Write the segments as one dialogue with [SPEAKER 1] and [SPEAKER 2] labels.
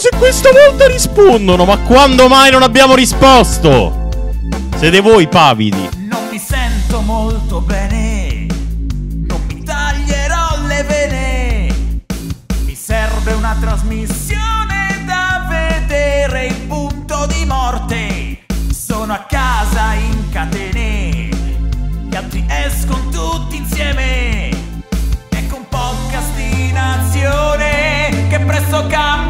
[SPEAKER 1] se questa
[SPEAKER 2] volta rispondono. Ma quando mai non abbiamo risposto? Siete voi pavidi.
[SPEAKER 3] Non mi sento molto bene. Non mi taglierò le vene. Mi serve una trasmissione da vedere il punto di morte. Sono a casa in catene. Gli altri escono tutti insieme. Ecco un con di stinazione che presto cambia.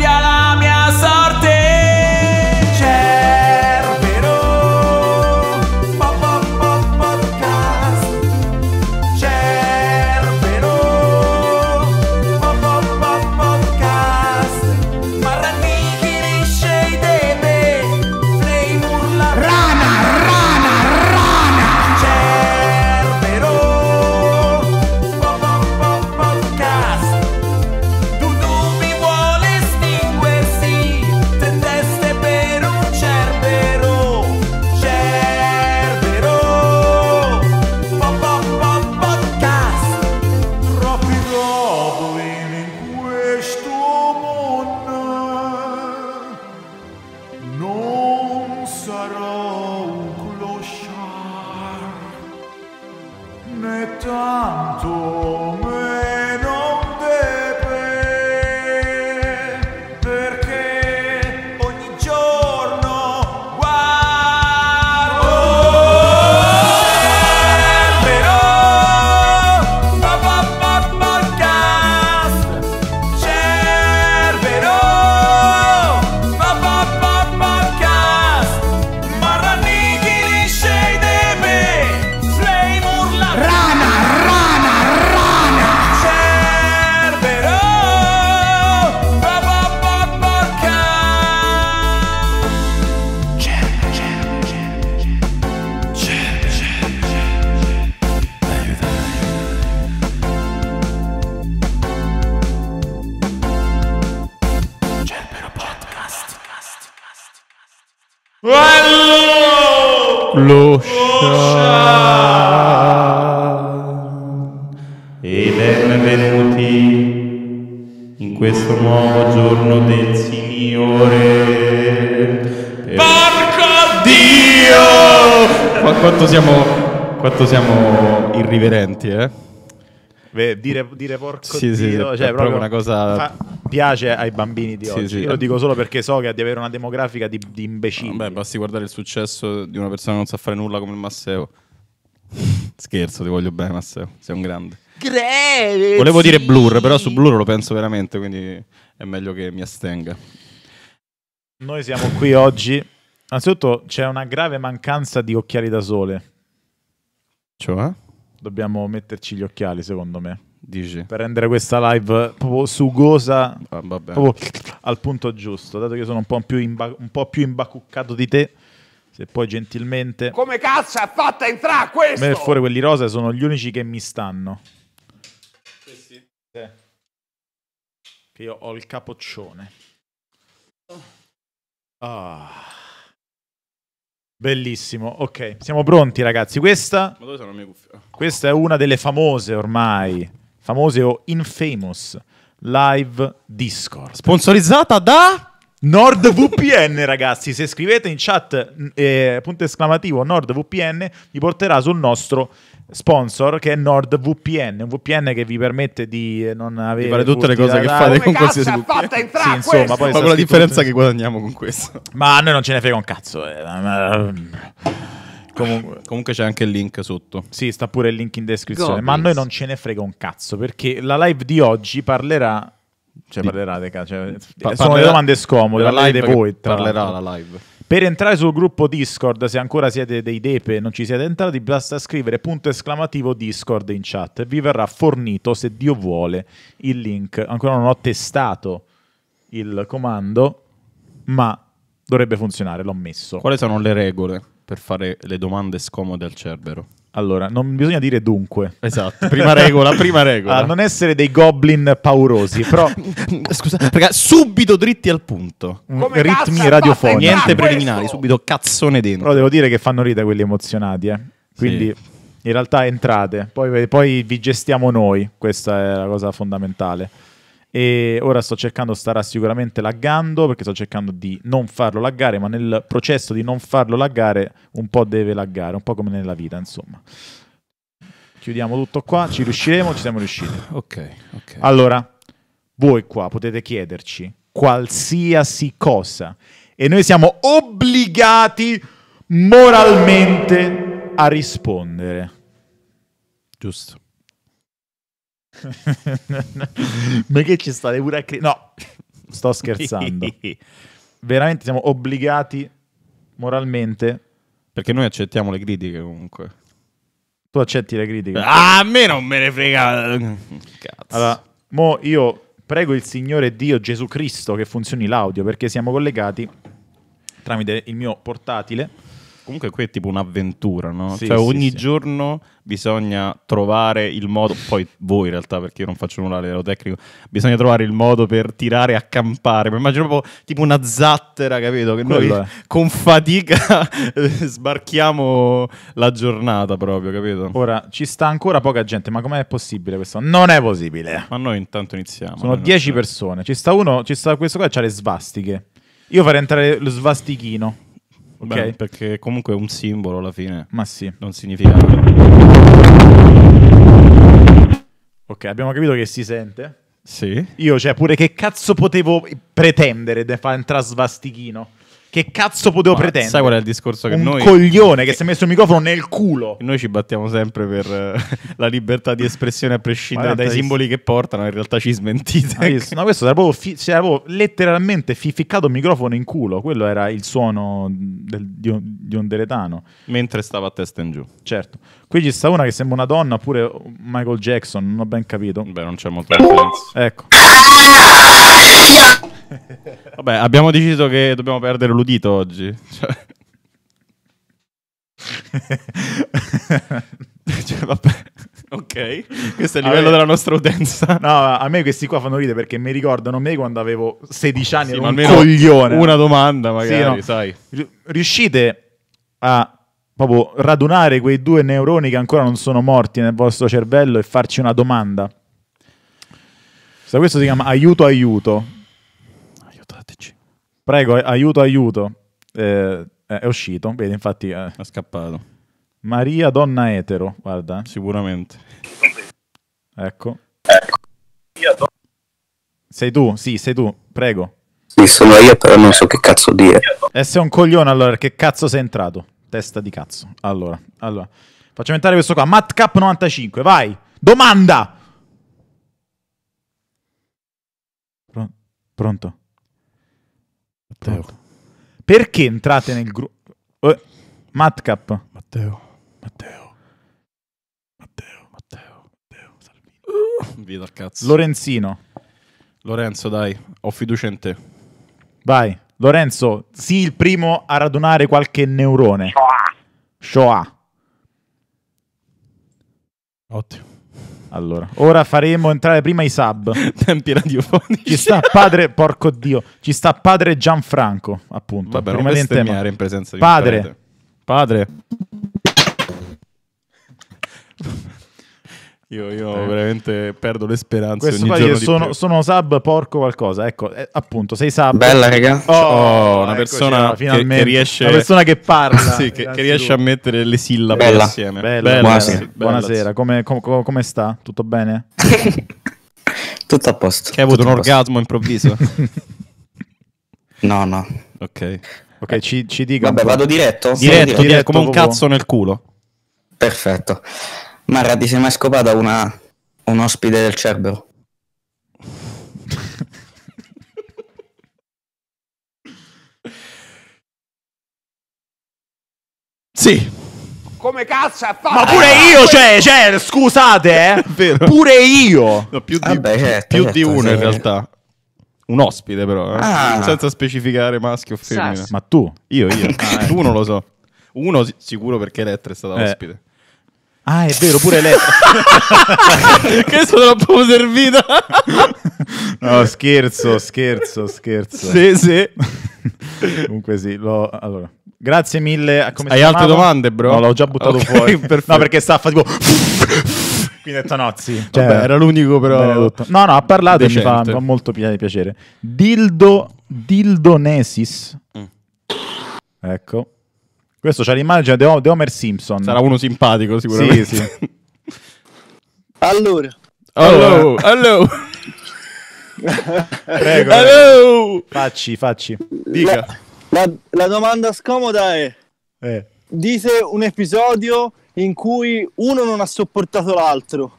[SPEAKER 2] dire, dire,
[SPEAKER 1] porco sì, Dio, sì, cioè, proprio, proprio, una cosa... Fa,
[SPEAKER 2] piace ai bambini di oggi. Sì, Io lo dico solo perché so che ha di avere una demografica di, di imbecilli. Vabbè, basti guardare il successo di una persona che non sa fare nulla come il Masseo. Scherzo, ti voglio bene Masseo, sei un grande. Greve! Volevo dire Blur, però su Blur lo penso veramente, quindi è meglio che mi astenga. Noi siamo qui oggi. Innanzitutto c'è una grave mancanza di occhiali da sole. Cioè? Dobbiamo metterci gli occhiali, secondo me. Dici? Per rendere questa live proprio sugosa, ah, proprio al punto giusto, dato che sono un po' più, imba- un po più imbacuccato di te. Se poi gentilmente. Come cazzo è fatta entrare questo? Me fuori quelli rosa sono gli unici che mi stanno. Questi? Sì. Che io ho il capoccione. Ah. Bellissimo. Ok, siamo pronti, ragazzi. Questa. Questa è una delle famose ormai famose o infamous live Discord. Sponsorizzata da... NordVPN ragazzi, se scrivete in chat eh, punto esclamativo NordVPN vi porterà sul nostro sponsor che è NordVPN, un VPN che vi permette di eh, non avere di fare tutte le cose che fate con qualsiasi VPN. Sì, insomma, poi Ma la differenza tutto... che guadagniamo con questo. Ma a noi non ce ne frega un cazzo. Eh. Comun- comunque c'è anche il link sotto. Sì, sta pure il link in descrizione. Goblins. Ma a noi non ce ne frega un cazzo perché la live di oggi parlerà. Cioè, di... parlerà de, cioè, pa- sono parlerà... domande scomode. La live di voi. Parlerà la live. Per entrare sul gruppo Discord, se ancora siete dei depe e non ci siete entrati, basta scrivere punto esclamativo Discord in chat. e Vi verrà fornito, se Dio vuole, il link. Ancora non ho testato il comando, ma dovrebbe funzionare, l'ho messo. Quali sono le regole? per fare le domande scomode al Cerbero. Allora, non bisogna dire dunque. Esatto, prima regola, prima ah, regola. Ah, non essere dei goblin paurosi, però... Scusa, perché subito dritti al punto. Mm, Come Ritmi radiofonici. Niente preliminari, questo? subito cazzone dentro. Però devo dire che fanno ridere quelli emozionati, eh. Quindi... Sì. In realtà entrate, poi, poi vi gestiamo noi, questa è la cosa fondamentale e ora sto cercando, starà sicuramente laggando perché sto cercando di non farlo laggare, ma nel processo di non farlo laggare un po' deve laggare, un po' come nella vita insomma. Chiudiamo tutto qua, ci riusciremo, ci siamo riusciti. Ok, ok. Allora, voi qua potete chiederci qualsiasi cosa e noi siamo obbligati moralmente a rispondere. Giusto. Ma che ci state pure a credere? No, sto scherzando. Veramente siamo obbligati moralmente. Perché noi accettiamo le critiche comunque. Tu accetti le critiche? Ah, a me non me ne frega. Cazzo. Allora, mo io prego il Signore Dio Gesù Cristo che funzioni l'audio perché siamo collegati tramite il mio portatile comunque qui è tipo un'avventura, no? Sì, cioè sì, ogni sì. giorno bisogna trovare il modo, poi voi in realtà perché io non faccio nulla a tecnico, bisogna trovare il modo per tirare a campare, mi immagino proprio tipo una zattera, capito? Che Quello noi è. con fatica sbarchiamo la giornata proprio, capito? Ora ci sta ancora poca gente, ma com'è possibile questo? Non è possibile. Ma noi intanto iniziamo. Sono 10 persone, ci sta uno, ci sta questo qua, c'ha le svastiche. Io farei entrare lo svastichino ok? Beh, perché comunque è un simbolo alla fine. Ma sì. Non significa... Ok, abbiamo capito che si sente. Sì. Io, cioè, pure che cazzo potevo pretendere di fare un trasvastichino? Che cazzo potevo Ma pretendere? Sai qual è il discorso che un noi. Un coglione che si è messo il microfono nel culo. Noi ci battiamo sempre per eh, la libertà di espressione a prescindere dai simboli si... che portano. In realtà ci smentite. no, questo era proprio, fi... si era proprio letteralmente ficcato il microfono in culo. Quello era il suono del, di, un, di un deretano. Mentre stava a testa in giù. Certo. Qui ci sta una che sembra una donna oppure Michael Jackson. Non ho ben capito. Beh, non c'è molto differenza. Ecco. Vabbè, abbiamo deciso che dobbiamo perdere l'udito oggi. Cioè...
[SPEAKER 1] cioè, vabbè. Ok, questo è il livello vabbè. della
[SPEAKER 2] nostra utenza. No, a me questi qua fanno ridere perché mi ricordano me quando avevo 16 anni, sì, ero un coglione. Una domanda magari, sì, no. sai. Riuscite a proprio radunare quei due neuroni che ancora non sono morti nel vostro cervello e farci una domanda? questo si chiama aiuto aiuto prego, aiuto, aiuto. Eh, è uscito, vedi, infatti... Eh. scappato. Maria, donna etero, guarda. Sicuramente. Ecco. ecco. Sei tu, sì, sei tu, prego.
[SPEAKER 4] Sì, sono io, però non so che
[SPEAKER 2] cazzo dire. E eh, sei un coglione, allora, che cazzo sei entrato? Testa di cazzo. Allora, allora. Facciamo entrare questo qua, Matcap95, vai! Domanda! Pronto? Matteo. Perché entrate nel gruppo? Eh, Matcap. Matteo. Matteo. Matteo. Matteo. Matteo. Salvini. Uh, via dal cazzo. Lorenzino. Lorenzo, dai, ho fiducia in te. Vai. Lorenzo, sii il primo a radunare qualche neurone. Shoah. Shoah. Ottimo. Allora, ora faremo entrare prima i sub. Tempi radiofonici. Ci sta padre, porco dio, ci sta padre Gianfranco, appunto. Vabbè, prima non bestemmiare in presenza di padre. Padre. Io, io eh. veramente perdo le speranze. Questo ogni giorno sono, sono, sub porco qualcosa. Ecco, eh, appunto, sei sub. Bella, raga. Oh, oh ecco, una persona che, che, riesce. Una persona che parla. sì, che, che, riesce a mettere le sillabe bella. assieme. Bella, bella, buonasera. Bella, buonasera. Come, com, come sta? Tutto bene? Tutto a posto. Che hai avuto Tutto un orgasmo improvviso? no, no. Ok. Ok, ci, ci dica. Vabbè, vado diretto. Diretto, diretto, diretto come un cazzo nel culo.
[SPEAKER 5] Perfetto. Mara, ti sei mai scopata una, un ospite del Cerbero?
[SPEAKER 2] sì.
[SPEAKER 3] Come
[SPEAKER 6] cazzo ha fatto? Ma pure ah, io, cioè,
[SPEAKER 2] cioè scusate, eh, pure io. No, più di, Vabbè, certo, più certo, di uno sì. in realtà. Un ospite però, eh. ah. senza specificare maschio o femmina. Sass. Ma tu? Io, io. Ah, tu ecco. non lo so. Uno sicuro perché Elettra è stata eh. ospite. Ah, è vero, pure lei. Questo te l'ho proprio servita. no, scherzo, scherzo, scherzo. Sì, sì. Comunque sì, lo... allora. Grazie mille. A come Hai altre domande, bro? No, l'ho già buttato okay, fuori. Perfetto. No, perché staffa tipo... Quindi ho detto no, sì. Cioè, Vabbè, era l'unico però... No, no, ha parlato e mi fa, fa, molto piacere. Dildo... Dildonesis. Mm. Ecco. Questo c'ha l'immagine di Homer Simpson. Sarà uno simpatico sicuramente. Sì,
[SPEAKER 1] sì.
[SPEAKER 7] allora. Hello, hello.
[SPEAKER 2] Prego. Hello. Facci, facci. Dica.
[SPEAKER 8] La, la, la domanda scomoda è... Eh. Dite un episodio in cui uno non ha sopportato l'altro.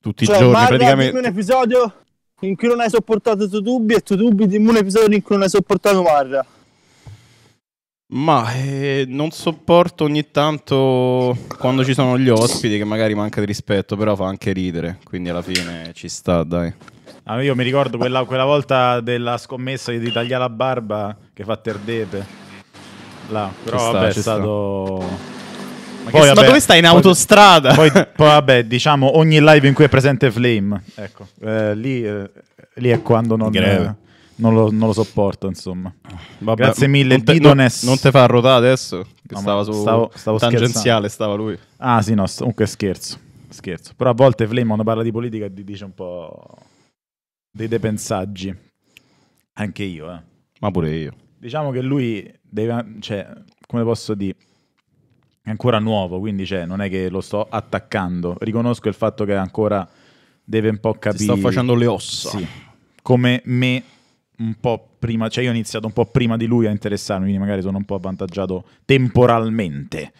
[SPEAKER 2] Tutti cioè, i giorni, Marra, praticamente. un
[SPEAKER 8] episodio in cui non hai sopportato tu dubbi e tu dubbi di un episodio in cui non hai sopportato Marra.
[SPEAKER 2] Ma eh, non sopporto ogni tanto quando ci sono gli ospiti che magari manca di rispetto, però fa anche ridere, quindi alla fine ci sta, dai. Ah, io mi ricordo quella, quella volta della scommessa di tagliare la barba che fa Terdete. Là, però ci vabbè, è stato... Ma, poi, vabbè, ma dove stai in autostrada? Poi, poi, vabbè, diciamo ogni live in cui è presente Flame, ecco, eh, lì, eh, lì, è quando non... Greve. Eh, non lo, non lo, sopporto, insomma. Vabbè, Grazie mille, non te, Didones. Non, non te fa ruotare adesso? Che no, stava su stavo, stavo tangenziale, scherzando. stava lui. Ah sì, no, comunque scherzo, scherzo. Però a volte Flame quando parla di politica ti dice un po' dei depensaggi. Anche io, eh. Ma pure io. Diciamo che lui deve, cioè, come posso dire, è ancora nuovo, quindi cioè, non è che lo sto attaccando. Riconosco il fatto che ancora deve un po' capire... Ti sto facendo le ossa. Sì. Come me un po' prima, cioè io ho iniziato un po' prima di lui a interessarmi, quindi magari sono un po' avvantaggiato temporalmente,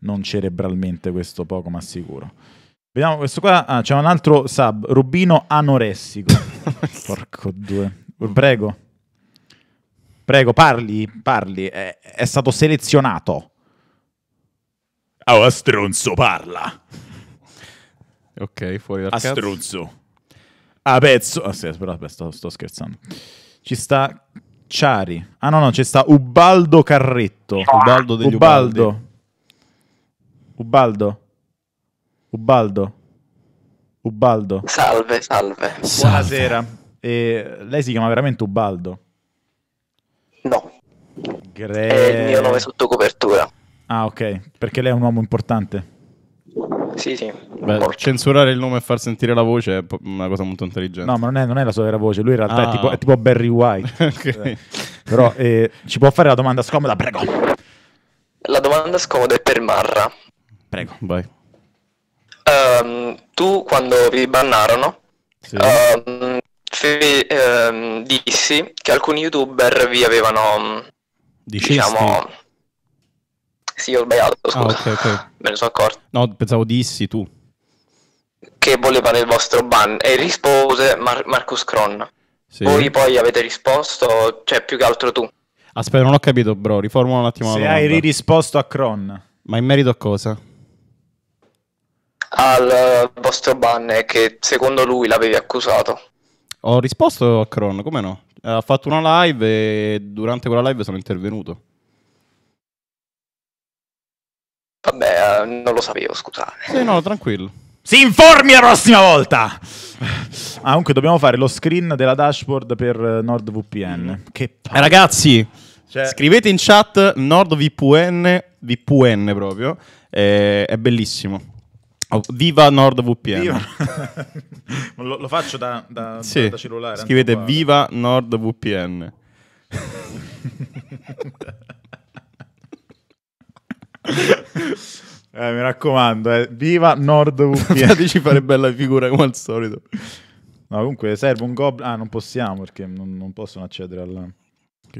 [SPEAKER 2] non cerebralmente, questo poco ma sicuro. Vediamo questo qua, ah, c'è un altro sub, Rubino anoressico. Porco due. Prego. Prego, parli, parli, è, è stato selezionato. Oh, ah, a stronzo, parla. Ok, fuori dal a cazzo. A ah, stronzo. A pezzo. Ah, sì, però sto, sto scherzando. Ci sta Ciari. Ah no, no, ci sta Ubaldo Carretto. Ah, Ubaldo degli Ubaldo. Ubaldo. Ubaldo. Ubaldo. Salve, salve. Buonasera. E lei si chiama veramente Ubaldo? No. Gre... È il mio nome sotto copertura. Ah, ok. Perché lei è un uomo importante.
[SPEAKER 5] Sì, sì. Beh,
[SPEAKER 2] censurare il nome e far sentire la voce è una cosa molto intelligente. No, ma non è, non è la sua vera voce. Lui in realtà ah. è, tipo, è, tipo, Barry White. Eh. però eh, ci può fare la domanda scomoda, prego.
[SPEAKER 6] La domanda scomoda è per Marra. Prego, vai. Um, tu quando vi bannarono, sì. um, fe, um, dissi che alcuni youtuber vi avevano.
[SPEAKER 1] Dicisti. Diciamo sì, ho sbagliato, scusa. Ah, okay, okay.
[SPEAKER 6] Me ne sono
[SPEAKER 2] accorto. No, pensavo dissi tu.
[SPEAKER 5] Che volevate il vostro ban e rispose Mar- Marcus Cron. Sì. Voi poi avete risposto, cioè più che altro tu.
[SPEAKER 2] Aspetta, non ho capito, bro. Riformula un attimo Se la domanda. hai risposto a Cron. Ma in merito a cosa?
[SPEAKER 7] Al eh, vostro ban e eh, che secondo lui l'avevi accusato.
[SPEAKER 2] Ho risposto a Cron, come no? Ha fatto una live e durante quella live sono intervenuto.
[SPEAKER 5] Vabbè, eh, non lo sapevo, scusate.
[SPEAKER 2] Sì, no, tranquillo. Si informi la prossima volta! Ah, comunque dobbiamo fare lo screen della dashboard per eh, NordVPN. Mm. Che palle. Eh, ragazzi, cioè... scrivete in chat NordVPN, VPN proprio, eh, è bellissimo. Oh, viva NordVPN. Viva. lo, lo, faccio da, da, sì. da cellulare. Scrivete viva
[SPEAKER 8] NordVPN.
[SPEAKER 2] Eh, mi raccomando, eh. viva NordVPN. Fateci fare bella figura come al solito. No, comunque serve un goblin... Ah, non possiamo perché non, non possono accedere al...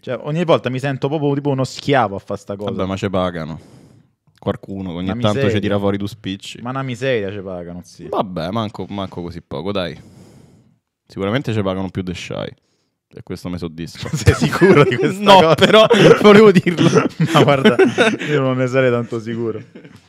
[SPEAKER 2] Cioè, ogni volta mi sento proprio tipo uno schiavo a fare sta cosa. Vabbè, ma ci pagano. Qualcuno ogni una tanto ci tira fuori due spicci. Ma una miseria ci pagano, sì. Vabbè, manco, manco così poco, dai. Sicuramente ci pagano più The Shy. E questo mi soddisfa. Sei sicuro di questo? no, cosa? però volevo dirlo. Ma guarda, io non ne sarei tanto sicuro.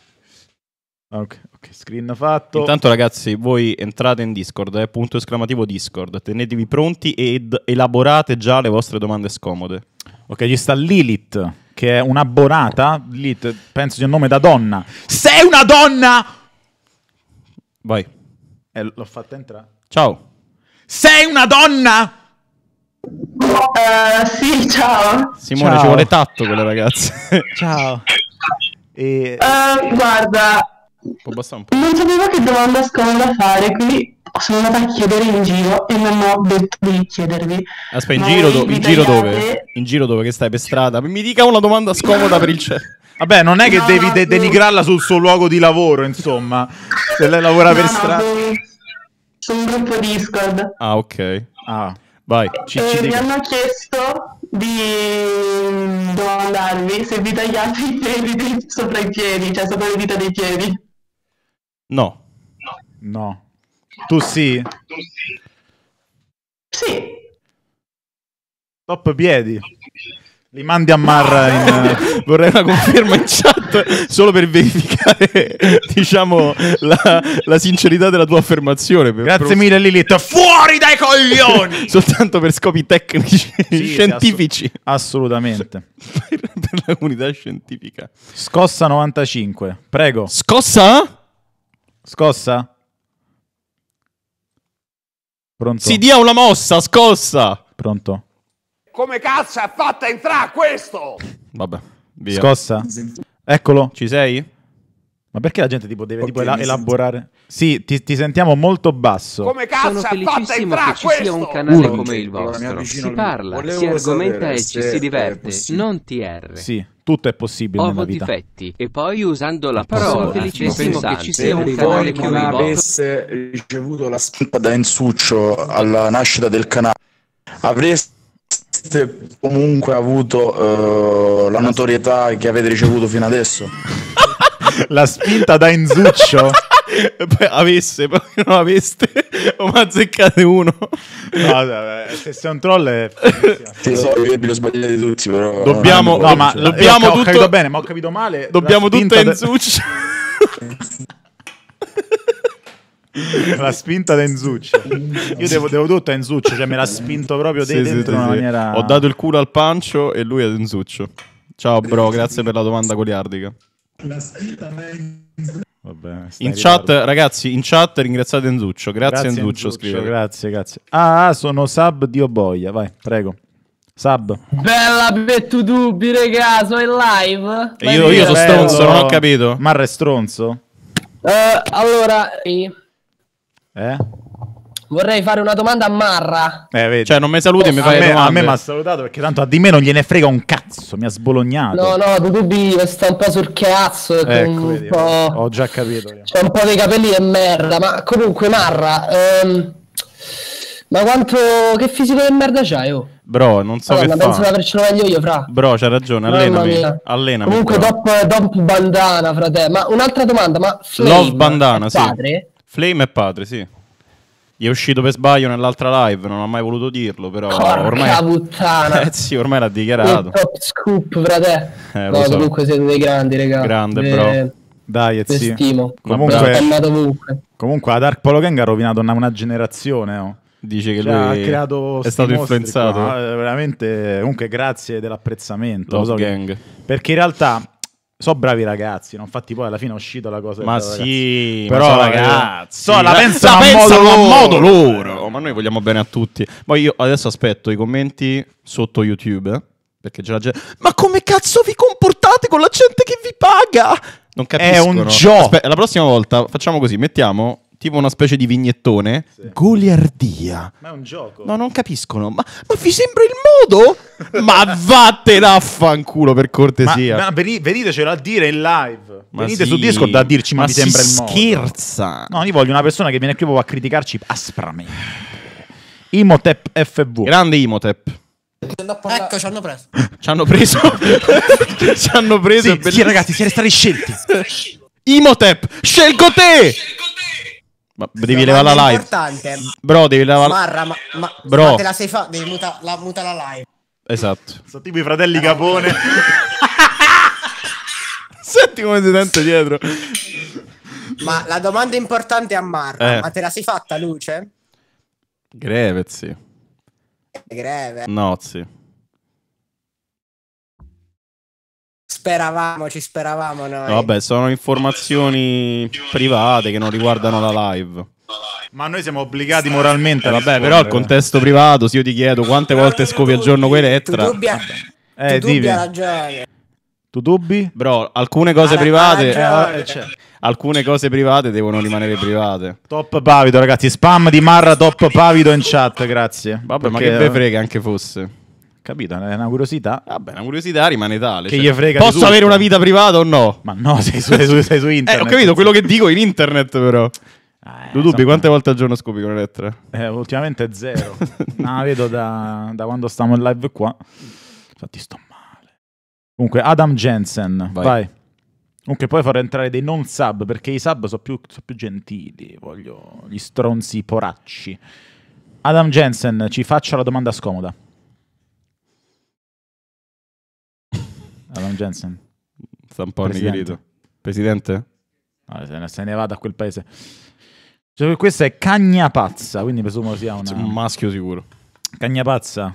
[SPEAKER 2] Ok, ok, screen fatto. Intanto, ragazzi, voi entrate in Discord, eh, punto esclamativo Discord. Tenetevi pronti ed elaborate già le vostre domande scomode. Ok, ci sta Lilith, che è un'abbonata. Lilith, penso sia un nome da donna. Sei una donna! Vai. Eh, l'ho fatta entrare. Ciao.
[SPEAKER 3] Sei una donna! Uh, sì, ciao.
[SPEAKER 2] Simone, ciao. ci vuole tatto con le ragazze. ciao. E... Uh,
[SPEAKER 4] guarda, non sapevo che domanda scomoda fare, quindi sono andata a chiedere in
[SPEAKER 2] giro e non ho detto di chiedervi. Aspetta, in giro, do- in giro dove? In giro dove? Che stai per strada? Mi dica una domanda scomoda per il cielo. Vabbè, non è che no, devi no, de- denigrarla sul suo luogo di lavoro, insomma. Se lei lavora no, per strada. No,
[SPEAKER 1] su un gruppo Discord.
[SPEAKER 2] Ah, ok. Ah. Vai, eh, ci, ci mi hanno
[SPEAKER 1] chiesto di
[SPEAKER 9] domandarvi se vi tagliate i piedi sopra i piedi, cioè sopra le dita dei piedi.
[SPEAKER 2] No. No. Tu sì? Tu sì. Sì. Top piedi. Li mandi a Marra in... Eh, vorrei una conferma in chat solo per verificare, diciamo, la, la sincerità della tua affermazione. Per Grazie mille Lilith, fuori dai coglioni! Soltanto per scopi tecnici, sì, scientifici. Sì, assolut- assolutamente. per, per la comunità scientifica. Scossa 95, prego. Scossa? Scossa? Pronto? Si dia una mossa, scossa! Pronto?
[SPEAKER 4] Come cazzo ha fatta entrare
[SPEAKER 3] questo?
[SPEAKER 2] Vabbè, via. Scossa? Eccolo, ci sei? Ma perché la gente tipo deve tipo, okay, elaborare? Sì, ti, ti, sentiamo molto basso. Come
[SPEAKER 3] cazzo è felicissimo
[SPEAKER 5] che ci questo? sia un canale Uno, come il vostro. Si parla, Volevo si argomenta e ci si diverte, non TR. Sì,
[SPEAKER 2] tutto è possibile Ovo nella vita.
[SPEAKER 5] difetti e poi usando la parola felicissimo
[SPEAKER 2] pensante, che ci sia un canale come il vostro. avesse ricevuto la spinta da Ensuccio alla nascita del canale, avreste aveste comunque avuto uh, la notorietà che avete ricevuto fino adesso. la spinta da Inzuccio. Beh, avesse, poi non aveste, o azzeccate uno. No, vabbè, se sei un troll è... Sì, so, io li ho
[SPEAKER 1] sbagliati tutti, però...
[SPEAKER 10] Dobbiamo... No, ma dobbiamo eh, tutto... Ho capito bene, ma ho capito male. Dobbiamo tutto a Inzuccio.
[SPEAKER 2] De... la spinta da Enzuccio. Io devo, devo tutto a Enzuccio, cioè me l'ha spinto proprio sì, dentro sì, sì, in una maniera... Ho dato il culo al pancio e lui ad Enzuccio. Ciao bro, grazie per la domanda goliardica. La spinta da Enzuccio. Vabbè, in chat, ritardo. ragazzi, in chat ringraziate Enzuccio. Grazie, grazie Enzuccio, Enzuccio Grazie, grazie. Ah, sono sub di Oboia, vai, prego. Sub. Bella Bettu
[SPEAKER 6] Dubbi, regà, sono in live. Vai io,
[SPEAKER 2] io sono stronzo, non ho capito. Marre stronzo?
[SPEAKER 6] Uh, allora, eh? Vorrei fare una domanda a Marra.
[SPEAKER 2] Eh, vedi. Cioè, non mi saluti e mi fai me, domande. A me mi ha salutato perché tanto a di me non gliene frega un cazzo, mi ha sbolognato.
[SPEAKER 6] No, no, tu dubbi sta un po' sul cazzo. Ecco,
[SPEAKER 2] vedi, ho già capito. C'è
[SPEAKER 6] un po' dei capelli e merda, ma comunque Marra, ehm, ma quanto... che fisico di merda c'hai, oh?
[SPEAKER 2] Bro, non so Madonna, che penso di
[SPEAKER 6] avercelo meglio io, fra.
[SPEAKER 2] Bro, c'ha ragione, allenami. allenami Comunque, bro.
[SPEAKER 6] top, bandana, frate. Ma un'altra domanda,
[SPEAKER 1] ma Flame, Love bandana, sì. padre?
[SPEAKER 2] Flame è padre, sì. Gli è uscito per sbaglio nell'altra live, non ha mai voluto dirlo, però Porca ormai... puttana! Eh sì, ormai l'ha dichiarato. Che
[SPEAKER 1] top
[SPEAKER 11] scoop, frate.
[SPEAKER 2] Eh, no, so. comunque siete
[SPEAKER 11] dei grandi, raga. Grande, De... Eh, però.
[SPEAKER 2] Dai, Ezzi. Sì. Comunque, comunque, a Dark Polo Gang ha rovinato una, una generazione, no? Oh. Dice che cioè, lui ha creato è stato influenzato. Qua. Eh, veramente, comunque, grazie dell'apprezzamento. Lo so gang. Che... Perché in realtà So bravi ragazzi, non fatti poi alla fine è uscita la cosa. Ma sì, ragazzi. però ma eh, ragazzi, so, la, pensano, la pensano a, modo loro. a modo loro. Ma noi vogliamo bene a tutti. Poi io adesso aspetto i commenti sotto YouTube. Perché c'è la gente. Ma come cazzo vi comportate con la gente che vi paga? Non capisco. È un gioco. la prossima volta facciamo così: mettiamo tipo una specie di vignettone. Sì. Goliardia. Ma è un gioco. No, non capiscono. Ma, ma vi sembra il modo? ma vattene a fanculo per cortesia. Ma, ma veri, venitecelo a dire in live. Ma Venite sì. su Discord a dirci ma, ma vi sembra il modo. scherza. No, io voglio una persona che viene qui proprio a criticarci aspramente. Imotep FV. Grande Imotep.
[SPEAKER 4] Ecco, ci hanno preso.
[SPEAKER 2] ci hanno preso. ci hanno preso. Sì, sì ragazzi, siete stati scelti. Imotep, scelgo te! Scelgo te! Ma devi levare la live. importante. Bro, devi levare la Marra, ma,
[SPEAKER 11] ma Bro. te la sei fatta. devi muta la, muta la live.
[SPEAKER 2] Esatto. Sono tipo i fratelli Capone. Senti come si sente dietro.
[SPEAKER 12] Ma la domanda importante a Marra, Eh. ma te la sei fatta luce?
[SPEAKER 2] Greve, sì. Greve. Nozzi.
[SPEAKER 9] Speravamo, ci speravamo noi. Vabbè,
[SPEAKER 2] sono informazioni private che non riguardano la live. Ma noi siamo obbligati moralmente eh, Vabbè, però il contesto privato, se io ti chiedo quante volte scopi al giorno quella Elettra... Tu dubbia, eh, tu dubbia la gioia. Tu dubbi? Bro, alcune cose alla, private. eh, cioè. cioè, alcune cose private devono rimanere private. Top Pavido, ragazzi. Spam di Marra, top Pavido in chat, grazie. Vabbè, Perché... ma che ve eh, frega anche fosse capito, è una curiosità. Vabbè, una curiosità rimane tale. Che cioè, gli frega. Posso avere una vita privata o no? Ma no, sei su, sei su, sei su internet. eh, ho capito quello che dico in internet, però. Ah, eh, Lo dubbi, quante volte al giorno scopi con le lettere? Eh, ultimamente zero. no, vedo da, da quando stiamo in live qua. Infatti sto male. Comunque, Adam Jensen, vai. vai. Comunque poi farò entrare dei non sub, perché i sub sono più, so più gentili, voglio gli stronzi poracci. Adam Jensen, ci faccio la domanda scomoda. Adam Jensen. Sta un po' Presidente. annichilito. Presidente? No, se, ne, se ne va da quel paese. Cioè, questa è Cagna Pazza, quindi presumo sia una... un maschio sicuro. Cagna Pazza.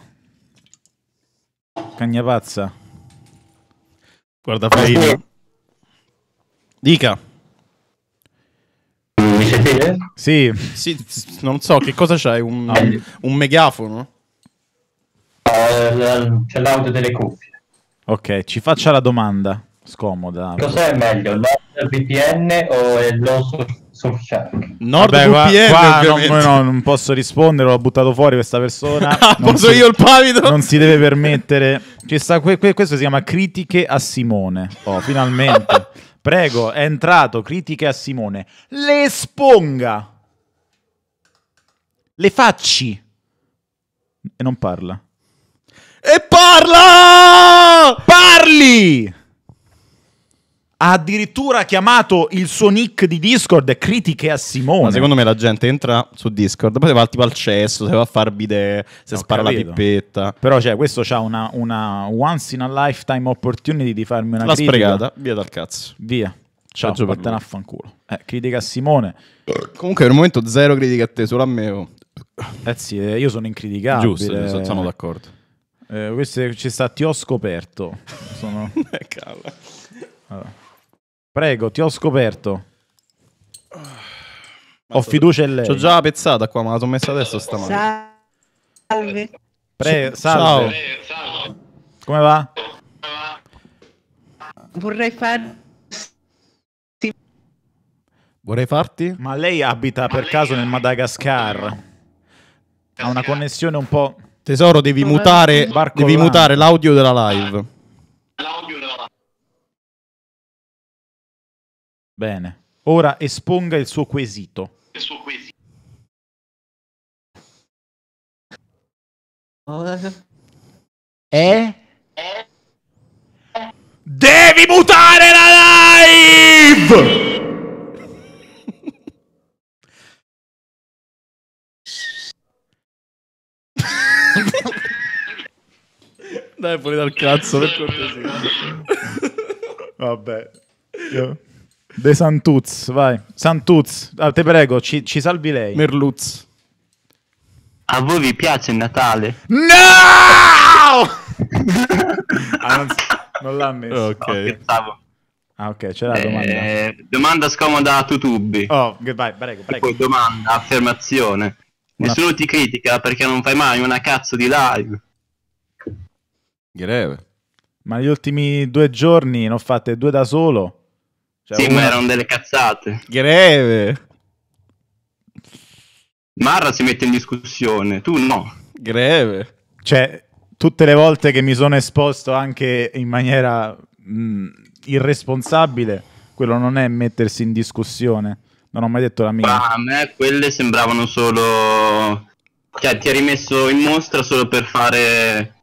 [SPEAKER 2] Cagna Pazza. Guarda Farina. Dica. Mi sentite? Sì. sì, non so, che cosa c'hai? Un, ah, un megafono?
[SPEAKER 8] Uh, c'è l'audio delle cuffie.
[SPEAKER 2] Ok, ci faccia la domanda scomoda. Cos'è meglio,
[SPEAKER 8] NordVPN o lo Surfshark? NordVPN Vabbè, qua, qua non, non,
[SPEAKER 2] posso rispondere, l'ho buttato fuori questa persona. Ah, posso io il pavido? Non si deve permettere. Sta, questo si chiama critiche a Simone. Oh, finalmente. Prego, è entrato, critiche a Simone. Le esponga. Le facci. E non parla. E parla! Parli! ha addirittura chiamato il suo nick di Discord critiche a Simone. Ma secondo me la gente entra su Discord, poi se va tipo al cesso, se va a far bidet, se no, spara capito. la pippetta. Però cioè, questo ha una, una, once in a lifetime opportunity di farmi una la critica. spregata, via dal cazzo. Via. Ciao, Ciao vattene a fanculo. Eh, critica a Simone. Comunque per il momento zero critica a te, solo a me. Oh. Eh sì, eh, io sono incriticabile. Giusto, sono d'accordo. Eh, questo è, ci sta, ti ho scoperto. Sono... Eh, allora. Prego, ti ho scoperto. Ho fiducia in lei. Ho già la pezzata qua, ma la sono messa adesso stamattina. Salve. Prego, salve. Ciao. Come va? Vorrei farti... Vorrei farti? Ma lei abita per caso nel Madagascar. Ha una connessione un po'. Tesoro, devi, mutare, devi mutare l'audio della live. L'audio della live. Bene. Ora esponga il suo quesito.
[SPEAKER 1] Il suo quesito. Eh? Devi mutare la live! Dai fuori dal cazzo, per cortesia. Vabbè.
[SPEAKER 2] De Santuz, vai. Santuz, ah, te prego, ci, ci salvi lei. Merluz. A voi vi piace il Natale? No! ah, non, non l'ha messo.
[SPEAKER 8] Ok. No, ah, ok, c'è la domanda. Eh, domanda scomoda a Tutubi. Oh, vai, prego, prego. poi domanda, affermazione. Nessuno ti critica perché non fai mai una cazzo di live.
[SPEAKER 2] Greve. Ma gli ultimi due giorni ne ho fatte due da solo.
[SPEAKER 8] Cioè, sì, una... ma erano delle cazzate. Greve. Marra si mette in discussione,
[SPEAKER 2] tu no. Greve. Cioè, tutte le volte che mi sono esposto anche in maniera mh, mm, irresponsabile, quello non è mettersi in discussione. Non ho mai detto la mia. Ma a
[SPEAKER 8] me quelle sembravano solo... Cioè, ti ha rimesso in mostra solo per fare...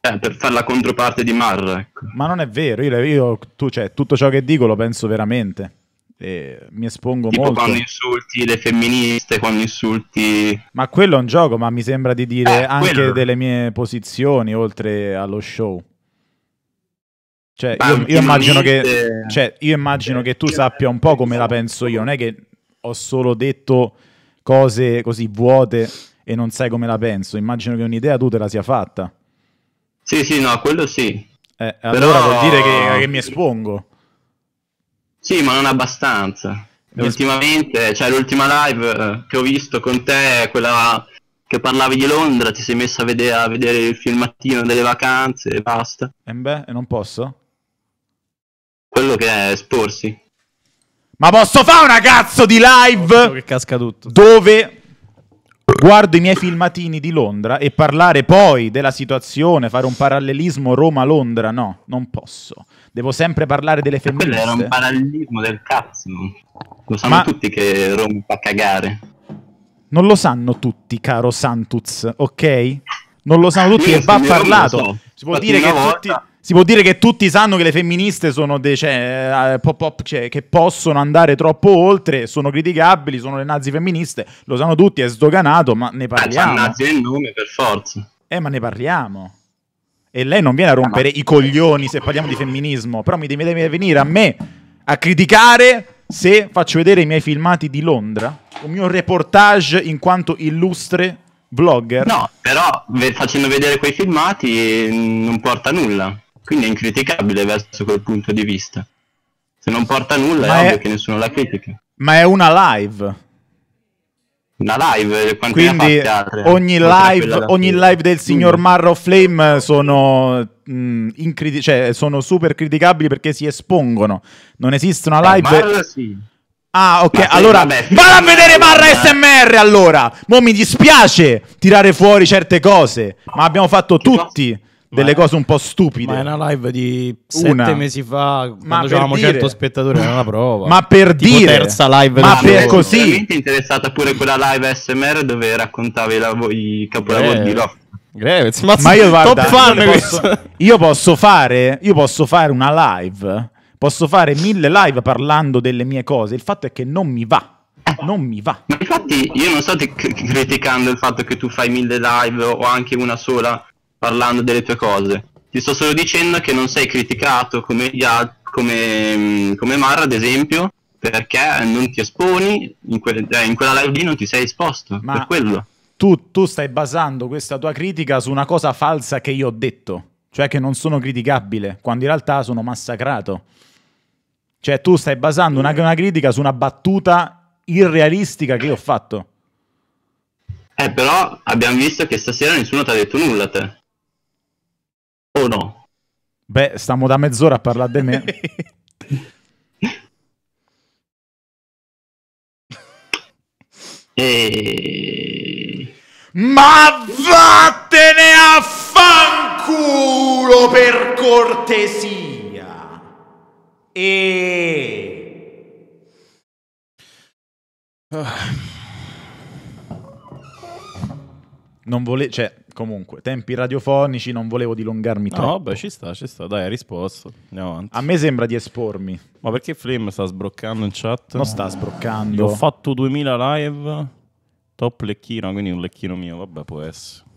[SPEAKER 8] Eh, per fare la controparte di Mar. Ecco.
[SPEAKER 2] Ma non è vero, io, io tu, cioè, tutto ciò che dico lo penso veramente. E mi espongo tipo molto. quando
[SPEAKER 8] insulti le femministe, quando insulti...
[SPEAKER 2] Ma quello è un gioco, ma mi sembra di dire eh, anche quello. delle mie posizioni oltre allo show. Cioè, io, io, immagino che, cioè, io immagino che tu sappia un po' come la penso io, non è che ho solo detto cose così vuote e non sai come la penso, immagino che un'idea tu te la sia fatta.
[SPEAKER 8] Sì, sì, no, quello sì.
[SPEAKER 2] Eh, allora Però... vuol dire che, che mi
[SPEAKER 8] espongo. Sì, ma non abbastanza. Mi Ultimamente, esp- cioè l'ultima live eh, che ho visto con te, quella che parlavi di Londra, ti sei messo a vedere, a vedere il filmattino delle vacanze eh, e basta.
[SPEAKER 2] E beh, non posso? Quello che è esporsi. Ma posso fare una cazzo di live? Oh, che casca tutto. Dove guardo i miei filmatini di Londra e parlare poi della situazione, fare un parallelismo Roma-Londra, no, non posso. Devo sempre parlare delle femministe. Quello era un parallelismo del cazzo. Lo sanno Ma... tutti che Roma fa cagare. Non lo sanno tutti, caro Santuz, ok? Non lo sanno tutti Io e va parlato. So. Si può Fatti dire che volta... tutti si può dire che tutti sanno che le femministe sono de- cioè, eh, pop, pop, cioè, che possono andare troppo oltre, sono criticabili, sono le nazi femministe, lo sanno tutti, è sdoganato, ma ne eh, parliamo. Eh, nazi è il nome per forza. Eh, ma ne parliamo. E lei non viene a rompere no. Eh, i coglioni se parliamo di femminismo, però mi deve, venire a me a criticare se faccio vedere i miei filmati di Londra, un mio reportage in quanto illustre vlogger. No,
[SPEAKER 8] però facendo vedere quei filmati mm, non porta nulla. Quindi è incriticabile verso quel punto di vista. Se non porta nulla è, è ovvio che nessuno la
[SPEAKER 2] critica. Ma è una live. Una live, eh, quindi altre, ogni, live, ogni live, del signor Marro Flame sono, mh, mm, incrit- cioè, sono, super criticabili perché si espongono. Non esiste una live. Marra, sì. Ah, ok, ma allora vado a vedere Marra eh. SMR allora. Mo mi dispiace tirare fuori certe cose, ma abbiamo fatto tutti. Posso? delle cose un po' stupide. Ma è una live di una. sette mesi fa, ma quando avevamo 100 spettatori, era una prova. Ma per tipo dire, terza live ma per giorno. così. veramente
[SPEAKER 8] interessata pure quella live SMR dove raccontavi
[SPEAKER 2] i capolavori eh. di Rock. Grevez, ma, ma io, guarda, io, posso, io posso fare, io posso fare una live, posso fare mille live parlando delle mie cose. Il fatto è che non mi va non mi va. Ma
[SPEAKER 8] infatti io non sto criticando il fatto che tu fai mille live o anche una sola, parlando delle tue cose. Ti sto solo dicendo che non sei criticato come, come, mm, come Marra, ad esempio, perché non ti esponi, in, que eh, in quella live lì non ti sei esposto, Ma per quello.
[SPEAKER 2] Tu, tu stai basando questa tua critica su una cosa falsa che io ho detto, cioè che non sono criticabile, quando in realtà sono massacrato. Cioè tu stai basando una, una critica su una battuta irrealistica che io ho fatto.
[SPEAKER 8] Eh, però abbiamo visto che stasera nessuno ti ha detto nulla a te o no?
[SPEAKER 2] Beh, stiamo da mezz'ora a parlare di me. e...
[SPEAKER 3] Ma vattene a fanculo per cortesia! E...
[SPEAKER 2] Non volevo... Cioè, comunque, tempi radiofonici, non volevo dilungarmi no, troppo. No, beh, ci sta, ci sta, dai, hai risposto. Andiamo avanti. A me sembra di espormi. Ma perché Flame sta sbroccando in chat? Non sta sbroccando. Gli ho fatto 2000 live, top lecchino, quindi un lecchino mio, vabbè, può essere.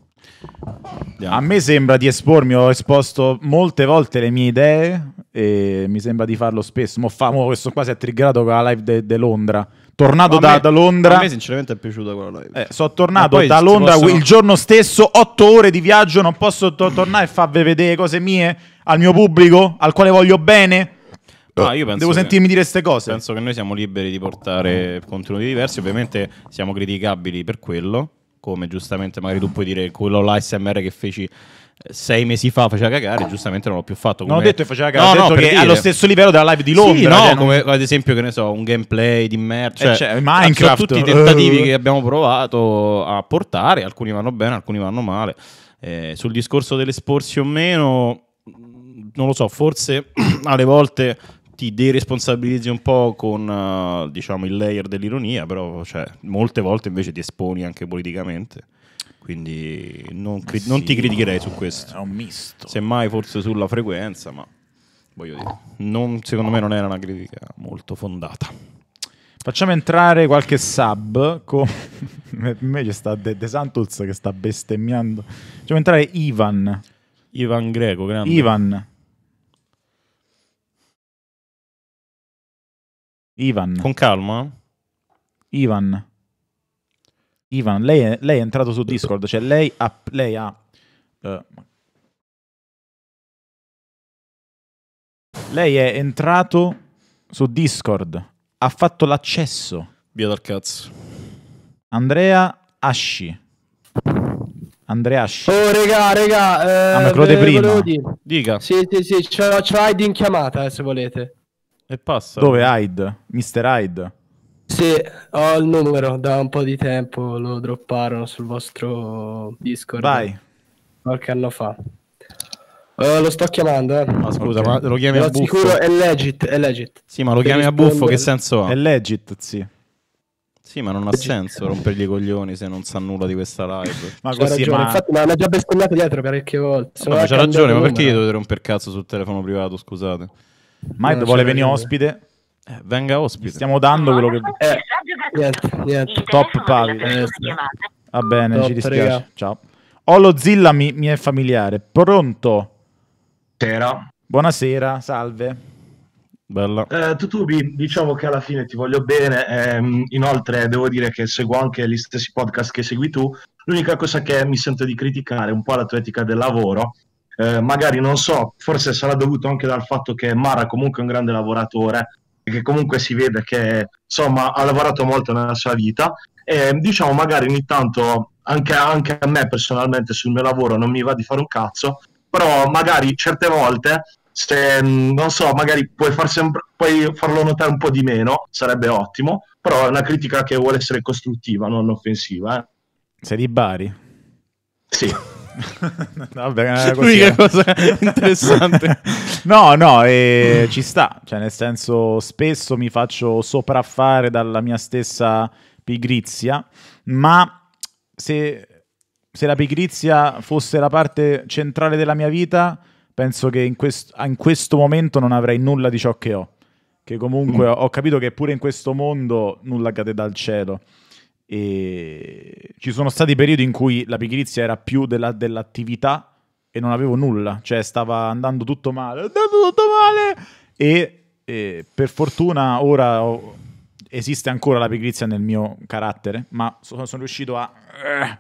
[SPEAKER 2] Andiamo. A me sembra di espormi, ho esposto molte volte le mie idee e mi sembra di farlo spesso. Mo, fa, mo questo qua si è triggerato con la live de, de Londra tornato da, me, da, Londra. A me, sinceramente, è piaciuta quella live. Eh, sono tornato da Londra possono... il giorno stesso, otto ore di viaggio. Non posso to- tornare e farvi vedere cose mie al mio pubblico, al quale voglio bene.
[SPEAKER 10] Ah, Devo sentirmi
[SPEAKER 2] dire queste cose. Penso che noi siamo liberi di portare contenuti diversi. Ovviamente siamo criticabili per quello. Come giustamente magari tu puoi dire quello là, SMR che feci sei mesi fa faceva cagare, giustamente non l'ho più fatto. Come... Non ho detto che faceva cagare, no, no, perché è allo stesso livello della live di Londra. Sì, no, cioè, come non... ad esempio, che ne so, un gameplay di merda. Cioè, cioè, eh, Minecraft. tutti i tentativi che abbiamo provato a portare, alcuni vanno bene, alcuni vanno male. Eh, sul discorso dell'esporsi o meno, mm, non lo so, forse alle volte ti deresponsabilizzi un po' con uh, diciamo il layer dell'ironia, però cioè, molte volte invece ti esponi anche politicamente. Quindi non, cri- sì, non ti criticherei su questo. È un misto. Semmai forse sulla frequenza, ma voglio dire, non, secondo me non era una critica molto fondata. Facciamo entrare qualche sub. Con... Meglio sta De, De Santos che sta bestemmiando. Facciamo entrare Ivan. Ivan Greco, grande. Ivan. Ivan. Con calma. Ivan. Ivan, lei è, lei è entrato su Discord, cioè lei ha... Lei ha uh, lei è entrato su Discord, ha fatto l'accesso. Via dal cazzo. Andrea Asci. Andrea Asci. Oh, regà, regà. Eh, Hanno ah, crode eh, prima. Dica. Sì, sì, sì,
[SPEAKER 11] c'è, c'è Hyde in
[SPEAKER 2] chiamata, eh, se volete. E passa. Dove Hyde? Mister Hyde?
[SPEAKER 4] Sì, ho il numero, da un po' di tempo lo dropparono sul vostro
[SPEAKER 2] Discord. Vai. Qualche anno fa. Uh, lo sto chiamando, eh. Ma scusa, okay. ma lo chiami lo a buffo? Sicuro è legit, è legit. Sì, ma lo per chiami rispondere... a buffo, che senso ha? È legit, sì. Sì, ma non ha senso rompergli i coglioni se non sa nulla di questa live. ma così, ragione. ma... Infatti,
[SPEAKER 4] ma l'ha già bestemmiato dietro parecchie volte. Vabbè, ma c'ha ragione, ma perché
[SPEAKER 2] io dovete rompere cazzo sul telefono privato, scusate? Mike vuole venire ospite. Eh, venga ospite. Gli stiamo dando quello che... Eh, yes, yes. Top Pavi. Va bene, Top, ci dispiace. Rega. Ciao. Olozilla mi, mi, è familiare. Pronto? Sera. Buonasera, salve. Bella. Eh, Tutubi, diciamo che alla fine ti voglio bene. Ehm, inoltre, devo dire che seguo anche gli stessi podcast che segui tu. L'unica cosa che mi sento di criticare è un po' la tua etica del lavoro. Eh, magari non so, forse sarà dovuto anche dal fatto che Mara comunque è un grande lavoratore che comunque si vede che
[SPEAKER 11] insomma ha lavorato molto nella sua vita e diciamo magari ogni tanto anche, anche a me personalmente sul mio lavoro non mi va di fare un cazzo però magari certe volte se mm, non so, magari puoi, far sembr- puoi farlo notare un po' di meno, sarebbe ottimo,
[SPEAKER 2] però è una critica che vuole essere costruttiva, non offensiva. Eh. Sei di Bari? Sì. Vabbè, così L'unica cosa interessante. no, no, eh, ci sta. Cioè, nel senso, spesso mi faccio sopraffare dalla mia stessa pigrizia, ma se, se la pigrizia fosse la parte centrale della mia vita, penso che in, quest- in questo momento non avrei nulla di ciò che ho. Che comunque mm. ho capito che pure in questo mondo nulla cade dal cielo. E ci sono stati periodi in cui la pigrizia era più della, dell'attività e non avevo nulla, cioè stava andando tutto male, andando
[SPEAKER 3] tutto male.
[SPEAKER 2] E, e per fortuna ora ho, esiste ancora la pigrizia nel mio carattere, ma sono, sono riuscito a, eh,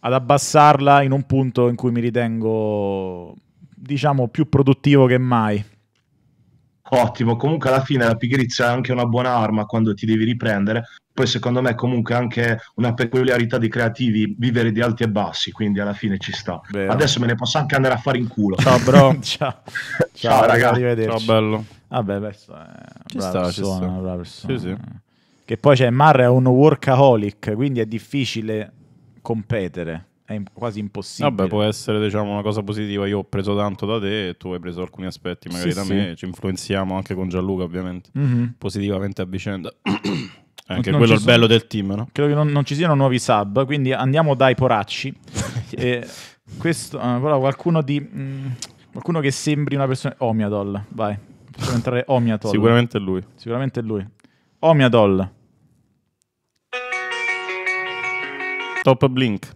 [SPEAKER 2] ad abbassarla in un punto in cui mi ritengo, diciamo, più produttivo che mai. Ottimo, comunque alla fine la pigrizia è anche una buona arma quando ti devi riprendere, poi secondo me comunque anche una peculiarità dei creativi vivere di alti e bassi, quindi alla fine ci sta. Vero. Adesso me ne posso anche andare a fare in culo. Ciao bro. Ciao. Ciao, Ciao ragazzi. Ciao bello. Vabbè, questo è ci brava persona, ci brava persona. Sì, sì. Che poi c'è cioè, Mar è un workaholic, quindi è difficile competere. È quasi impossibile. Vabbè, può essere diciamo una cosa positiva. Io ho preso tanto da te e tu hai preso alcuni aspetti magari sì, da me. Ci influenziamo anche con Gianluca, ovviamente, mm-hmm. positivamente a vicenda.
[SPEAKER 1] Anche non quello è il bello del team, no?
[SPEAKER 2] Credo che non, non, ci siano nuovi sub, quindi andiamo dai poracci. eh, questo, eh, qualcuno di... Mh, mm, qualcuno che sembri una persona... Omiadol, vai. Possiamo entrare Omiadol. Sicuramente lui. Sicuramente lui. Omiadol. Top Blink.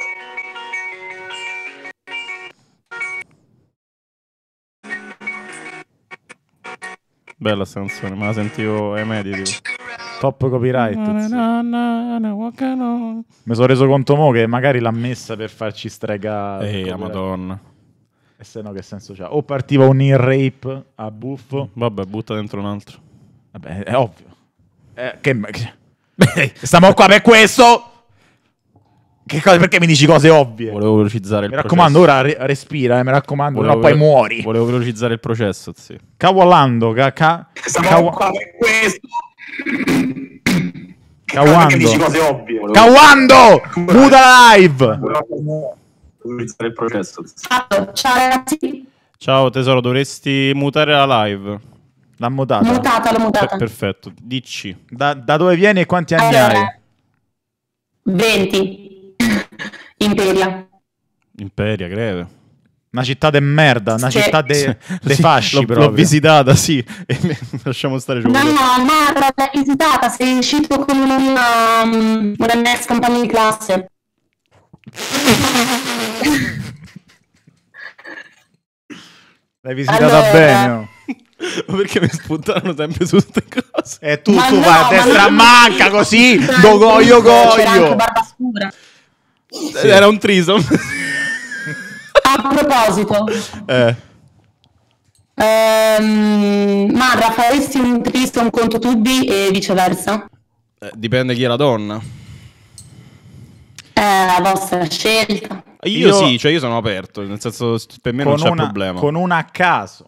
[SPEAKER 2] Bella stanzione, ma la sentivo ai eh, mediti. Top copyright. Na,
[SPEAKER 3] na, na,
[SPEAKER 2] Mi sono reso conto mo che magari l'ha messa per farci stregare. Ehi, la madonna. E se no che senso c'ha? O partiva un in rape a buffo. Vabbè, butta dentro un altro. Vabbè, è ovvio. Eh, che... Stiamo qua per questo. Che cosa, perché mi dici cose ovvie? Volevo velocizzare il processo. Mi raccomando, ora re- respira, eh, mi raccomando, volevo no, poi muori. Volevo velocizzare il processo, sì. Cavolando, ca- ca- Stiamo cav- qua per questo.
[SPEAKER 1] Cawando. Cawando! Muda live!
[SPEAKER 2] Iniziare il processo. Ciao, ragazzi. Ciao tesoro, dovresti mutare la live. L'ha mutata. Mutata, l'ho cioè, mutata. Per- perfetto, dici. Da, da dove vieni e quanti anni allora, hai?
[SPEAKER 10] 20. Imperia.
[SPEAKER 2] Imperia, greve. Una città de merda, una sì. città dei de sì, fasci l'ho, proprio. L'ho visitata, sì, lasciamo stare giù. No,
[SPEAKER 1] no, merda, l'hai visitata, sei
[SPEAKER 4] uscito con una, una um, mia ex compagna di classe.
[SPEAKER 2] L'hai visitata allora... bene? Oh. Perché mi spuntano sempre su queste cose? E tu, ma tu no, a destra a manca così, do goio goio.
[SPEAKER 13] Era un trisom.
[SPEAKER 5] A proposito,
[SPEAKER 2] eh.
[SPEAKER 10] ehm, Marra, faresti un'intervista a un conto tubi e viceversa?
[SPEAKER 2] Eh, dipende chi è la donna.
[SPEAKER 10] È eh, la vostra scelta.
[SPEAKER 2] Io, io, sì, cioè io sono aperto, nel senso per me non c'è una, problema. Con una a caso.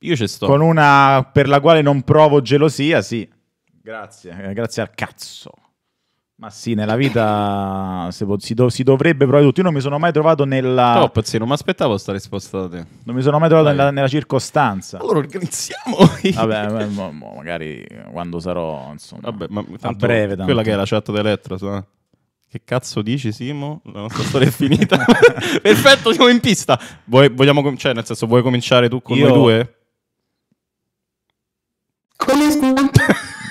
[SPEAKER 2] Io ci sto. Con una per la quale non provo gelosia, sì. Grazie, eh, grazie al cazzo. Ma sì, nella vita si, do, si, dovrebbe provare tutto. Io non mi sono mai trovato nella. Top, sì, non mi aspettavo questa risposta da te. Non mi sono mai trovato nella, nella, circostanza. Allora organizziamo. Vabbè, ma, ma, magari quando sarò. Insomma, Vabbè, ma a breve. Tanto. Quella che è la chat di Elettra, so. Che cazzo dici, Simo? La nostra storia è finita. Perfetto, siamo in pista. Vuoi, vogliamo cominciare? Cioè, nel senso, vuoi cominciare tu con Io... noi due? Come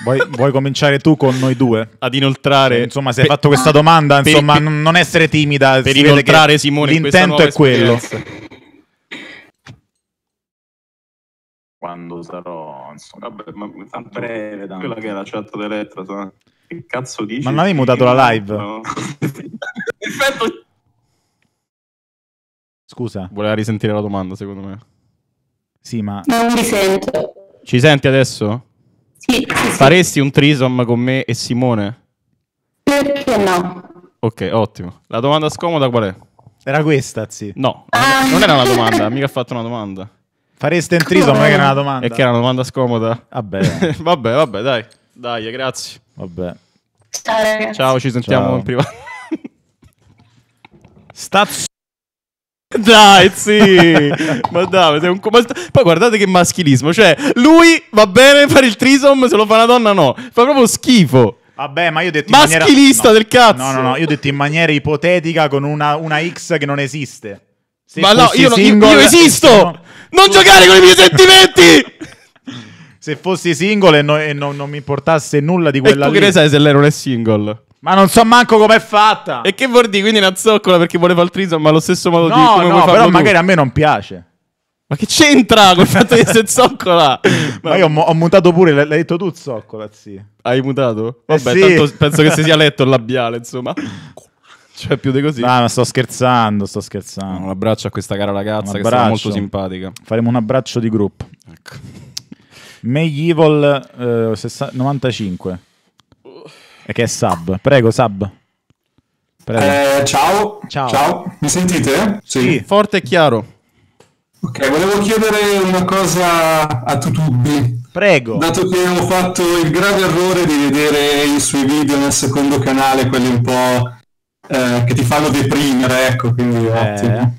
[SPEAKER 2] Vuoi, vuoi, cominciare tu con noi due? Ad inoltrare. Cioè, insomma, se hai fatto questa domanda, per, insomma, per, non essere timida. Per si inoltrare Simone L'intento è quello. Quando sarò, insomma, vabbè, ma a breve, tanto. quella che è la chat dell'Elettra, so. che cazzo dici? Ma non avevi mutato la live? No. Perfetto. Scusa. Voleva risentire la domanda, secondo me. Sì, ma... Non mi sento. Ci senti adesso? Sì, sì, Faresti un trisom con me e Simone? Perché no? Ok, ottimo. La domanda scomoda qual è? Era questa, sì. No, non era una domanda, mica ha fatto una domanda. Fareste un trisom, non che era una domanda. E che era una domanda scomoda. Vabbè. vabbè, vabbè, dai. Dai, grazie. Vabbè.
[SPEAKER 1] Ciao, ragazzi. Ciao, ci sentiamo Ciao. in
[SPEAKER 2] privato. Stazzo. Dai, sì, ma dai, sei un co- ma st- poi guardate che maschilismo. Cioè, lui va bene fare il trisom, se lo fa una donna, no. Fa proprio schifo. Vabbè, ma io ho detto in maniera. Maschilista no, del cazzo. No, no, no, io ho detto in maniera ipotetica con una, una X che non esiste.
[SPEAKER 10] Se ma no, io, non- single- io esisto. No. Non giocare con i miei
[SPEAKER 2] sentimenti. Se fossi single e, no- e non, non mi importasse nulla di E quella tu che ne sai se lei non è single? Ma non so manco com'è fatta. E che vuol dire? Quindi una zoccola perché voleva il trisom, ma allo stesso modo no, di come No, però tu. magari a me non piace. Ma che c'entra col fatto di essere zoccola? ma io ho, ho mutato pure, l'hai detto tu zoccola, sì. Hai mutato? Vabbè, eh sì. tanto penso che si sia letto il labiale, insomma. Cioè, più di così. No, ma sto scherzando, sto scherzando. Un abbraccio a questa cara ragazza che è molto simpatica. Faremo un abbraccio di gruppo. Ecco. Medieval eh, 95 che è Sub. Prego, Sub. Prego. Eh, ciao. ciao. ciao. Mi sentite? Sì. sì. Forte e chiaro. Ok, volevo chiedere una cosa a Tutubi. Prego. Dato che ho fatto il grave errore di
[SPEAKER 4] vedere i suoi video nel secondo canale, quelli un po' eh, che ti fanno deprimere,
[SPEAKER 11] ecco, quindi eh. ottimo.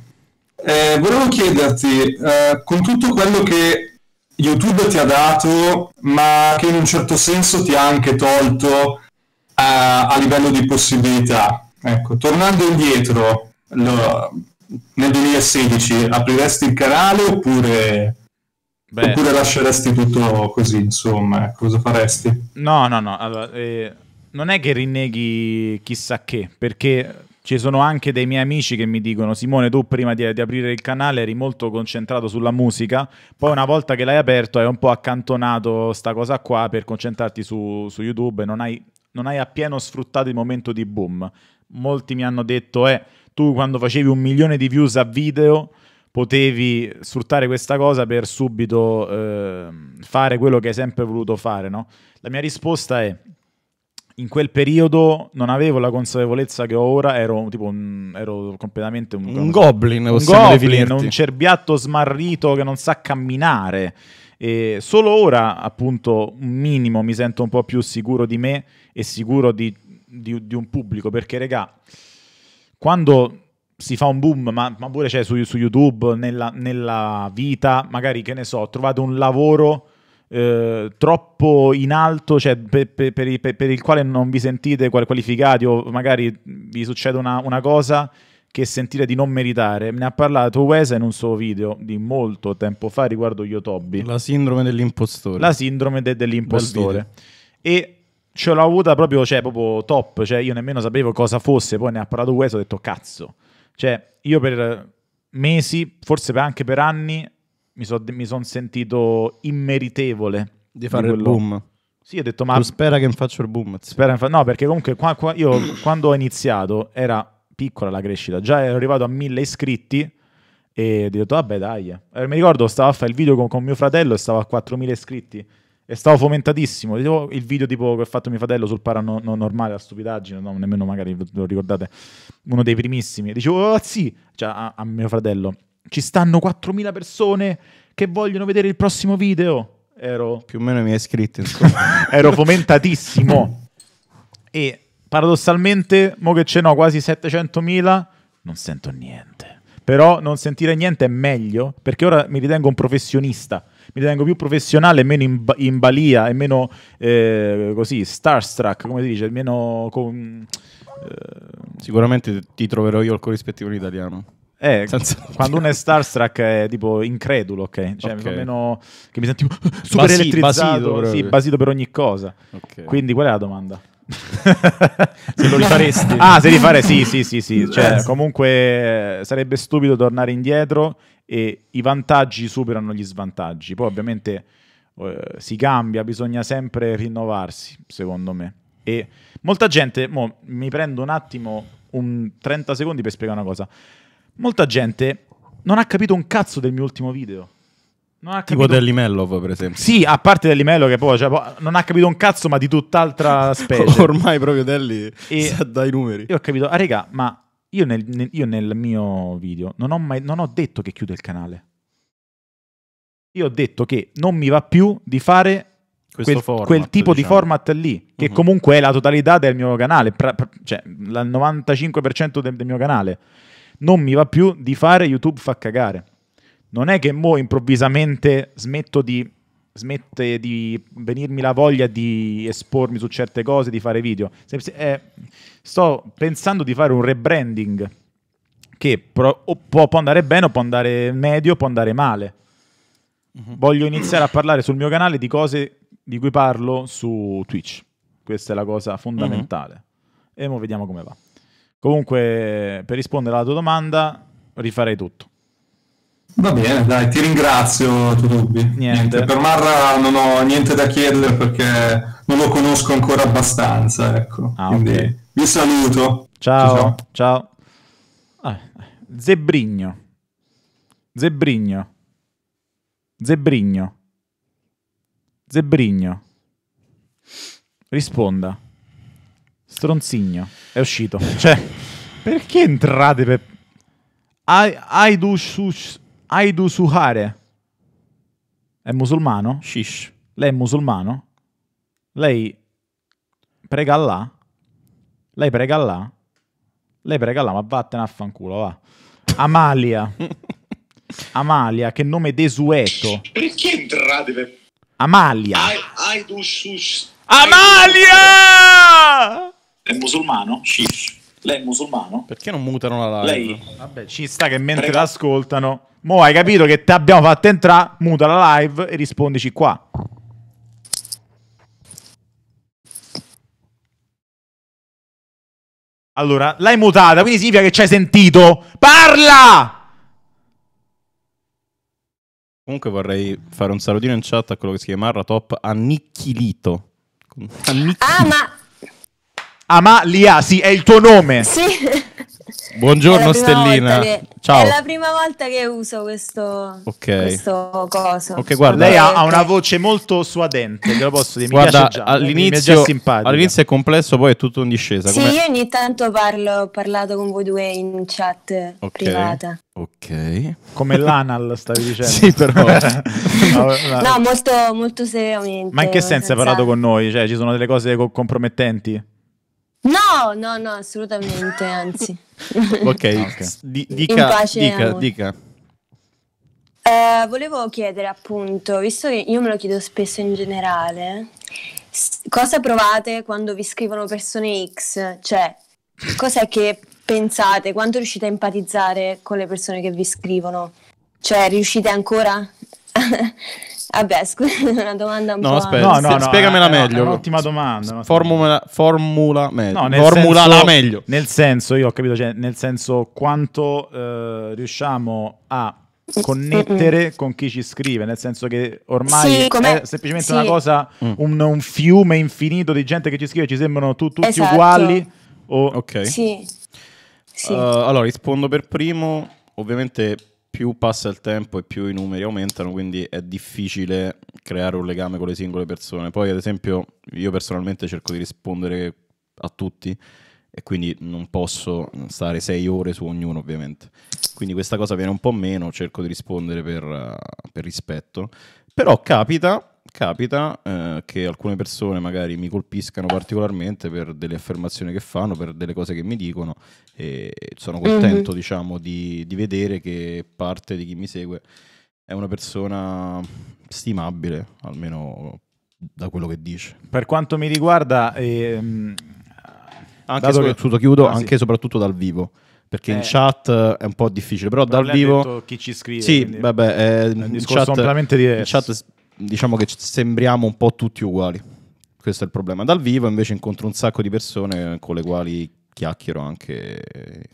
[SPEAKER 4] Eh, volevo chiederti, eh, con tutto quello
[SPEAKER 11] che YouTube ti ha dato, ma che in un certo senso ti ha anche tolto a, eh, a livello di possibilità. Ecco, tornando indietro, lo, nel 2016 apriresti il canale oppure, oppure, lasceresti tutto così, insomma, ecco, cosa faresti?
[SPEAKER 2] No, no, no, allora, eh, non è che rinneghi chissà che, perché ci sono anche dei miei amici che mi dicono Simone tu prima di, di, aprire il canale eri molto concentrato sulla musica poi una volta che l'hai aperto hai un po' accantonato sta cosa qua per concentrarti su, su YouTube e non hai non hai appieno sfruttato il momento di boom. Molti mi hanno detto, eh, tu quando facevi un milione di views a video potevi sfruttare questa cosa per subito eh, fare quello che hai sempre voluto fare, no? La mia risposta è, in quel periodo non avevo la consapevolezza che ho ora, ero, tipo, un, ero completamente un, un goblin, un, goblin un cerbiatto smarrito che non sa camminare. E solo ora, appunto, un minimo mi sento un po' più sicuro di me e sicuro di, di, di un pubblico, perché regà, quando si fa un boom, ma, ma pure c'è cioè, su, su YouTube, nella, nella, vita, magari che ne so, trovate un lavoro eh, troppo in alto, cioè per, per, per, per, il quale non vi sentite qualificati o magari vi succede una, una cosa che sentite di non meritare. Ne ha parlato Wes in un suo video di molto tempo fa riguardo Yotobi. La sindrome dell'impostore. La sindrome de- dell'impostore. E ce l'ho avuta proprio, cioè, proprio top, cioè, io nemmeno sapevo cosa fosse, poi ne ha parlato questo, ho detto cazzo, cioè, io per mesi, forse anche per anni, mi, so, mi sono sentito immeritevole. Di fare di il boom. Sì, ho detto, ma... Tu spera che mi faccio il boom. Spera fa... No, perché comunque qua, qua io quando ho iniziato era piccola la crescita, già ero arrivato a mille iscritti e ho detto, vabbè dai. Eh, mi ricordo, stavo a fare il video con, con mio fratello e stavo a 4.000 iscritti è stato fomentatissimo. il video tipo, che ha fatto mio fratello sul paranormale, la stupidaggine, no, nemmeno magari lo ricordate, uno dei primissimi. Dicevo, oh, sì, cioè, a, a, mio fratello, ci stanno 4.000 persone che vogliono vedere il prossimo video. Ero... Più o meno i miei iscritti, Ero fomentatissimo. e paradossalmente, mo che ce n'ho quasi 700.000, non sento niente. Però non sentire niente è meglio, perché ora mi ritengo un professionista mi ritengo più professionale, meno in, in balia e meno eh, così, starstruck, come si dice, meno... Con, eh... Sicuramente ti troverò io al corrispettivo in italiano. Eh, Senza... quando uno è starstruck è tipo incredulo, ok? Cioè, okay. meno che mi sentivo super Basi, elettrizzato, basito, sì, basito per ogni cosa. Okay. Quindi qual è la domanda? se lo rifaresti. ah, se rifare, sì, sì, sì, sì. Cioè, eh. comunque sarebbe stupido tornare indietro e i vantaggi superano gli svantaggi. Poi ovviamente eh, si cambia, bisogna sempre rinnovarsi, secondo me. E molta gente, mo, mi prendo un attimo, un 30 secondi per spiegare una cosa. Molta gente non ha capito un cazzo del mio ultimo video. Non ha tipo capito... per esempio. Sì, a parte dell'Imelov che poi cioè, non ha capito un cazzo, ma di tutt'altra specie. Ormai proprio Delli e... sa dai numeri. Io ho capito, ah, raga, ma io nel, nel, io nel mio video non ho, mai, non ho detto che chiudo il canale. Io ho detto che non mi va più di fare
[SPEAKER 1] quel, format, quel, tipo
[SPEAKER 2] diciamo. di format lì, che uh-huh. comunque è la totalità del mio canale, pra, pra, cioè il 95% del, del, mio canale. Non mi va più di fare YouTube fa cagare. Non è che mo improvvisamente smetto di, smette di venirmi la voglia di espormi su certe cose, di fare video. Se, se, eh, Sto pensando di fare un rebranding che pro- può, può andare bene, o può andare medio, può andare male. Uh-huh. Voglio iniziare a parlare sul mio canale di cose di cui parlo su Twitch. Questa è la cosa mhm. fondamentale. Uh-huh. E mo vediamo come va. Comunque, per rispondere alla tua domanda, rifarei tutto. Va bene, dai, ti ringrazio
[SPEAKER 11] Tutubi. Niente.
[SPEAKER 2] niente. Per Marra non ho niente da chiedere perché non lo conosco ancora
[SPEAKER 11] abbastanza, ecco. Ah, Quindi okay.
[SPEAKER 2] vi saluto. Ciao, ciao. ciao. Ah, zebrigno. Zebrigno. Zebrigno. Zebrigno. Risponda. Stronzigno. È uscito. Cioè, perché entrate per... Ai, ai du sus... Aidu Suhare è musulmano? Shish. Lei è musulmano? Lei prega Allah? Lei prega Allah? Lei prega Allah, ma vattene a fanculo, va. Amalia. Amalia, che nome desueto. Perché entrate? Amalia. Aidu Sush. Amalia! È musulmano? Shish. Lei è musulmano? Perché non mutano la live? Lei... Vabbè, ci sta che mentre Prego. l'ascoltano. Mo hai capito che ti abbiamo fatto entrare, muta la live e rispondici qua. Allora, l'hai mutata, quindi significa che ci hai sentito. Parla! Comunque vorrei fare un salutino in chat a quello che si chiama Ratop Annichilito. Annichilito. Ah, ma Amalia, sì, è il tuo nome. Sì. Buongiorno Stellina. Che, Ciao. È la
[SPEAKER 10] prima volta che uso questo, okay. questo coso. Okay, guarda, Lei ha, ha, una
[SPEAKER 2] voce molto suadente, te lo posso dire. Guarda, già, all'inizio, all'inizio, è complesso, poi è tutto in discesa. Sì, io
[SPEAKER 10] ogni tanto parlo, ho parlato con voi due in chat okay. privata.
[SPEAKER 2] Ok. Come l'anal, stavi dicendo. sì, però. no, molto,
[SPEAKER 10] molto seriamente. Ma in che senso hai parlato con
[SPEAKER 2] noi? Cioè, ci sono delle cose compromettenti?
[SPEAKER 10] No, no, no, assolutamente, anzi.
[SPEAKER 2] ok, okay. D-
[SPEAKER 10] dica, dica, dica. Uh, volevo chiedere appunto, visto che io me lo chiedo spesso in generale, s- cosa provate quando vi scrivono persone X? Cioè, cos'è che pensate? Quanto riuscite a empatizzare con le persone che vi scrivono? Cioè, riuscite ancora Vabbè, scusa, una domanda un no, po'... Aspetta, no, no, no, spiegamela eh, meglio. È un'ottima
[SPEAKER 2] domanda. Formula, formula meglio. No, formula senso, meglio. Nel senso, io ho capito, cioè, nel senso quanto eh, riusciamo a connettere con chi ci scrive, nel senso che ormai sì, è semplicemente sì. una cosa, mm. un, un, fiume infinito di gente che ci scrive, ci sembrano tu, tutti esatto. uguali. O... Ok. Sì. Uh, allora, rispondo per primo ovviamente più passa il tempo e più i numeri aumentano, quindi è difficile creare un legame con le singole persone. Poi, ad esempio, io personalmente cerco di rispondere a tutti e quindi non posso stare sei ore su ognuno, ovviamente. Quindi questa cosa viene un po' meno, cerco di rispondere per, eh, per rispetto. Però capita capita eh, che alcune persone magari mi colpiscano particolarmente per delle affermazioni che fanno, per delle cose che mi dicono e sono mhm. contento mm-hmm. diciamo di, di, vedere che parte di chi mi segue è una persona stimabile, almeno da quello che dice. Per quanto mi riguarda, ehm, anche, soprattutto, che... chiudo, ah, anche sì. soprattutto dal vivo perché eh, in chat è un po' difficile, però, però dal vivo chi ci scrive. Sì, vabbè, eh, è un discorso chat, completamente diverso. In chat diciamo che sembriamo un po' tutti uguali. Questo è il problema. Dal vivo invece incontro un sacco di persone con le quali chiacchiero anche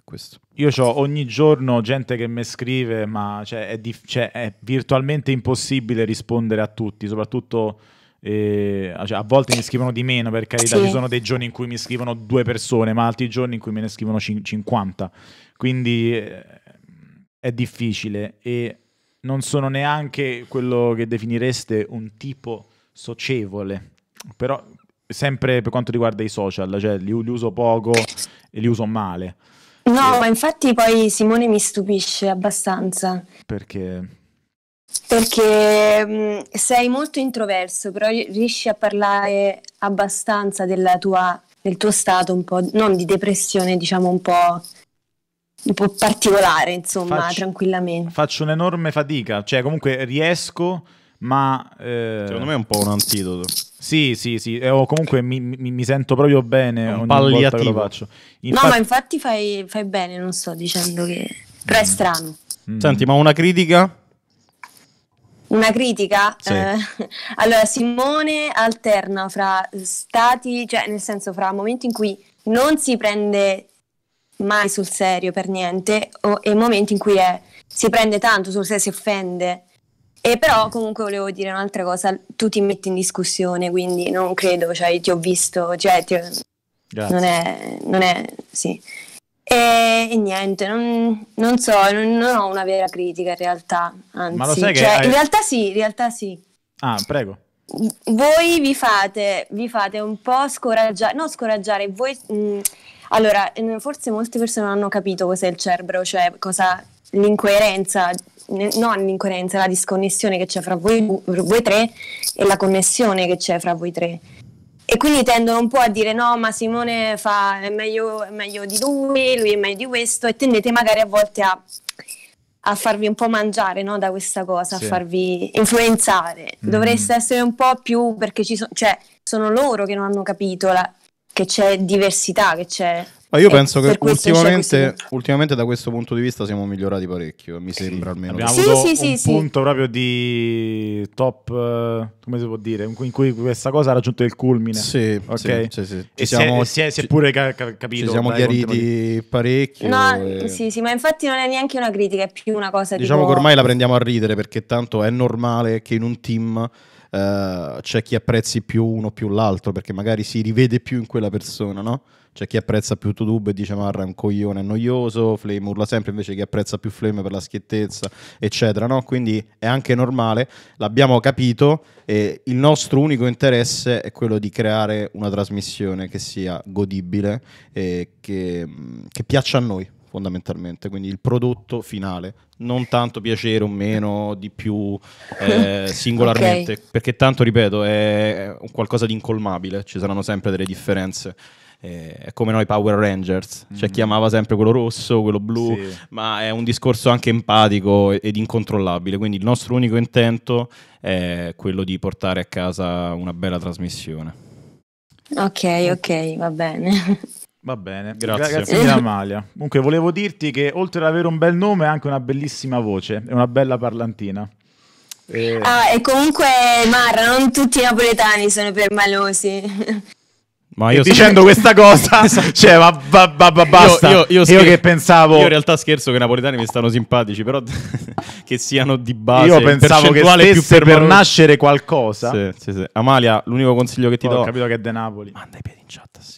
[SPEAKER 2] questo. Io ho ogni giorno gente che mi scrive, ma cioè è, dif- cioè è, virtualmente impossibile rispondere a tutti, soprattutto eh, cioè a volte mi scrivono di meno, per carità, sì. ci sono dei giorni in cui mi scrivono due persone, ma altri giorni in cui me ne scrivono cin- 50. Quindi eh, è difficile e non sono neanche quello che definireste un tipo socievole, però sempre per quanto riguarda i social, cioè li, li uso poco e li uso male.
[SPEAKER 10] No, e... ma infatti poi Simone mi stupisce abbastanza.
[SPEAKER 2] Perché?
[SPEAKER 10] Perché mh, sei molto introverso, però riesci a parlare abbastanza tua, del tuo stato un po', non di depressione, diciamo un po' un po' particolare, insomma, faccio, tranquillamente.
[SPEAKER 2] Faccio un'enorme fatica, cioè comunque riesco, ma... Eh... Secondo me è un po' un antidoto. Sì, sì, sì, eh, o comunque mi, mi, mi, sento proprio bene un ogni palliativo. volta lo faccio. Infatti... No, ma
[SPEAKER 10] infatti fai, fai, bene, non sto dicendo che... Però è mm. strano.
[SPEAKER 2] Mm. Senti, ma una critica?
[SPEAKER 10] Una critica? Sì. Eh, allora, Simone alterna fra stati, cioè nel senso fra momenti in cui non si prende mai sul serio per niente o, e momenti in cui è, si prende tanto sul serio, si offende. E però comunque volevo dire un'altra cosa, tu ti metti in discussione, quindi non credo, cioè ti ho visto, cioè ti, non è, non è, sì. E, e niente, non, non so, non, non, ho una vera critica in realtà, anzi, Ma lo sai che cioè, hai... in realtà sì, in realtà sì. Ah, prego voi vi fate, vi fate, un po' scoraggiare, no scoraggiare, voi mh, mm, allora, forse molte persone non hanno capito cos'è il cerbero, cioè cosa l'incoerenza, non l'incoerenza, la disconnessione che c'è fra voi, voi tre e la connessione che c'è fra voi tre. E quindi tendono un po' a dire no, ma Simone fa, è, meglio, è meglio di lui, lui è meglio di questo, e tendete magari a volte a, a farvi un po' mangiare no, da questa cosa, sì. a farvi influenzare. Mm. Dovreste essere un po' più perché ci so, cioè, sono loro che non hanno capito la, che c'è diversità, che c'è... Ma io penso che ultimamente,
[SPEAKER 2] questo... ultimamente, da questo punto di vista siamo migliorati parecchio, mi sì, sembra almeno. Abbiamo sì, avuto sì, un punto proprio di top, eh, come si può dire, in cui questa cosa ha raggiunto il culmine. Sì, okay. sì, sì, E siamo, si, è, si è pure ca- capito. Ci siamo dai, chiariti parecchio. No, e... sì,
[SPEAKER 10] sì, ma infatti non è neanche una critica, è più una cosa Diciamo tipo... che ormai la
[SPEAKER 2] prendiamo a ridere perché tanto è normale che in un team eh, c'è chi apprezzi più uno più l'altro perché magari si rivede più in quella persona, no? C'è chi apprezza più Tudub e dice Marra è un coglione, noioso, Flame urla sempre, invece chi apprezza più Flame per la schiettezza, eccetera, no? Quindi è anche normale, l'abbiamo capito e il nostro unico interesse è quello di creare una trasmissione che sia godibile e che, che piaccia a noi fondamentalmente, quindi il prodotto finale, non tanto piacere o meno, di più eh, singolarmente, okay. perché tanto, ripeto, è qualcosa di incolmabile, ci saranno sempre delle differenze. Eh, è come noi Power Rangers, mm cioè mm-hmm. chi sempre quello rosso, quello blu, sì. ma è un discorso anche empatico ed incontrollabile, quindi il nostro unico intento è quello di portare a casa una bella trasmissione.
[SPEAKER 10] Ok, ok, va bene.
[SPEAKER 2] Va bene, grazie. grazie mille Amalia. Comunque volevo dirti che oltre ad avere un bel nome ha anche una bellissima voce e una bella parlantina. E... Eh. Ah, e
[SPEAKER 10] comunque Mara, non tutti i napoletani sono permalosi.
[SPEAKER 2] Ma io dicendo so... questa cosa, esatto. cioè, ma, ma, ma, ma basta. Io, io, io, io che pensavo. Io in realtà scherzo che i napoletani mi stanno simpatici, però che siano di base. Io pensavo che stesse per nascere qualcosa. Sì, sì, sì. Amalia, l'unico consiglio che ti oh, do. Ho capito che è De Napoli. Manda i piedi in chat. Sì.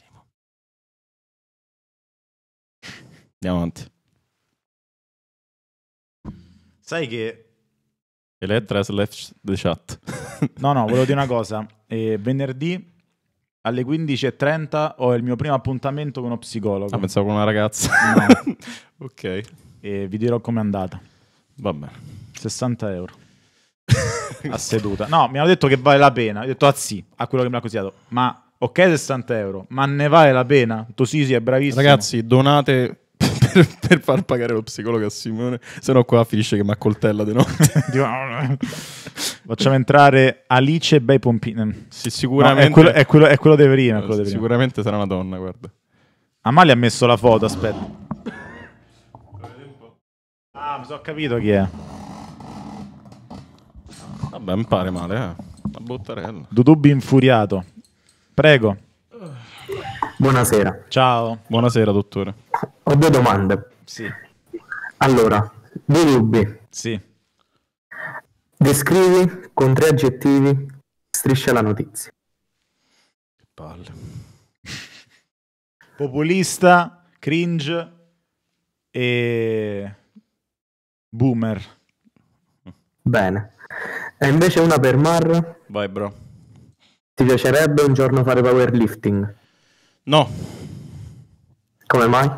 [SPEAKER 1] Andiamo avanti. Sai che Elettra has left the
[SPEAKER 2] chat. no, no, volevo dire una cosa. Eh, venerdì alle 15.30 ho il mio primo appuntamento con uno psicologo. Ah, pensavo con una ragazza. No. ok. E vi dirò com'è andata. Va bene. 60 euro. a seduta. No, mi hanno detto che vale la pena. Ho detto, ah sì, a quello che mi ha consigliato. Ma, ok 60 euro, ma ne vale la pena? Tu sì, sì, è bravissimo. Ragazzi, donate per, per, far pagare lo psicologo a Simone, se no qua finisce che mi accoltella di notte. Facciamo entrare Alice Bei Pompini. Sì, sicuramente... No, è, quello, è, quello, è, quello, di prima, eh, quello Sicuramente sarà una donna, guarda. Amalia ha messo la foto, aspetta. Ah, mi sono capito chi è. Vabbè, mi pare male, eh. La bottarella. Dudubi infuriato. Prego. Ah. Buonasera. Ciao. Buonasera, dottore. Ho due domande. Sì. Allora, due dubbi. Sì. Descrivi
[SPEAKER 4] con tre aggettivi striscia la notizia. Che palle.
[SPEAKER 2] Populista, cringe e boomer. Bene. E invece una per Mar. Vai, bro. Ti piacerebbe un giorno fare powerlifting? No. Come mai?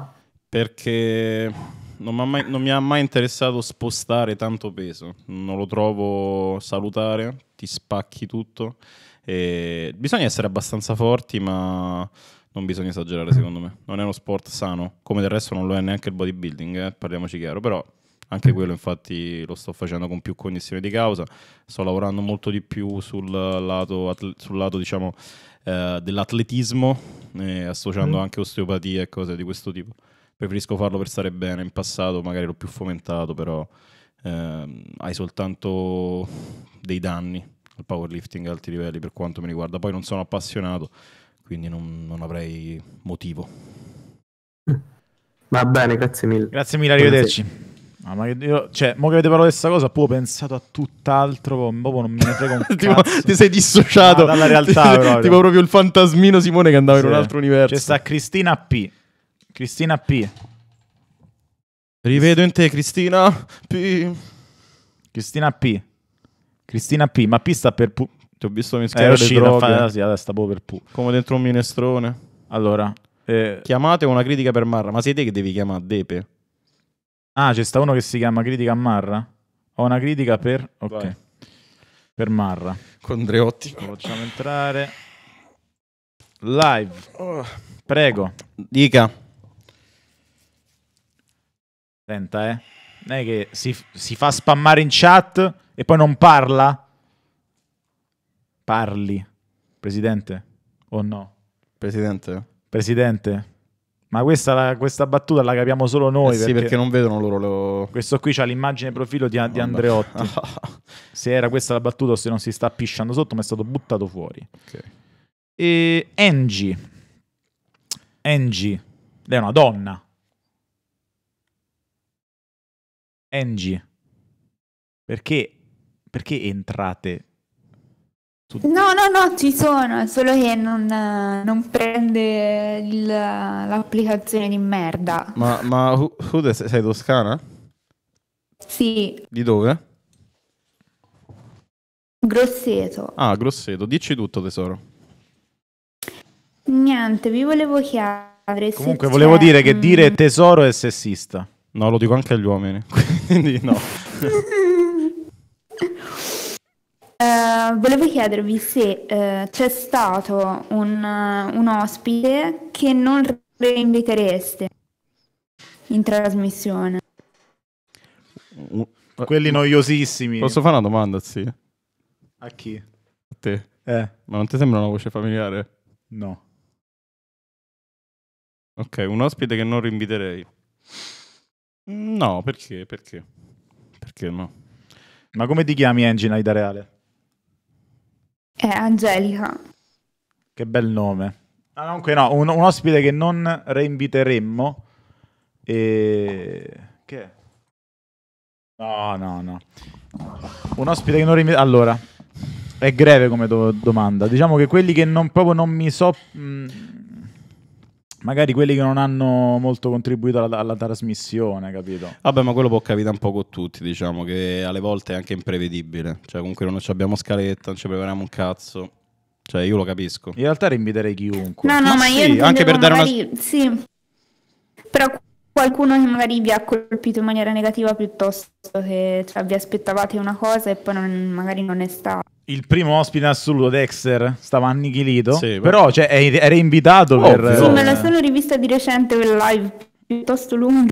[SPEAKER 2] Perché non mi, mai, non mi, ha mai interessato spostare tanto peso, non lo trovo salutare, ti spacchi tutto. E bisogna essere abbastanza forti, ma non bisogna esagerare secondo me. Non è uno sport sano, come del resto non lo è neanche il bodybuilding, eh? parliamoci chiaro, però anche quello infatti lo sto facendo con più cognizione di causa, sto lavorando molto di più sul lato, sul lato diciamo eh, dell'atletismo, eh, associando mm. anche osteopatia e cose di questo tipo. Preferisco farlo per stare bene, in passato magari l'ho più fomentato, però eh, hai soltanto dei danni al powerlifting a alti livelli per quanto mi riguarda. Poi non sono appassionato, quindi non, non avrei motivo.
[SPEAKER 12] Mm. Va bene, grazie mille. Grazie mille, arrivederci.
[SPEAKER 2] No, ah, ma io, cioè, mo che avete parlato di questa cosa, poi ho pensato a tutt'altro, proprio boh, non me ne frega un tipo, Ti sei dissociato dalla realtà, proprio. tipo proprio il fantasmino Simone che andava sì. in un altro universo. C'è sta Cristina P. Cristina P. Rivedo in te Cristina P. Cristina P. Cristina P, ma P sta per pu... Ti ho visto eh, mischiare eh, le droghe. Fa... Sì, adesso sta proprio per pu. Come dentro un minestrone. Allora, eh... chiamate una critica per Marra, ma siete che devi chiamare Depe? Ah, c'è sta uno che si chiama Critica a Marra? Ho una critica per... Ok. Vai. Per Marra. Con Dreotti. Lo facciamo entrare. Live. Prego. Dica. Senta, eh. Non è che si, si fa spammare in chat e poi non parla? Parli, presidente. O no? Presidente. Presidente. Ma questa, questa, battuta la capiamo solo noi. Eh sì, perché, perché, non vedono loro. Lo... Questo qui c'ha l'immagine profilo di, di Andreotti. se era questa la battuta o se non si sta pisciando sotto, ma è stato buttato fuori. Okay. E Angie. Angie. Lei è una donna. Angie. Perché, perché entrate tutti.
[SPEAKER 13] No, no, no, ci sono, solo che non, non prende il, l'applicazione di merda.
[SPEAKER 2] Ma, ma Hude, sei toscana?
[SPEAKER 13] Sì. Di dove? Grosseto.
[SPEAKER 2] Ah, Grosseto, dici tutto tesoro.
[SPEAKER 13] Niente, vi volevo chiedere. Comunque, volevo dire che mm, dire
[SPEAKER 2] tesoro è sessista. No, lo dico anche agli uomini, quindi no.
[SPEAKER 13] Eh, volevo chiedervi se eh, c'è stato un, un ospite che non reinvitereste in trasmissione.
[SPEAKER 2] Eh, Quelli noiosissimi. Posso fare una domanda, sì? A chi? A te. Eh. Ma non ti sembra una voce familiare? No. Ok, un ospite che non rinviterei. No, perché? Perché? Perché no? Ma come ti chiami Engine Aida Reale?
[SPEAKER 13] È Angelica.
[SPEAKER 2] Che bel nome. Ah, comunque no, un, un, ospite che non reinviteremmo. E... Che è? No, no, no. Un ospite che non reinviteremmo. Allora, è greve come do- domanda. Diciamo che quelli che non, proprio non mi so... Mh, magari quelli che non hanno molto contribuito alla, alla, trasmissione, capito? Vabbè, ma quello può capitare un po' con tutti, diciamo, che alle volte è anche imprevedibile. Cioè, comunque non abbiamo scaletta, non ci prepariamo un cazzo. Cioè, io lo capisco. In realtà rinviterei chiunque. No, no, ma, ma sì, io anche per dare magari...
[SPEAKER 13] una... Sì. Però qualcuno che magari vi ha colpito in maniera negativa piuttosto che cioè, vi aspettavate una cosa e poi non, magari non è stato.
[SPEAKER 2] Il primo ospite assoluto, Dexter, stava annichilito, sì, però cioè, era invitato oh, per... Sì, me la sono
[SPEAKER 13] rivista di recente quel live, piuttosto lungo.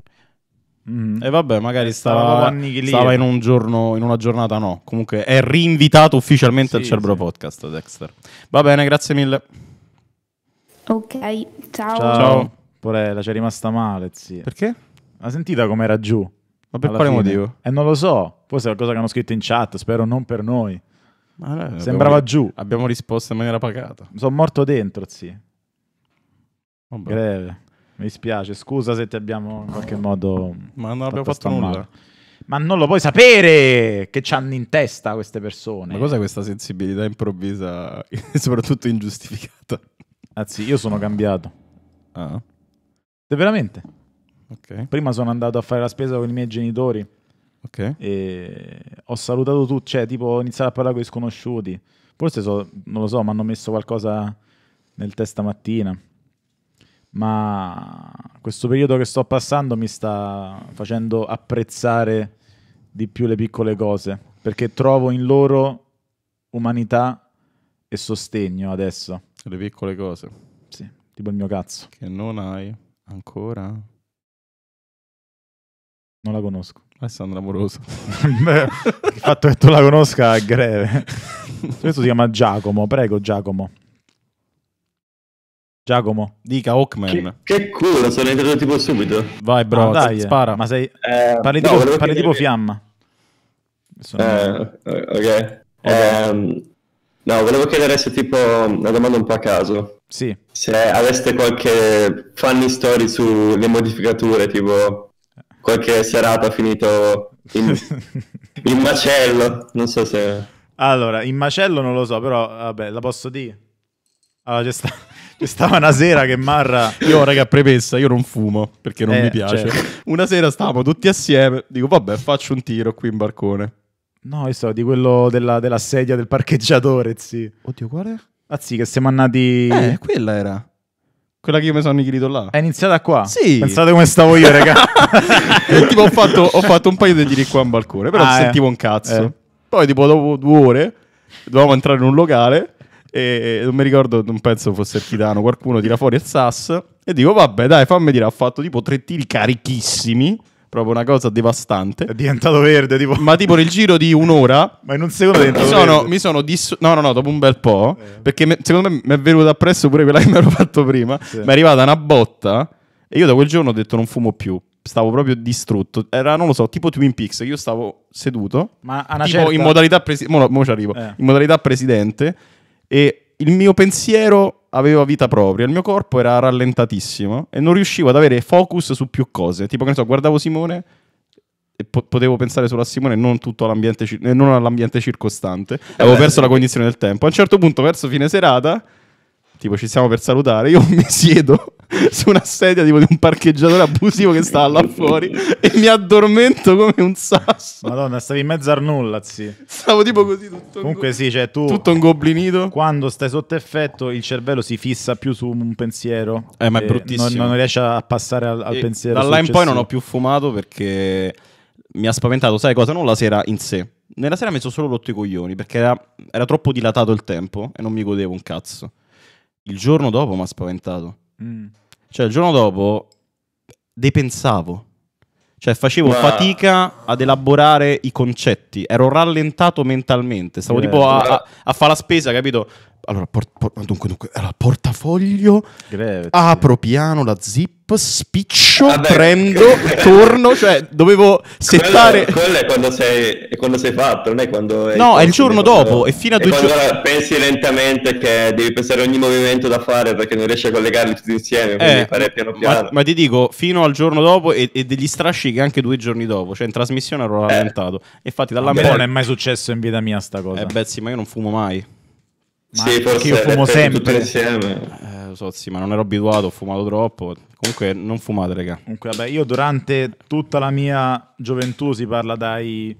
[SPEAKER 2] Mm. E vabbè, magari stava, stava in, un giorno, in una giornata no. Comunque è rinvitato ufficialmente sì, al Cerbro sì. Podcast, Dexter. Va bene, grazie mille. Ok,
[SPEAKER 13] ciao. Ciao. ciao.
[SPEAKER 2] Porella, la c'è rimasta male, zia. Perché? Ha sentita come era giù. Ma per quale fine? motivo? Eh, non lo so. Forse è qualcosa che hanno scritto in chat, spero non per noi. Allora, eh, Sembrava abbiamo, giù. Abbiamo risposto in maniera pacata. Sono morto dentro, zia. Vabbè. Oh, Greve. Mi dispiace, scusa se ti abbiamo in qualche modo. Ma non abbiamo fatto, fatto nulla. Ma non lo puoi sapere che c'hanno in testa queste persone. Ma cos'è questa sensibilità improvvisa, e soprattutto ingiustificata? Anzi, ah, io sono cambiato. Ah. Veramente. Okay. Prima sono andato a fare la spesa con i miei genitori. Okay. E ho salutato tutti, cioè tipo ho iniziato a parlare con i sconosciuti. Forse so, non lo so, mi hanno messo qualcosa nel testa stamattina. Ma questo periodo che sto passando mi sta facendo apprezzare di più le piccole cose, perché trovo in loro umanità e sostegno adesso. Le piccole cose. Sì, tipo il mio cazzo. Che non hai. Ancora? Non la conosco. Alessandra eh, Moroso. il fatto che tu la conosca è greve. Questo si chiama Giacomo. Prego, Giacomo. Giacomo, dica Hawkman. Che, che culo, sono entrato tipo subito. Vai, bro, ah, dai, eh. spara. Ma sei. Eh, parli no, tipo, parli tipo fiamma. Sono... Eh, ok. okay. Eh,
[SPEAKER 8] no, volevo chiedere se tipo una domanda un po' a caso. Sì. Se aveste qualche funny story sulle modificature, tipo qualche serata finito in, in macello, non so se...
[SPEAKER 2] Allora, in macello non lo so, però vabbè, la posso dire. Allora, c'è, sta... c'è stava una sera che Marra... Io, raga, premessa, io non fumo, perché non eh, mi piace. Certo. Una sera stavamo tutti assieme, dico, vabbè, faccio un tiro qui in barcone. No, io so, di quello della, della sedia del parcheggiatore, sì. Oddio, quale? Ah sì, che siamo andati... Eh, quella era. Quella che io mi sono inghirito là. È iniziata qua? Sì. Pensate come stavo io, raga. tipo ho fatto, ho fatto, un paio di giri qua in balcone, però ah, eh. sentivo eh. un cazzo. Eh. Poi tipo dopo due ore dovevamo entrare in un locale e non mi ricordo, non penso fosse il Chitano, qualcuno tira fuori il sas e dico vabbè dai fammi dire, ha fatto tipo tre tiri carichissimi Proprio una cosa devastante. È diventato verde, tipo. Ma tipo nel giro di un'ora. Ma in un secondo mi sono, mi sono disso- No, no, no, dopo un bel po'. Eh. Perché me, secondo me mi è venuta appresso pure quella che mi ero fatto prima. Sì. Mi è arrivata una botta. E io da quel giorno ho detto non fumo più. Stavo proprio distrutto. Era, non lo so, tipo Twin Peaks. Io stavo seduto. Ma a una tipo certa... in modalità. presidente. mo, mo ci arrivo. Eh. In modalità presidente. E il mio pensiero aveva vita propria, il mio corpo era rallentatissimo e non riuscivo ad avere focus su più cose. Tipo, che ne so, guardavo Simone e po- potevo pensare solo a Simone e non, all'ambiente, cir- non all'ambiente circostante. Eh avevo beh, perso sì. la cognizione del tempo. A un certo punto, verso fine serata, tipo ci stiamo per salutare, io mi siedo su una sedia tipo di un parcheggiatore abusivo che sta là fuori e mi addormento come un sasso. Madonna, stavi in mezzo al nulla, sì. Stavo tipo così tutto Comunque go- sì, cioè tu tutto un goblinito. Quando stai sotto effetto il cervello si fissa più su un pensiero. Eh, ma è bruttissimo. Non, non riesce a passare al, al pensiero Da là in poi non ho più fumato perché mi ha spaventato, sai cosa? Non la sera in sé. Nella sera mi sono solo rotto i coglioni perché era, era troppo dilatato il tempo e non mi godevo un cazzo. Il giorno dopo mi ha spaventato. Mm. Cioè, il giorno dopo depensavo. Cioè, facevo Ma... fatica ad elaborare i concetti. Ero rallentato mentalmente. Stavo eh, tipo a, a, a fare la spesa, capito? Allora, por, por, dunque, dunque, allora, portafoglio, Greve, apro piano la zip, spiccio, Vabbè. prendo, torno, cioè dovevo settare... Quello, quello
[SPEAKER 8] è, quando sei, è quando sei fatto, non è quando... no, è il giorno dopo, dopo, è fino a due giorni... Allora pensi lentamente che devi pensare a ogni movimento da fare perché non riesci a collegarli tutti insieme,
[SPEAKER 2] Quindi eh, fare piano piano. Ma, ma, ti dico, fino al giorno dopo e, e, degli strascichi anche due giorni dopo, cioè in trasmissione ero rallentato. Eh. Infatti dall'ambiente... Non è mai successo in vita mia sta cosa. Eh beh sì, ma io non fumo mai. Ma sì, forse io fumo sempre. Eh, lo so, sì, ma non ero abituato, ho fumato troppo. Comunque, non fumate, raga. Comunque, vabbè, io durante tutta la mia gioventù, si parla dai,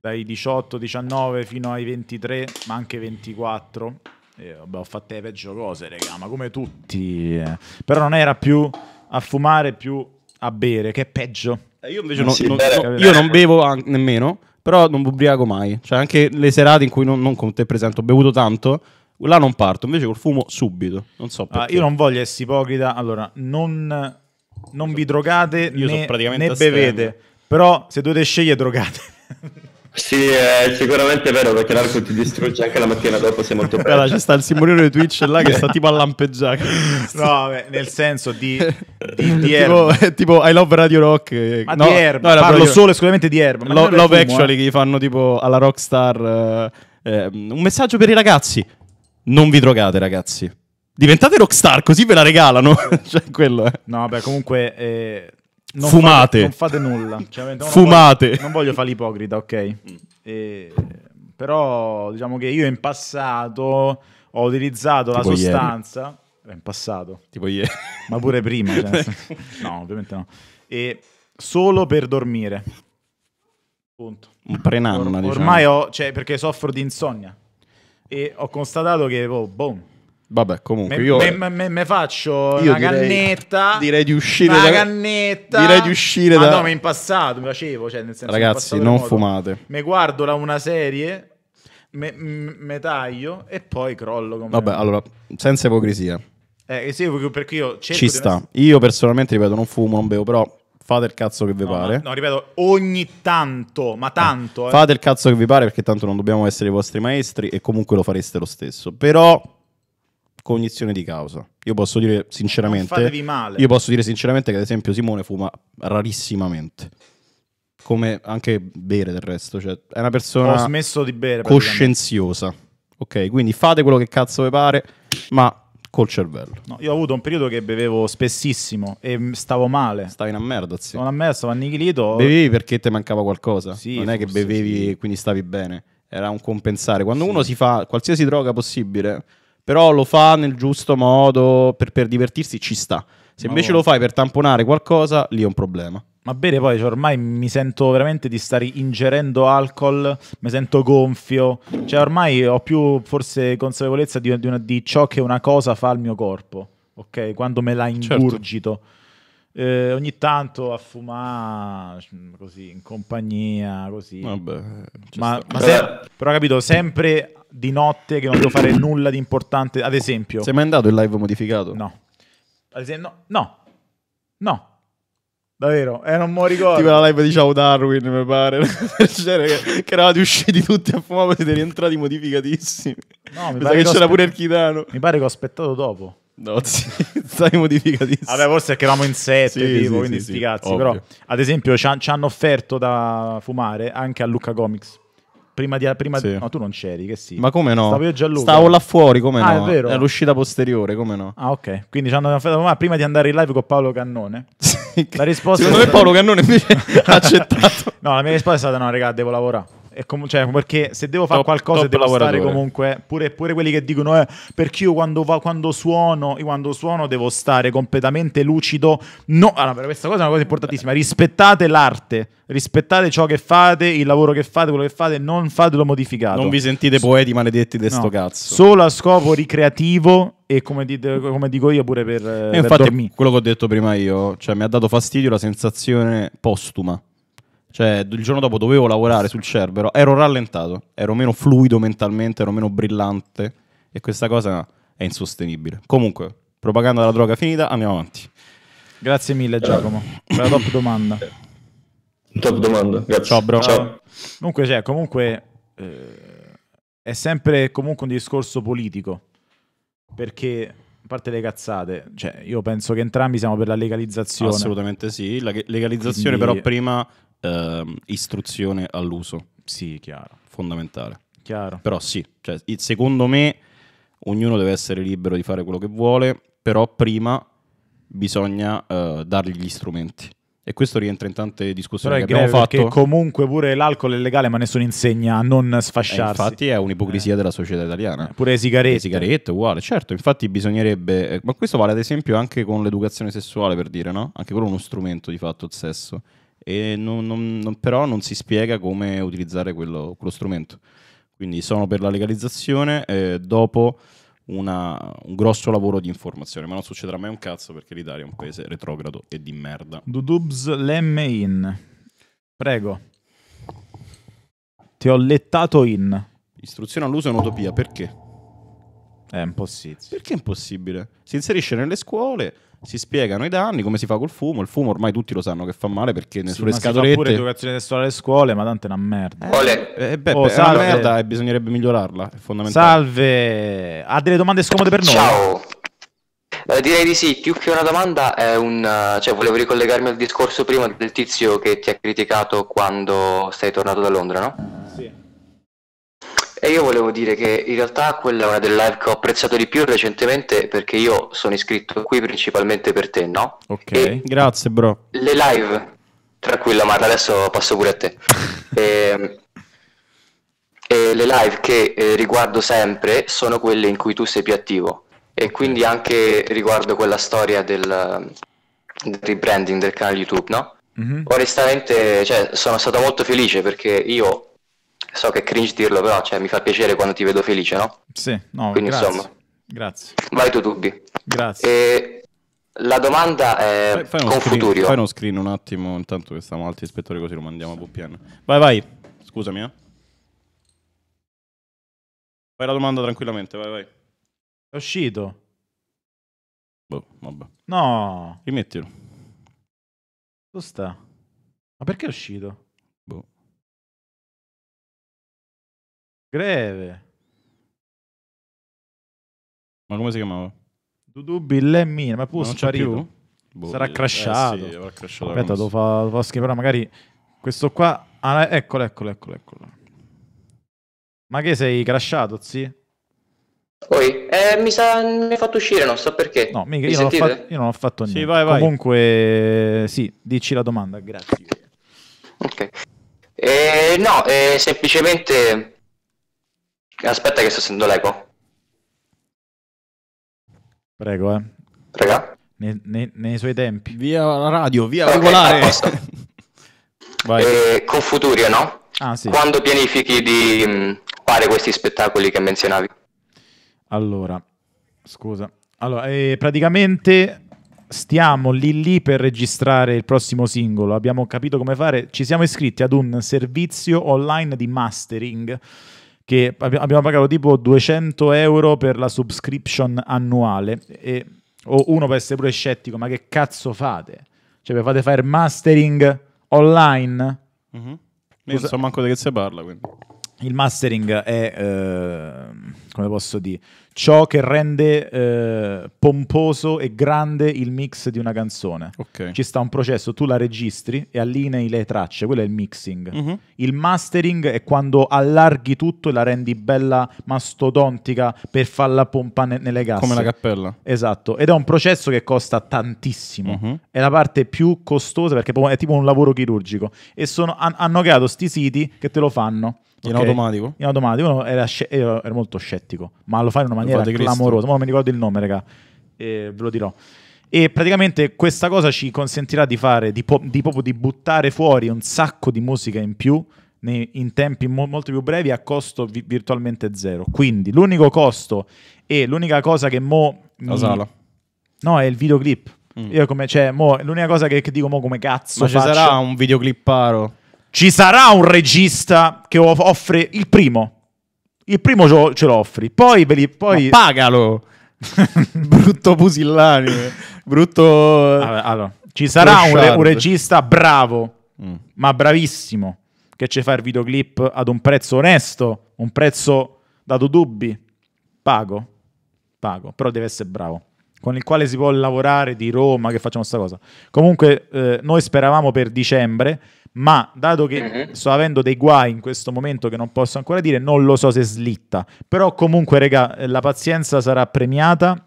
[SPEAKER 2] dai 18, 19 fino ai 23, ma anche 24. E, vabbè, ho fatto le peggio cose, raga, ma come
[SPEAKER 1] tutti.
[SPEAKER 2] Eh. Però non era più a fumare, più a bere, che è peggio. Eh, io invece eh, non, non, non, io non bevo nemmeno però non mi ubriaco mai. Cioè, anche le serate in cui non, non con te presento, ho bevuto tanto. Là non parto, invece col fumo subito. Non so ah, perché. Ah, io non voglio essere ipocrita. Allora, non, non vi drogate io né, né bevete. Però se dovete scegliere, drogate. Sì, è sicuramente vero perché l'arco
[SPEAKER 8] ti distrugge anche la mattina dopo sei molto bello. Allora, ci
[SPEAKER 2] sta il simulatore di Twitch là che sta tipo a lampeggiare. No, vabbè, nel senso di, di, di tipo, eh, tipo, I love Radio Rock. Eh, ma no, di Erba, no, parlo proprio... solo esclusivamente di Erba. Lo, love fumo, Actually eh. che gli fanno tipo alla Rockstar eh, ehm, un messaggio per i ragazzi. Non vi drogate ragazzi. Diventate rockstar così ve la regalano. cioè quello. Eh. No, vabbè, comunque... Eh non fumate. Fate, non fate nulla. Cioè, non fumate. Voglio, non voglio fare l'ipocrita, ok? E, però diciamo che io in passato ho utilizzato tipo la sostanza. Ieri. Eh, in passato. Tipo ieri. Ma pure prima. Cioè, no, ovviamente no. E solo per dormire. Punto. Un prenanna, Or- diciamo. Ormai ho... Cioè, perché soffro di insonnia. E ho constatato che, oh, boom Vabbè, comunque io... Me, me, me faccio io una direi, cannetta. Direi di uscire una da... cannetta. Direi di uscire ah, da... no, ma in passato mi facevo, cioè nel senso... Ragazzi, non modo. fumate. Mi guardo la una serie, me, taglio e poi crollo come... Vabbè, allora, senza ipocrisia. Eh, sì, perché io Ci sta. Una... Io personalmente, ripeto, non fumo, non bevo, però fate il cazzo che vi no, pare. No, no, ripeto, ogni tanto, ma ah, tanto. Eh, eh. Fate il cazzo che vi pare perché tanto non dobbiamo essere i vostri maestri e comunque lo fareste lo stesso. Però cognizione di causa. Io posso dire sinceramente, male. io posso dire sinceramente che ad esempio Simone fuma rarissimamente. Come anche bere del resto, cioè è una persona Ho smesso di bere, coscienziosa. Ok, quindi fate quello che cazzo vi pare, ma col cervello. No, io ho avuto un periodo che bevevo spessissimo e stavo male. Stavi una merda, sì. Stavo una merda, stavo annichilito. Bevevi perché ti mancava qualcosa. Sì, non è che bevevi e sì. quindi stavi bene. Era un compensare. Quando sì. uno si fa qualsiasi droga possibile, però lo fa nel giusto modo per, per divertirsi, ci sta. Se invece boh. lo fai per tamponare qualcosa, lì è un problema. Ma bene, poi cioè, ormai mi sento veramente di stare ingerendo alcol, mi sento gonfio, cioè ormai ho più forse consapevolezza di, di, una, di ciò che una cosa fa al mio corpo, ok? Quando me la certo. ingurgito. Certo. Eh, ogni tanto a fumare così in compagnia, così. Vabbè, ma, ma se, però capito, sempre di notte che non devo fare nulla di importante, ad esempio. Sei mai andato in live modificato? No. Ad esempio, no. No. no. Davvero, eh, non mi ricordo. Tipo la live di Ciao Darwin, mi pare. che, che eravate usciti tutti a fumare, siete rientrati modificatissimi. No, mi pare che, che c'era pure il chitano. Mi pare che ho aspettato dopo. No, sì, stai modificatissimo. Vabbè, forse che eravamo in sette, sì, tipo, sì, quindi sì, sì, Però, ad esempio, ci hanno offerto da fumare anche a Luca Comics. Prima di... Prima sì. No, tu non c'eri, che sì. Ma come no? Stavo io già Luca. Stavo là fuori, come ah, no? È vero. l'uscita posteriore, come no? Ah, ok. Quindi ci hanno fatto, ma prima di andare in live con Paolo Cannone. Sì. La risposta Secondo me stata... Paolo Cannone invece ha accettato. No, la mia risposta è stata no, raga, devo lavorare com- cioè, perché se devo fare qualcosa top devo lavoratore. stare comunque, pure, pure quelli che dicono eh, perché io quando, va, quando, suono, io quando suono devo stare completamente lucido, no, allora, questa cosa è una cosa importantissima, rispettate l'arte, rispettate ciò che fate, il lavoro che fate, quello che fate, non fatelo modificato. Non vi sentite poeti maledetti di no. sto cazzo. Solo a scopo ricreativo e come, dite, come, dico io pure per, e per infatti, dormire. quello che ho detto prima io, cioè mi ha dato fastidio la sensazione postuma cioè, il giorno dopo dovevo lavorare sul Cerbero, ero rallentato, ero meno fluido mentalmente, ero meno brillante e questa cosa è insostenibile. Comunque, propaganda della droga finita, andiamo avanti. Grazie mille Giacomo per la top domanda. Top domanda, grazie. Ciao bro. Ciao. Dunque, cioè, comunque eh, è sempre comunque un discorso politico perché a parte le cazzate, cioè, io penso che entrambi siamo per la legalizzazione. Assolutamente sì, la legalizzazione Quindi... però prima uh, istruzione all'uso. Sì, chiaro. Fondamentale. Chiaro. Però sì, cioè, secondo me ognuno deve essere libero di fare quello che vuole, però prima bisogna uh, dargli gli strumenti. E questo rientra in tante discussioni Però che abbiamo fatto. Perché comunque pure l'alcol è legale, ma nessuno insegna a non sfasciarsi. Eh, infatti è un'ipocrisia eh. della società italiana. Eh, pure le sigarette. Le sigarette uguale, certo, infatti bisognerebbe... Eh, ma questo vale ad esempio anche con l'educazione sessuale, per dire, no? Anche quello è uno strumento di fatto, il sesso non, non, non, però non si spiega come utilizzare quello, quello strumento. Quindi sono per la legalizzazione eh, dopo una, un grosso lavoro di informazione, ma non succederà mai un cazzo perché l'Italia è un paese retrogrado e di merda. Dudubs lemme in. Prego. Ti ho lettato in. Istruzione all'uso è un'utopia, perché? È impossibile. Perché è impossibile? Si inserisce nelle scuole, si spiegano i danni, come si fa col fumo. Il fumo ormai tutti lo sanno che fa male perché sì, sulle scatolette. pure educazione testuale alle scuole, ma tanto è una merda. Eh, eh beh, oh, è una merda e bisognerebbe migliorarla. È fondamentale. Salve, ha delle domande scomode per noi? Ciao.
[SPEAKER 1] Eh, direi
[SPEAKER 5] di sì, più che una domanda è un... Eh, cioè volevo ricollegarmi al discorso prima del tizio che ti ha criticato quando sei tornato da Londra, no? Sì. E io volevo dire che in realtà quella è una delle live che ho apprezzato di più recentemente perché io sono iscritto qui principalmente per te, no?
[SPEAKER 2] Ok, e grazie bro.
[SPEAKER 5] Le live, tranquilla Marta, adesso passo pure a te. e, ehm, e le live che eh, riguardo sempre sono quelle in cui tu sei più attivo e quindi anche riguardo quella storia del, del rebranding del canale YouTube, no? Mm-hmm. Onestamente, cioè, sono stato molto felice perché io so che è cringe dirlo, però cioè, mi fa piacere quando ti vedo felice, no? Sì, no, Quindi, grazie. Insomma, grazie. Vai tu dubbi. Grazie. E la domanda è fai, fai con screen, Futurio. Fai uno
[SPEAKER 2] screen un attimo, intanto che stiamo alti ispettori così lo mandiamo a VPN. Vai, vai. Scusami, eh. Fai la domanda tranquillamente, vai, vai. È uscito. Boh,
[SPEAKER 1] vabbè. No. Rimettilo. Dove sta? Ma perché è uscito? Greve. Ma come si chiamava? Dudu Billemina,
[SPEAKER 2] ma è pure sparito. Boh, Sarà eh, crashato. Eh sì, crashato Aspetta, devo fare fa schifo, però magari questo qua... Ah, eccolo, eccolo, eccolo, eccolo. Ma che sei crashato, sì?
[SPEAKER 5] Poi, eh, mi sa, mi hai fatto uscire, non so perché. No, mica, io non, fatto, io, non ho fatto
[SPEAKER 2] niente. Sì, vai, vai. Comunque, sì, dici la domanda, grazie.
[SPEAKER 5] Ok. Eh, no, eh, semplicemente Aspetta che sto sentendo l'eco. Prego, eh. Prega. Nei, nei,
[SPEAKER 2] nei, suoi tempi. Via la radio, via okay, regolare. Ah,
[SPEAKER 5] Vai. Eh, con Futurio, no? Ah, sì. Quando pianifichi di mh, mm, fare questi spettacoli che menzionavi?
[SPEAKER 2] Allora, scusa. Allora, eh, praticamente stiamo lì lì per registrare il prossimo singolo. Abbiamo capito come fare. Ci siamo iscritti ad un servizio online di mastering che abbiamo pagato tipo 200 euro per la subscription annuale e o uno può essere pure scettico, ma che cazzo fate? Cioè, fate fare mastering online? Mm-hmm. non so manco di che si parla, quindi. Il mastering è, eh, come posso dire, ciò che rende eh, pomposo e grande il mix di una canzone. Okay. Ci sta un processo, tu la registri e allinei le tracce, quello è il mixing. Mm-hmm. Il mastering è quando allarghi tutto e la rendi bella mastodontica per farla pompa ne- nelle casse. Come la cappella. Esatto, ed è un processo che costa tantissimo. Mm-hmm. È la parte più costosa perché boh, è tipo un lavoro chirurgico. E sono, han- hanno creato sti siti che te lo fanno in automatico? In automatico, no, era, era, molto scettico, ma lo fa in una maniera clamorosa. Ma non mi ricordo il nome, raga, eh, ve lo dirò. E praticamente questa cosa ci consentirà di fare, di, po- di, proprio di buttare fuori un sacco di musica in più nei, in tempi mo- molto più brevi a costo vi- virtualmente zero. Quindi l'unico costo e l'unica cosa che mo... La sala. No, è il videoclip. Mm. Io come, cioè, mo, l'unica cosa che, che, dico mo come cazzo Ma ci faccio... sarà un videoclipparo? Ci sarà un regista che offre il primo. Il primo ce lo offri, poi, ve li, poi... Ma pagalo. brutto Pusillani, brutto... Allora, allora. Ci sarà un, un, regista bravo, mm. ma bravissimo, che ci fa il videoclip ad un prezzo onesto, un prezzo dato dubbi. Pago, pago, però deve essere bravo con il quale si può lavorare di Roma, che facciamo questa cosa. Comunque eh, noi speravamo per dicembre, ma dato che mm-hmm. sto avendo dei guai in questo momento che non posso ancora dire, non lo so se slitta. Però comunque, regà, eh, la pazienza sarà premiata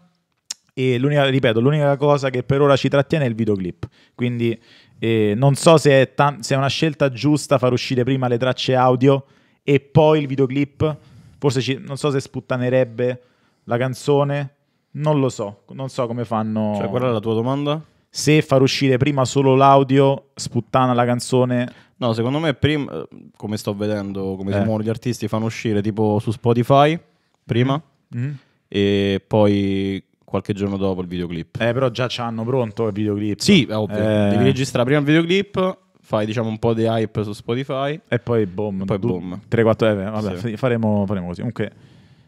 [SPEAKER 2] e l'unica, ripeto, l'unica cosa che per ora ci trattiene è il videoclip. Quindi eh, non so se è, ta- se è una scelta giusta far uscire prima le tracce audio e poi il videoclip. Forse ci, non so se sputtanerebbe la canzone. Non lo so, non so come fanno. Cioè, qual è la tua domanda? se far uscire prima solo l'audio sputtana la canzone. No, secondo me prima, eh, come sto vedendo, come eh. si muovono gli artisti, fanno uscire tipo su Spotify prima mm-hmm. e poi qualche giorno dopo il videoclip. Eh, però già c'hanno pronto il videoclip. Sì, è ovvio. Eh. Devi registrare prima il videoclip, fai diciamo un po' di hype su Spotify e poi boom. E poi du- boom. 3-4 eh, vabbè, sì. faremo, faremo così. Comunque,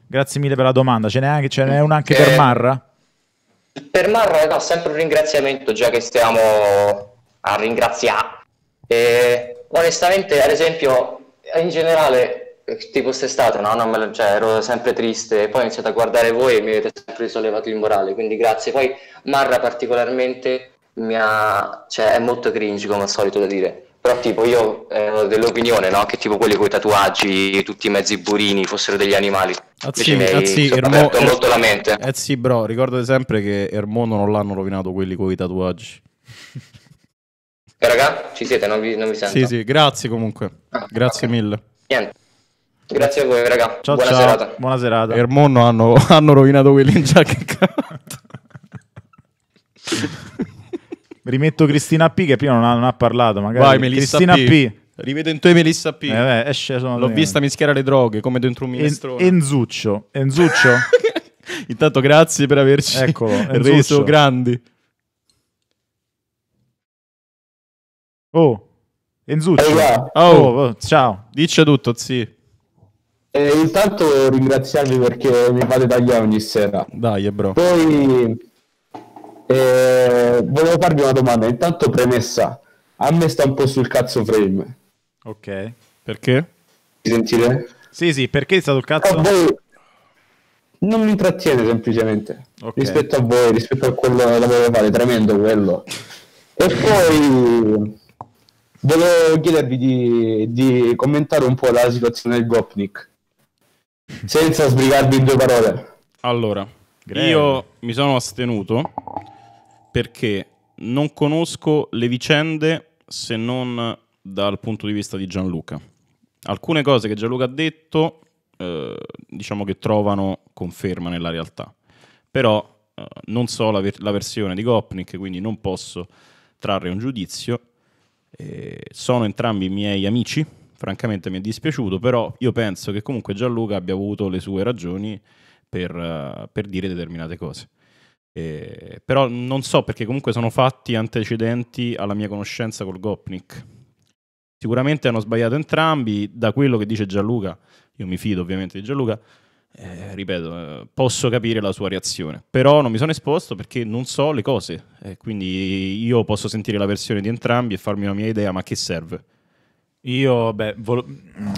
[SPEAKER 2] grazie mille per la domanda. Ce n'è, anche, ce n'è una anche eh. per Marra?
[SPEAKER 5] per Marra eh, no, sempre un ringraziamento già che stiamo a ringraziare. E, onestamente, ad esempio, in generale, tipo quest'estate, no, non lo, cioè, ero sempre triste, poi ho iniziato a guardare voi e mi avete sempre risollevato il morale, quindi grazie. Poi Marra particolarmente ha, cioè, è molto cringe come al solito da dire, però tipo io ero eh, dell'opinione no? che tipo quelli con i tatuaggi, tutti i mezzi burini fossero degli animali.
[SPEAKER 2] Azzi, Invece azzi, Ermo, er- molto la mente. Eh sì bro, ricordate sempre che Ermono non l'hanno rovinato quelli con i tatuaggi.
[SPEAKER 5] Eh, raga, ci siete, non vi, non vi sento. Sì,
[SPEAKER 2] sì, grazie comunque. Ah, grazie okay. mille.
[SPEAKER 5] Niente. Grazie a voi, raga. Ciao, Buona ciao. serata.
[SPEAKER 2] Buona serata. Ermonno hanno, hanno rovinato quelli in giacca. Rimetto Cristina P che prima non ha, non ha parlato, magari. Vai, Melissa Cristina P. P. Rivedo in te Melissa P. Eh, beh, esce L'ho vista mischiare le droghe come dentro un minestrone. En- Enzuccio. Enzuccio? Intanto grazie per averci Eccolo, reso grandi. Oh, Enzuccio. Oh, oh, oh, ciao. Dice tutto, sì.
[SPEAKER 1] Eh, intanto
[SPEAKER 4] ringraziarvi perché mi fate tagliare ogni sera. Dai, bro. Poi e volevo farvi una domanda, intanto premessa, a me sta un po' sul cazzo frame.
[SPEAKER 2] Ok, perché? Mi sentite? Sì, sì, perché è stato il cazzo? Voi... non mi intrattiene semplicemente okay.
[SPEAKER 11] rispetto a voi,
[SPEAKER 2] rispetto a quello che
[SPEAKER 4] dovevo fare, tremendo quello. E poi volevo chiedervi di, di, commentare un po' la situazione del Gopnik, senza
[SPEAKER 2] sbrigarvi in due parole. Allora, Greve. io mi sono astenuto perché non conosco le vicende se non dal punto di vista di Gianluca. Alcune cose che Gianluca ha detto, eh, diciamo che trovano conferma nella realtà, però eh, non so la, ver- la, versione di Gopnik, quindi non posso trarre un giudizio. Eh, sono entrambi miei amici, francamente mi è dispiaciuto, però io penso che comunque Gianluca abbia avuto le sue ragioni per, eh, per dire determinate cose. Eh, però non so perché comunque sono fatti antecedenti alla mia conoscenza col Gopnik. Sicuramente hanno sbagliato entrambi, da quello che dice Gianluca, io mi fido ovviamente di Gianluca, eh, ripeto, eh, posso capire la sua reazione, però non mi sono esposto perché non so le cose, eh, quindi io posso sentire la versione di entrambi e farmi una mia idea, ma che serve? Io, beh, volo-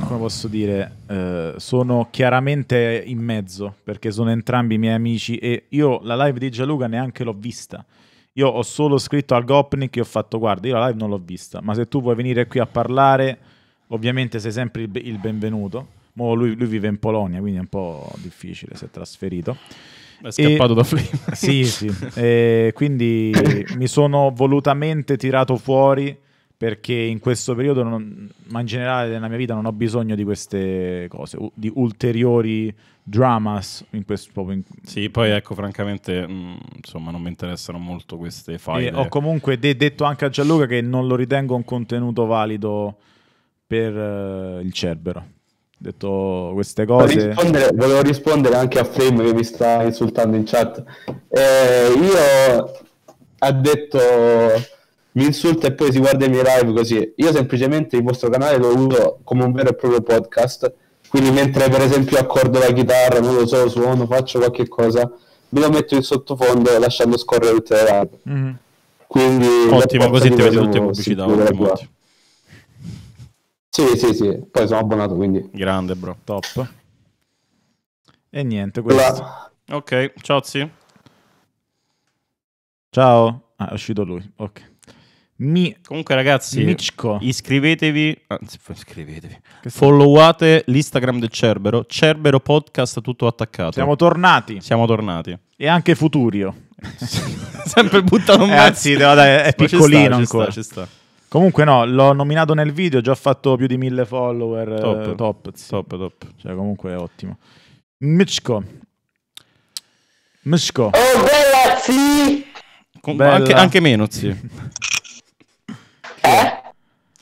[SPEAKER 2] come posso dire, eh, sono chiaramente in mezzo perché sono entrambi i miei amici e io la live di Gianluca neanche l'ho vista. Io ho solo scritto al Gopnik e ho fatto, guarda, io la live non l'ho vista, ma se tu vuoi venire qui a parlare, ovviamente sei sempre il, il benvenuto. Mo lui, lui vive in Polonia, quindi è un po' difficile, si è trasferito. È scappato e, da Flame. Sì, sì. quindi mi sono volutamente tirato fuori perché in questo periodo, non, ma in generale nella mia vita, non ho bisogno di queste cose, di ulteriori dramas in questo in... Sì, poi ecco, francamente, mh, mm, insomma, non mi interessano molto queste file. E ho comunque de detto anche a Gianluca che non lo ritengo un contenuto valido per uh, il Cerbero. Ho Detto queste cose, volevo rispondere, volevo rispondere
[SPEAKER 4] anche a Frame che mi sta insultando in chat. Eh, io ha detto mi insulta e poi si guarda i miei live così. Io semplicemente il vostro canale lo uso come un vero e proprio podcast. Quindi mentre per esempio accordo la chitarra, non lo so, suono, faccio qualche cosa, me lo metto in sottofondo lasciando scorrere tutte le live.
[SPEAKER 1] Mm-hmm.
[SPEAKER 2] Quindi ottimo, così ti vedo tutte pubblicità. Ottimo, ottimo. Sì, sì, sì, poi sono abbonato, quindi... Grande, bro, top. E niente, questo. Là. Ok, ciao, zi. Ciao. Ah, è uscito lui, ok. Mi... Comunque, ragazzi, Michko. iscrivetevi. Anzi, iscrivetevi. Followate l'Instagram del Cerbero. Cerbero Podcast tutto attaccato. Siamo tornati. Siamo tornati. E anche Futurio.
[SPEAKER 1] Sempre buttato un eh, mezzo. Anzi, dai, è piccolino ci sta, ancora. Ci sta, ci sta.
[SPEAKER 2] Comunque no, l'ho nominato nel video, già fatto più di mille follower. Eh, top, eh, top, sì. top, top. Cioè, comunque è ottimo. Michko. Michko. Oh, bella, sì! Con, bella. Anche, anche meno, sì. Eh?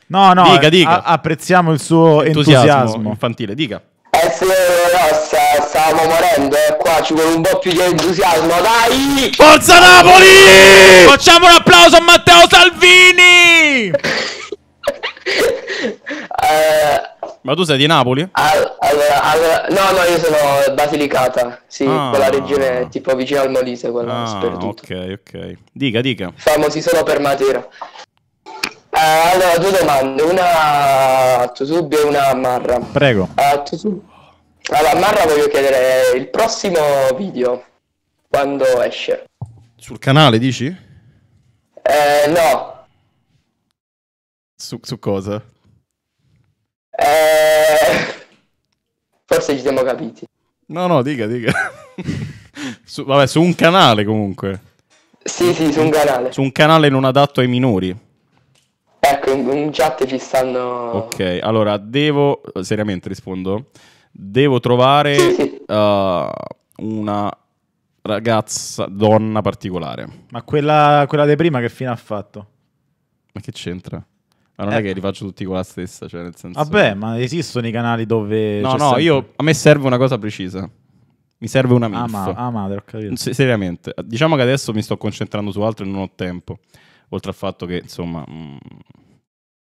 [SPEAKER 2] No, no, dica, dica. A- apprezziamo il suo entusiasmo, entusiasmo. infantile, dica. Eh se no,
[SPEAKER 6] stavamo morendo, eh, qua ci vuole un po' più di entusiasmo, dai! Forza Napoli!
[SPEAKER 2] Facciamo un applauso a Matteo Salvini! eh, Ma tu sei di Napoli? allora,
[SPEAKER 1] allora- no, no, io
[SPEAKER 6] sono Basilicata, sì, Ah.
[SPEAKER 2] quella regione
[SPEAKER 6] tipo vicino al Molise, quella Ah, sperduta.
[SPEAKER 2] ok, ok. Dica, dica.
[SPEAKER 6] Famosi solo per Matera. Eh, allora, due domande, una a Tusub e una a Marra. Prego. Eh, a Allora, Marra voglio chiedere il prossimo video, quando esce.
[SPEAKER 2] Sul canale, dici?
[SPEAKER 6] Eh, no.
[SPEAKER 2] Su, su cosa?
[SPEAKER 6] Eh... Forse ci siamo capiti.
[SPEAKER 2] No, no, dica, dica. su, vabbè, su un canale comunque.
[SPEAKER 6] Sì, sì, su un canale. Su
[SPEAKER 2] un canale non adatto ai minori.
[SPEAKER 6] Ecco, in, in chat ci stanno...
[SPEAKER 2] Ok, allora devo, seriamente rispondo, devo trovare sì, sì. Uh, una ragazza, donna particolare. Ma quella, quella di prima che fine ha fatto? Ma che c'entra? Ma non ecco. è eh. che rifaccio tutti con la stessa, cioè nel senso... Vabbè, ma esistono i canali dove... No, no, sempre... io, a me serve una cosa precisa. Mi serve una ah, MILF. Ah, ma, ah, madre, ho capito. Se, seriamente. Diciamo che adesso mi sto concentrando su altro e non ho tempo oltre al fatto che insomma mh, mm,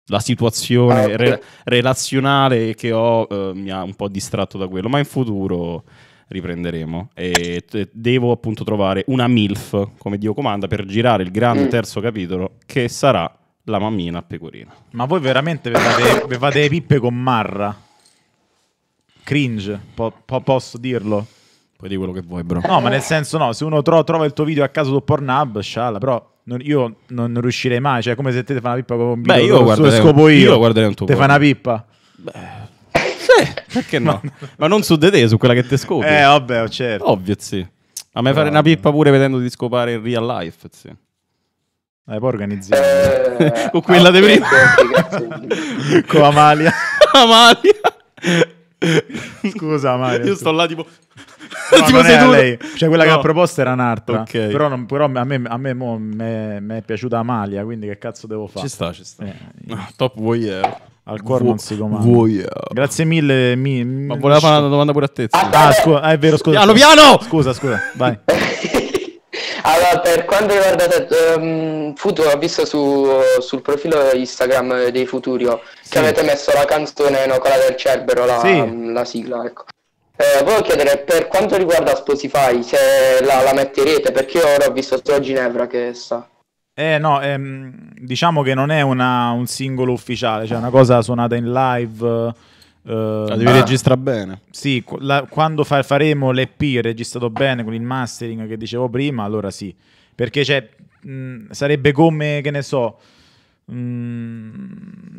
[SPEAKER 2] la situazione ah, re- relazionale che ho eh, mi ha un po' distratto da quello, ma in futuro riprenderemo e t- devo appunto trovare una MILF come Dio comanda per girare il grande mm. terzo capitolo che sarà la mammina a pecorina. Ma voi veramente vi fate pippe con Marra? Cringe, po- po- posso dirlo? Puoi dire quello che vuoi, bro. No, ma nel senso no, se uno tro- trova il tuo video a caso su Pornhub, scialla, però non, io non, riuscirei mai, cioè come se te, te fa una pippa con un Beh, io guarderei scopo un, io, io un tuo Te fa eh. una pippa. Beh, sì, perché no? Ma non su te, su quella che te scopi. Eh, vabbè, certo. Ovvio, sì. A me fare eh, una pippa pure vedendo di scopare in real life, sì. Dai, eh, poi organizziamo. Eh, con quella ah, di prima. Grazie, con Amalia. Amalia. Scusa, Amalia. Io sto là tipo
[SPEAKER 1] no, tipo sei tu... lei. Cioè, quella no. che ha proposto era un'altra. Okay. Però,
[SPEAKER 2] non, però a me, a me mo, me, è piaciuta Amalia, quindi che cazzo devo fare? Ci sta, ci sta. Eh, top voyeur. Al cuore non si comanda. Voyeur. Grazie mille. Mi, Ma voleva fare una domanda pure a te. Ah, ah scusa, ah, eh, è vero, scusa. Piano, piano! Scusa, scusa, vai.
[SPEAKER 6] Allora, per quanto riguarda um, ehm, Futuro, ho visto su, sul profilo Instagram dei Futurio sì. che avete messo la canzone Nocola del Cerbero, la, sì. la sigla, ecco. Eh, volevo chiedere per quanto riguarda Spotify se la, la metterete perché ora ho visto solo Ginevra che sta.
[SPEAKER 2] Eh no, ehm, diciamo che non è una, un singolo ufficiale, cioè una cosa suonata in live. Eh, la devi ah, registrare bene. Sì, la, quando fa, faremo l'EP registrato bene con il mastering che dicevo prima, allora sì. Perché cioè, mh, sarebbe come, che ne so, mh,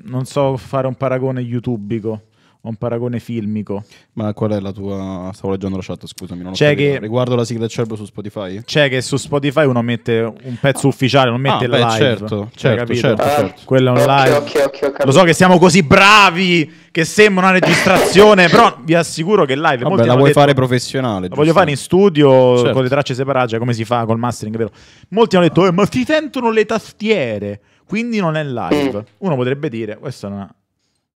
[SPEAKER 2] non so fare un paragone youtubico ho un paragone filmico. Ma qual è la tua. Stavo leggendo la chat, scusami. Non c'è che... Riguardo la sigla del cervo su Spotify? C'è che su Spotify uno mette un pezzo ufficiale, non mette ah, beh, live. Certo, cioè, certo, certo, certo, certo. Ah, Quello è un live. Okay, okay, okay, Lo so che siamo così bravi che sembra una registrazione, però vi assicuro che live. Vabbè, la vuoi detto, fare professionale. La voglio fare in studio certo. con le certo. tracce separate, cioè come si fa col mastering, vero? Molti hanno detto, eh, ma ti sentono le tastiere, quindi non è live. Mm. Uno potrebbe dire, questa è una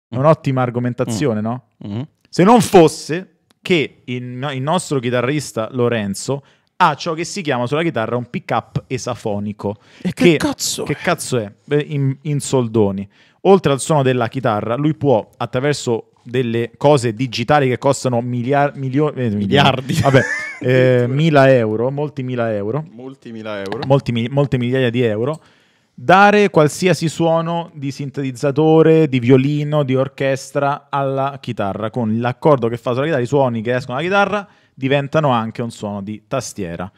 [SPEAKER 2] è un'ottima argomentazione, mm. no? mm Se non fosse che il, il, nostro chitarrista Lorenzo ha ciò che si chiama sulla chitarra un pick-up esafonico. E che, che cazzo che è? Cazzo è? In, in soldoni. Oltre al suono della chitarra, lui può, attraverso delle cose digitali che costano miliar- milio- eh, miliardi, vabbè, eh, mila euro, molti mila euro, molti mila euro, molti, mi- molte migliaia di euro, dare qualsiasi suono di sintetizzatore, di violino, di orchestra alla chitarra. Con l'accordo che fa sulla chitarra, i suoni che escono dalla chitarra diventano anche un suono di tastiera.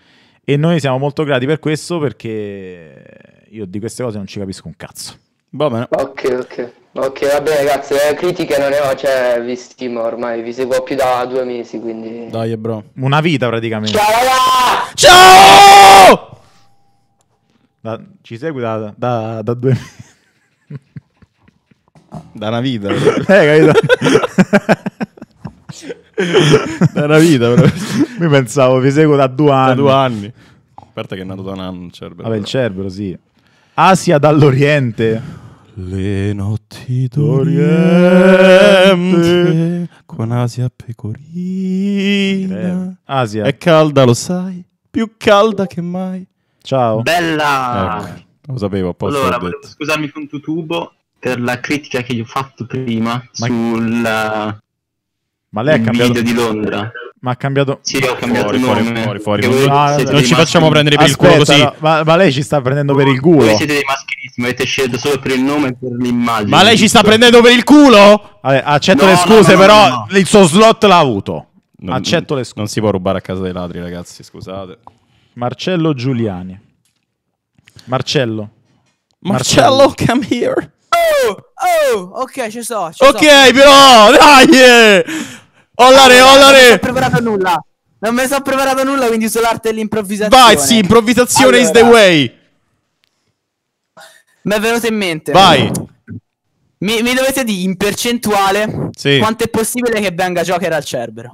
[SPEAKER 2] E noi siamo molto grati per questo perché io di queste cose non ci capisco un cazzo. Va boh, bene.
[SPEAKER 7] Ok, ok. Ok, bene,
[SPEAKER 6] ragazzi, eh, critiche non ne ho, cioè vi stimo ormai, vi seguo più da due mesi, quindi... Dai
[SPEAKER 2] bro, una vita praticamente. Ciao!
[SPEAKER 1] ragazzi! Ciao!
[SPEAKER 2] Da, ci segui da, da, da due Da una vita. eh, da una vita, però. Mi pensavo, vi seguo da due anni. Da due anni. A parte che è nato da un anno il cerbero. Vabbè, il cerbero, sì. Asia dall'Oriente. Le notti
[SPEAKER 1] d'Oriente
[SPEAKER 2] con Asia pecorina. Asia. È calda, lo sai,
[SPEAKER 8] più calda che mai.
[SPEAKER 2] Ciao. Bella! Ecco, lo sapevo, Allora, volevo
[SPEAKER 8] scusarmi con Tutubo per la critica che gli ho fatto
[SPEAKER 2] prima Ma... sul Ma lei ha cambiato... video di Londra. Ma ha cambiato. Sì, ho cambiato fuori, fuori, fuori, fuori. Ah, non ci mascheri... facciamo prendere per Aspetta, il culo così. No, ma, ma, lei ci sta prendendo per il culo. Voi siete
[SPEAKER 8] dei mascheristi, avete scelto solo per il nome e per l'immagine. Ma lei ci sta prendendo per il
[SPEAKER 2] culo? Vabbè, accetto no, le scuse, no, però il suo slot l'ha avuto. Non, accetto le scuse. Non si può rubare a casa dei ladri, ragazzi, scusate. Marcello Giuliani. Marcello. Marcello, Marcello. come here.
[SPEAKER 11] Oh, oh, ok, ci
[SPEAKER 3] so. Ci
[SPEAKER 2] ok, so. però, dai! Yeah. Ollare, ollare! Non mi sono
[SPEAKER 3] preparato nulla. Non mi sono preparato nulla, quindi sull'arte dell'improvvisazione. Vai, sì, improvvisazione allora. is the way. Mi è venuto in mente. Vai. Mi, mi dovete dire in
[SPEAKER 2] percentuale sì. quanto
[SPEAKER 3] è possibile che venga Joker al Cerbero.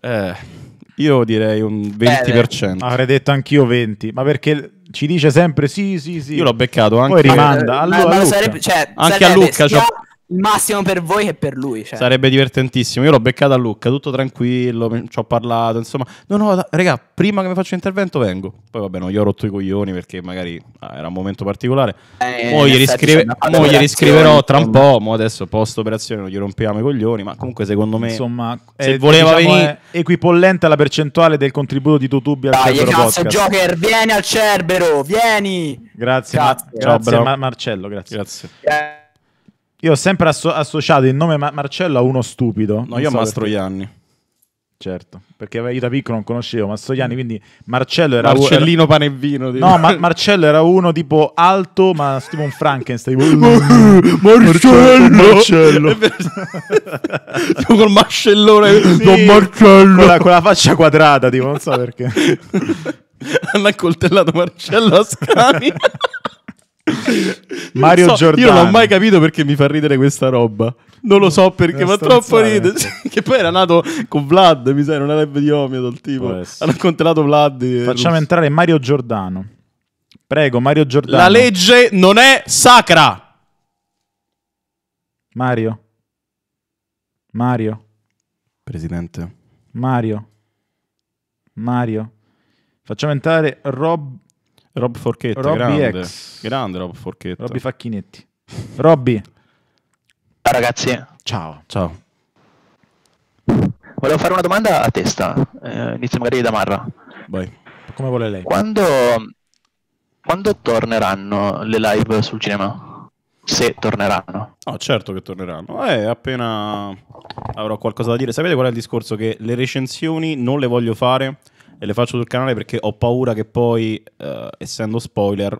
[SPEAKER 2] Eh... Io direi un 20%. Avrei detto anch'io 20, ma perché ci dice sempre sì, sì, sì. Io l'ho beccato anche. Poi rimanda. Eh, allora, ma, ma sarebbe, cioè, anche sarebbe a Lucca. Stia
[SPEAKER 12] il massimo per voi che per lui. Cioè. Sarebbe
[SPEAKER 2] divertentissimo. Io l'ho beccato a Lucca, tutto tranquillo, ci ho parlato. Insomma, no, no, da, raga, prima che mi faccio intervento vengo. Poi vabbè, non gli ho rotto i coglioni perché magari ah, era un momento particolare. Eh, mo gli, riscrive, cioè, riscriverò tra un po'. Mo adesso post operazione non gli rompiamo i coglioni. Ma comunque, secondo me, insomma, se eh, voleva diciamo venire, equipollente alla percentuale del contributo di Tutubi al Dai, Cerbero cazzo, podcast. Joker, vieni al Cerbero, vieni. Grazie, grazie. Ma, grazie, grazie. Ma, Marcello. grazie. grazie. Eh. Io ho sempre asso- associato il nome Ma- Marcello a uno stupido. No, io so Mastroianni. Perché. Certo, perché io da piccolo non conoscevo Mastroianni, mm. quindi Marcello era Marcellino u- era... pane e vino. Tipo. No, ma- Marcello era uno tipo alto, ma tipo un Frankenstein. Tipo... Marcello! Marcello!
[SPEAKER 3] tipo col mascellone. Sì, Don Marcello! Con
[SPEAKER 2] la, faccia quadrata, tipo, non so perché. Hanno accoltellato Marcello a Scami. Mario so, Giordano. Io non ho mai capito perché mi fa ridere questa roba. Non lo so perché, ma troppo ridere. che poi era nato con Vlad, mi sa, non era leve di Omio. Il tipo hanno incontrato Vlad. Facciamo entrare Mario Giordano. Prego, Mario Giordano. La legge non è sacra. Mario. Mario. Presidente. Mario. Mario. Facciamo entrare Rob Rob Forchetta, grande. X. Grande Rob Forchetta. Robby Facchinetti. Robby. Ciao ragazzi. Ciao. Ciao. Volevo fare una
[SPEAKER 8] domanda a testa, eh, inizio magari da Marra. Vai. Come vuole lei. Quando,
[SPEAKER 2] quando torneranno le live sul cinema? Se torneranno. oh, certo che torneranno. Eh, appena avrò qualcosa da dire. Sapete qual è il discorso? Che le recensioni non le voglio fare e le faccio sul canale perché ho paura che poi, eh, essendo spoiler,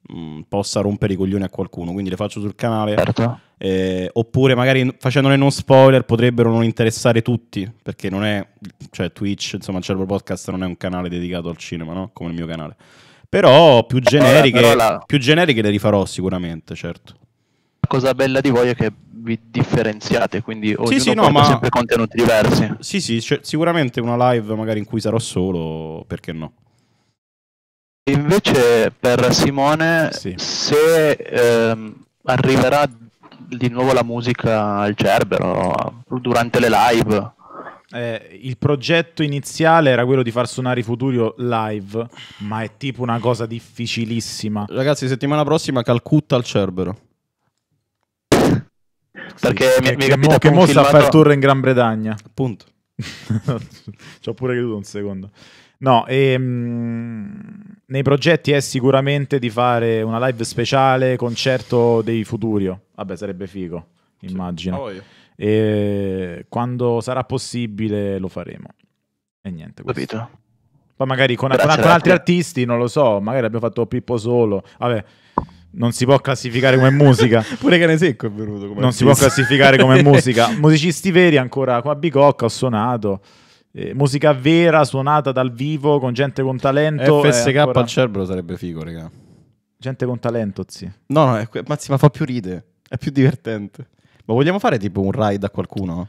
[SPEAKER 2] mh, mm, possa rompere i coglioni a qualcuno. Quindi le faccio sul canale. Certo. Eh, oppure magari facendone non spoiler potrebbero non interessare tutti, perché non è, cioè Twitch, insomma, Cervo Podcast non è un canale dedicato al cinema, no? Come il mio canale. Però più generiche, però la... più generiche le rifarò sicuramente, certo. La cosa
[SPEAKER 8] bella di voi è che vi differenziate, quindi ognuno sì, sì, no, ma... sempre contenuti diversi.
[SPEAKER 2] Sì, sì, sicuramente una live magari in cui sarò solo, perché no?
[SPEAKER 8] Invece per Simone, sì. se ehm, arriverà
[SPEAKER 4] di nuovo la musica al Cerbero durante le live,
[SPEAKER 2] eh, il progetto iniziale era quello di far suonare i Futurio live, ma è tipo una cosa difficilissima. Ragazzi, settimana prossima Calcutta al Cerbero. Perché sì, mi, che, mi è capitato che, mo, filmato... sta a fare tour in Gran Bretagna. Appunto. Ci ho pure creduto un secondo. No, e, ehm, mh, nei progetti è sicuramente di fare una live speciale, concerto dei Futurio. Vabbè, sarebbe figo, immagino. Sì, e quando sarà possibile lo faremo. E niente, questo. Capito. Poi magari con, Grazie, con altri artisti, non lo so, magari abbiamo fatto Pippo solo. Vabbè, non si può classificare come musica. Pure Cane Secco è venuto come Non si può classificare come musica. Musicisti veri ancora qua a Bicocca ho suonato. Eh, musica vera suonata dal vivo con gente con talento. Eh, FSK ancora... al cerbero sarebbe figo, raga. Gente con talento, sì. No, no, è... ma, ma fa più ride, è più divertente. Ma vogliamo fare tipo un ride a qualcuno?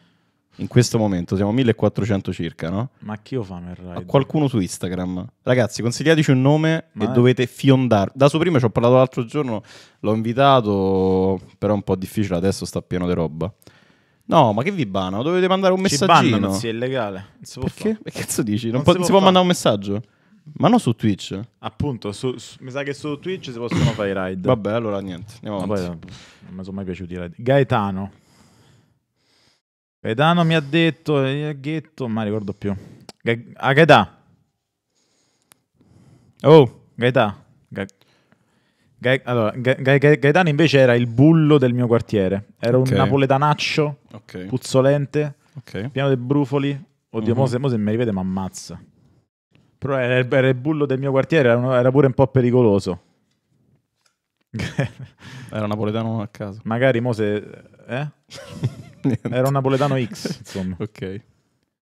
[SPEAKER 2] in questo momento siamo 1400 circa, no? Ma chi lo fa A qualcuno su Instagram. Ragazzi, consigliateci un nome Ma e è... dovete fiondare. Da su prima ci ho parlato l'altro giorno, l'ho invitato, però è un po' difficile, adesso sta pieno di roba. No, ma che vi bano? Dovete mandare un messaggio. Ci bannano, sì, è illegale. Perché? Fare. Che cazzo dici? Non, non po- si, può, si può mandare un messaggio? Ma non su Twitch. Appunto, su, su, mi sa che su Twitch si possono fare i ride. Vabbè, allora niente, andiamo avanti. Poi, non mi sono mai piaciuti i ride. Gaetano. Gaetano mi ha detto, eh, Ghetto, ma ricordo più. a ah, Gaetà. Oh, Gaetà. Ga- Ga- allora, Ga- Gaetano invece era il bullo del mio quartiere. Era un Ok. napoletanaccio, Ok. puzzolente, Ok. pieno di brufoli. Oddio, Mhm. mo se, se mi rivede mi ammazza. Però era, era il bullo del mio quartiere, era, uno- era pure un po' pericoloso. Era napoletano a caso. Magari mo se... Eh? Era un napoletano X, insomma. ok.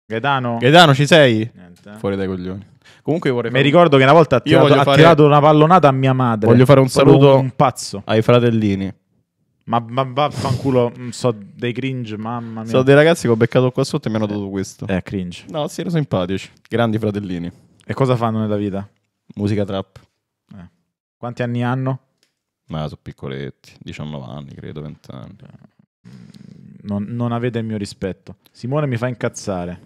[SPEAKER 2] Gaetano. Gaetano, ci sei? Niente. Fuori dai coglioni. Comunque vorrei Mi ricordo che una volta ha tirato, fare- tirato una pallonata a mia madre. voglio fare un saluto Un pazzo. ai fratellini. Ma, vaffanculo, mm, so dei cringe, mamma mia. Sono dei ragazzi che ho beccato qua sotto e mi hanno dato eh, questo. Eh, cringe. No, si erano simpatici. Grandi fratellini. E cosa fanno nella vita? Musica trap. Eh. Quanti anni hanno? Ma sono piccoletti, 19 anni, credo, 20 anni non, non avete il mio rispetto. Simone mi fa incazzare.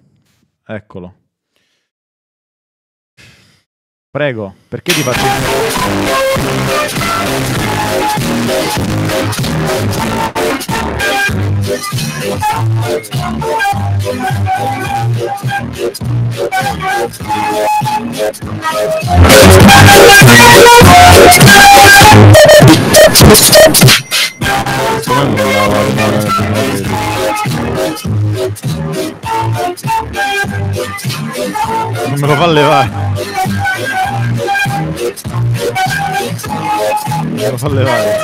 [SPEAKER 2] Eccolo. Prego, perché ti faccio
[SPEAKER 1] il... Non me lo fa levare. Non me lo fa levare.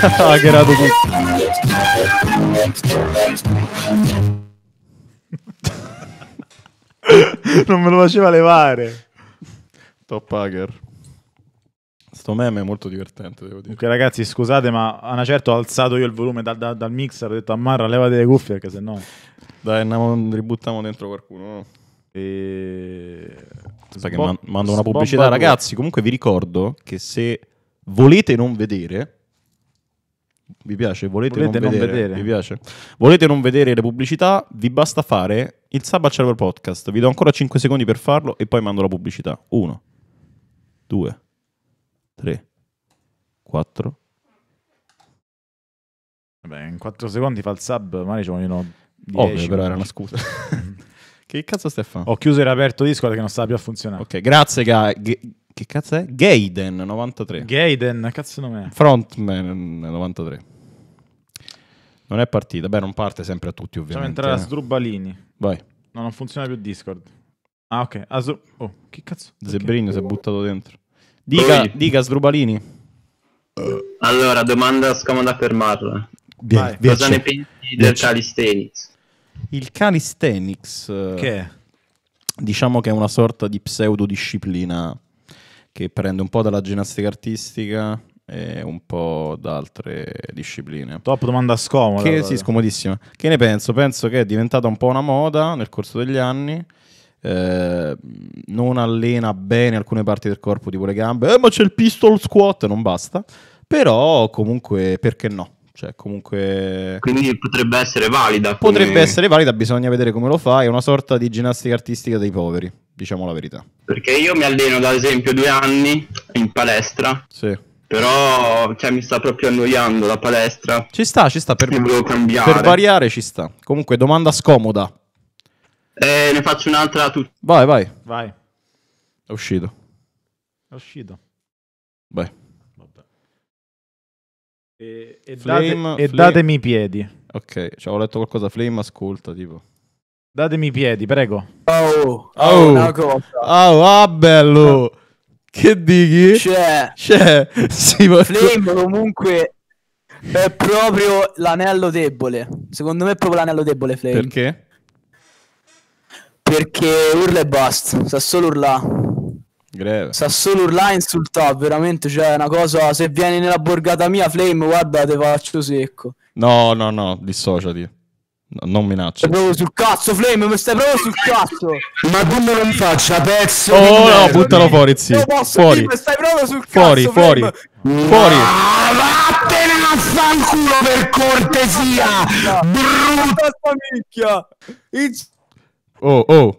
[SPEAKER 2] ha hackerato tutto. non me lo faceva levare. Top hacker. Sto meme è molto divertente, devo dire. Dunque, ragazzi, scusate, ma a una certa ho alzato io il volume dal, dal, dal mixer. Ho detto a Marra, levate le cuffie perché se no. Dai, andiamo, ributtiamo dentro qualcuno. No? E... Aspetta, Sbom- che mando una pubblicità. Sbombatura. Ragazzi, comunque vi ricordo che se volete non vedere. Vi piace? Volete, volete non, non vedere, Vi piace? Volete non vedere le pubblicità? Vi basta fare il Sabbath Server Podcast. Vi do ancora 5 secondi per farlo e poi mando la pubblicità. 1, 2, 3, 4. Vabbè, in 4 secondi fa il sub, magari ci vogliono 10. Ovvio, però era una scusa. che cazzo Stefano? Ho chiuso e riaperto Discord che non stava più a funzionare. Ok, grazie, ga- G- che cazzo è? Gaiden 93. Gaiden, cazzo non Frontman 93. Non è partita. Beh, non parte sempre a tutti, ovviamente. Facciamo entrare a eh. Asdrubalini. Vai. No, non funziona più Discord. Ah, ok. Asru- oh, che cazzo? Zebrin si è buttato dentro. Dica, Ui. dica Sdrubalini. Eh, allora, domanda scomoda per Marla. Cosa viaggio. ne pensi viaggio. del
[SPEAKER 8] calisthenics?
[SPEAKER 2] Il calisthenics... Che è? Eh, diciamo che è una sorta di pseudodisciplina che prende un po' dalla ginnastica artistica e un po' da altre discipline. Top domanda scomoda. Che, allora. sì, scomodissima. Che ne penso? Penso che è diventata un po' una moda nel corso degli anni eh, non allena bene alcune parti del corpo, tipo le gambe, eh, ma c'è il pistol squat, non basta, però comunque perché no? Cioè, comunque...
[SPEAKER 8] Quindi potrebbe essere valida. Come... Potrebbe essere
[SPEAKER 2] valida, bisogna vedere come lo fa. È una sorta di ginnastica artistica dei poveri, diciamo la verità. Perché
[SPEAKER 8] io mi alleno, ad esempio, due anni in palestra. Sì. Però cioè, mi sta proprio annoiando la palestra.
[SPEAKER 2] Ci sta, ci sta. Per, per variare ci sta. Comunque, domanda scomoda. Eh, ne faccio un'altra a Vai, vai. Vai. È uscito. È uscito. Beh. E, e, Flame, date, e datemi i piedi. Ok, cioè, ho letto qualcosa. Flame ascolta, tipo. Datemi i piedi, prego. Oh, oh, oh una cosa. Oh, ah, bello. Oh. Che dici?
[SPEAKER 3] C'è. C'è. Sì, ma... Flame comunque è proprio l'anello debole. Secondo me è proprio l'anello debole, Flame.
[SPEAKER 11] Perché?
[SPEAKER 4] Perché urla e basta, sa solo urlare. Sa solo urlare e insultare,
[SPEAKER 3] veramente, cioè è una cosa, se vieni nella borgata mia, Flame, guarda, te faccio secco.
[SPEAKER 8] No, no, no, dissociati. No, non minaccia. Stai proprio sul
[SPEAKER 3] cazzo, Flame, mi stai proprio sul cazzo. Ma tu non faccia, pezzo.
[SPEAKER 4] Oh
[SPEAKER 8] no, buttalo fuori, zio. Fuori. Dire,
[SPEAKER 3] stai proprio
[SPEAKER 1] sul
[SPEAKER 4] fuori, cazzo. Fuori,
[SPEAKER 2] fuori. Fuori.
[SPEAKER 1] vattene a fanculo per cortesia. Brutta sta minchia. It's
[SPEAKER 2] Oh, oh.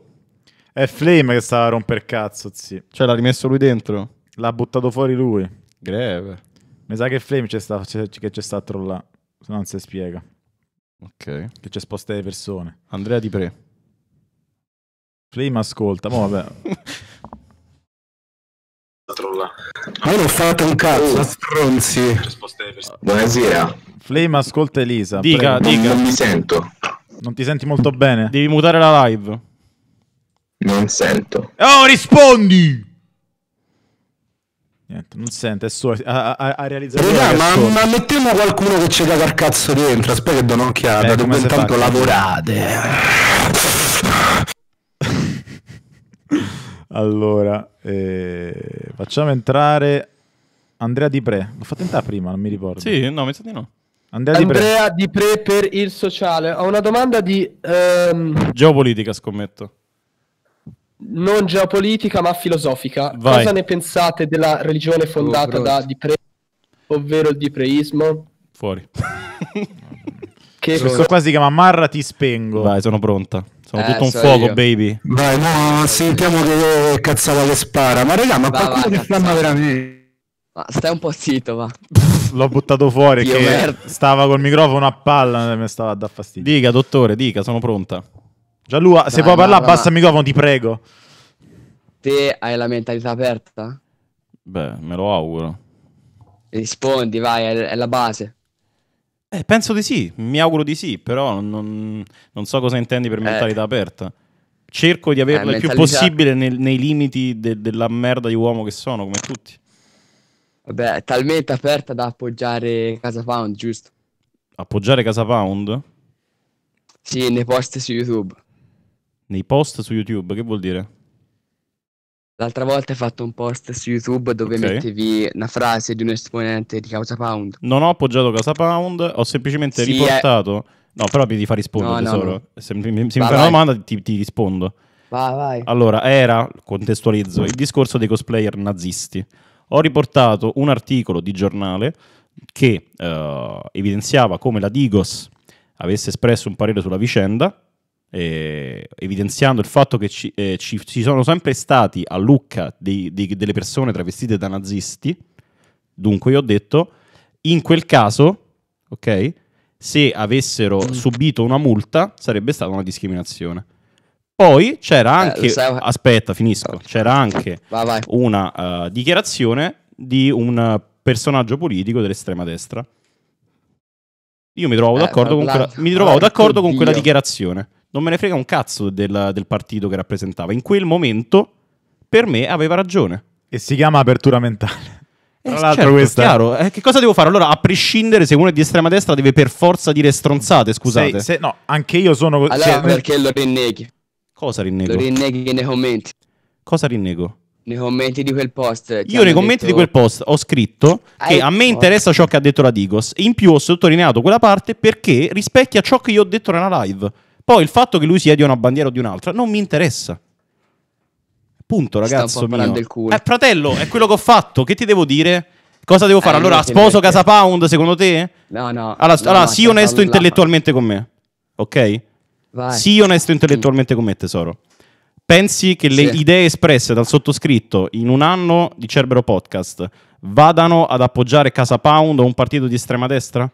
[SPEAKER 2] È Flame che stava a romper cazzo, zi. Cioè l'ha rimesso lui dentro? L'ha buttato fuori lui. Greve. Mi sa che Flame c'è sta, c'è, che c'è sta a trollare. Se non si spiega. Ok. Che c'è sposta le persone. Andrea Di Pre. Flame ascolta, ma vabbè.
[SPEAKER 1] Ma non ho un cazzo, oh. stronzi. Buonasera.
[SPEAKER 2] Flame ascolta Elisa. Dica, dica. Non mi sento. Non ti senti molto bene? Devi mutare la live. Non sento. Oh, rispondi! Niente, non sente, è suo, ha, realizzato... Raga, ma, ma
[SPEAKER 4] mettiamo qualcuno che c'è da dar cazzo dentro, aspetta che do un'occhiata, dopo intanto lavorate.
[SPEAKER 2] allora, eh, facciamo entrare Andrea Di Pre. L'ho fatto entrare prima, non mi ricordo. Sì, no, mi sa di no. Andrea, Andrea
[SPEAKER 4] di, pre. di, pre. per il sociale. Ho una domanda di... Ehm...
[SPEAKER 2] Geopolitica, scommetto.
[SPEAKER 4] Non geopolitica, ma filosofica. Vai. Cosa ne pensate della religione fondata oh, da
[SPEAKER 6] Di Pre, ovvero il dipreismo?
[SPEAKER 2] Fuori. che Questo qua si chiama Marra ti spengo. Vai, sono pronta. Sono eh, tutto un so fuoco, io. baby. Vai, no, sentiamo che cazzata che spara. Ma raga, ma va, qualcuno va, che fiamma veramente... Ma
[SPEAKER 6] stai un po' zitto, va.
[SPEAKER 2] L'ho buttato fuori che merda. stava col microfono a palla e mi stava a dar fastidio. Dica, dottore, dica, sono pronta. Gianlu, Dai, se puoi ma, parlare, ma, il microfono, ti prego. Te hai la mentalità aperta? Beh, me lo auguro. Rispondi, vai, è, è la base. Eh, penso di sì, mi auguro di sì, però non, non so cosa intendi per eh. mentalità eh. aperta. Cerco di averla eh, il mentalità... più possibile nel, nei limiti de, della merda di uomo che sono, come tutti.
[SPEAKER 6] Vabbè, talmente aperta da appoggiare Casa Pound, giusto?
[SPEAKER 2] Appoggiare Casa Pound?
[SPEAKER 6] Sì, nei post su
[SPEAKER 2] YouTube. Nei post su YouTube, che vuol dire?
[SPEAKER 6] L'altra volta hai fatto un post su YouTube dove okay. mettevi una frase di un esponente di Casa Pound.
[SPEAKER 2] Non ho appoggiato Casa Pound, ho semplicemente sì, riportato. È... No, però mi fa rispondere, no, tesoro. No, no. Se mi, mi fai una domanda, ti, ti rispondo. Vai, vai. Allora, era, contestualizzo, il discorso dei cosplayer nazisti ho riportato un articolo di giornale che eh, evidenziava come la Digos avesse espresso un parere sulla vicenda, eh, evidenziando il fatto che ci, eh, ci, ci, sono sempre stati a Lucca dei, dei, delle persone travestite da nazisti. Dunque, io ho detto, in quel caso, ok,
[SPEAKER 8] se avessero mm. subito una multa, sarebbe stata una discriminazione. Poi
[SPEAKER 2] c'era eh, anche, aspetta finisco, c'era anche vai, vai. una uh, dichiarazione di un personaggio politico dell'estrema destra. Io mi eh, trovavo eh, d'accordo, con, quella, mi trovavo d'accordo con quella, dichiarazione. Non me ne frega un cazzo del, del partito che rappresentava. In quel momento, per me, aveva ragione. E si chiama apertura mentale.
[SPEAKER 1] Eh, Tra l'altro, certo, questa... chiaro.
[SPEAKER 2] Eh, che cosa devo fare? Allora, a prescindere se uno è di estrema destra, deve per forza dire stronzate. Scusate. Se, se, no, anche io sono. Allora, cioè, perché lo rinneghi? Cosa rinnego? Lo
[SPEAKER 6] rinneghi nei commenti.
[SPEAKER 2] Cosa rinnego?
[SPEAKER 6] Nei commenti di quel post. Io nei commenti detto... di quel
[SPEAKER 2] post ho scritto che a me interessa ciò che ha detto la Digos. In più ho sottolineato quella parte perché rispecchia ciò che io ho detto nella live. Poi il fatto che lui sia di una bandiera o di un'altra non mi interessa. Punto, ragazzo. Sto il culo. Eh, fratello, è quello che ho fatto. Che ti devo dire? Cosa devo fare? Eh, allora, sposo Casa Pound, secondo te? No, no. Allora, no, allora no, sii onesto
[SPEAKER 1] intellettualmente
[SPEAKER 2] con me. Ok? Vai. Sii onesto intellettualmente con me, tesoro. Pensi che le sì. idee espresse dal sottoscritto in un anno di Cerbero Podcast vadano ad appoggiare Casa Pound o un partito di estrema destra?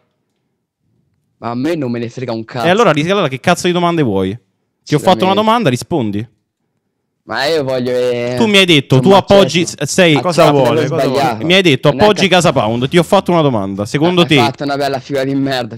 [SPEAKER 8] Ma a me non me ne frega un cazzo.
[SPEAKER 6] E
[SPEAKER 2] allora, allora che cazzo di domande vuoi? Ti ho fatto una domanda, rispondi.
[SPEAKER 6] Ma io voglio. Eh, tu mi hai
[SPEAKER 2] detto, tu appoggi. Sei. Cosa vuole? Cosa Mi hai detto, appoggi Casa Pound. Ti ho fatto una domanda. Secondo hai eh, te. Hai fatto
[SPEAKER 6] una bella figura di merda.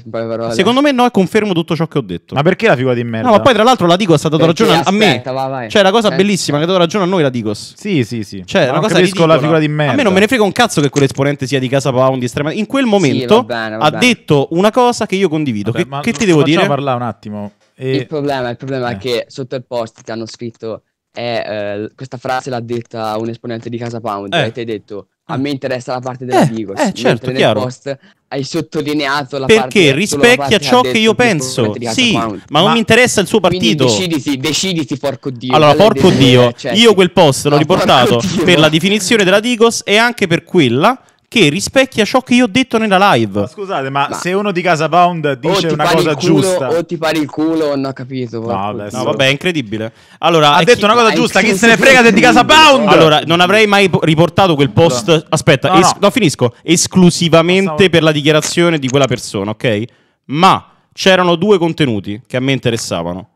[SPEAKER 6] Secondo
[SPEAKER 2] me, no, e confermo tutto ciò che ho detto. Ma perché la figura di merda? No, ma poi, tra l'altro, la Digos ha dato perché ragione aspetta, a me. Va, Cioè, la cosa eh, bellissima eh. che ha dato ragione a noi, la Digos. Sì, sì, sì. Cioè, ma una cosa capisco ridicola. la figura di merda. A me non me ne frega un cazzo che quell'esponente sia di Casa Pound. Estrema... In quel momento sì, va bene, va ha detto una cosa che io condivido. Vabbè, che, ti devo dire? parlare un attimo. Il
[SPEAKER 6] problema è eh. che sotto il post ti hanno scritto è, eh, questa frase l'ha detta un esponente di Casa Pound eh. e ti hai detto a mm. me interessa la parte della eh, Bigos. Eh, certo, chiaro. Post hai sottolineato la Perché parte Perché rispecchia ciò che io penso. Sì, ma, ma, non mi interessa il suo partito. Deciditi, deciditi, porco Dio.
[SPEAKER 8] Allora, porco Dio, cioè, io quel post l'ho riportato per la
[SPEAKER 2] definizione della Digos e anche per quella che rispecchia ciò che io ho detto nella live. Ma scusate, ma, ma, se uno di Casa Bound dice una cosa culo, giusta, o ti pari il culo, o non ho capito. No, vabbè, no, vabbè, è incredibile. Allora, ha detto chi... una cosa giusta. Chi se ne frega del di Casa Bound? Allora, non avrei mai riportato quel post. Aspetta, no, es... no. no finisco. Esclusivamente Stavo... per la dichiarazione di quella persona, ok? Ma c'erano due contenuti che a me interessavano.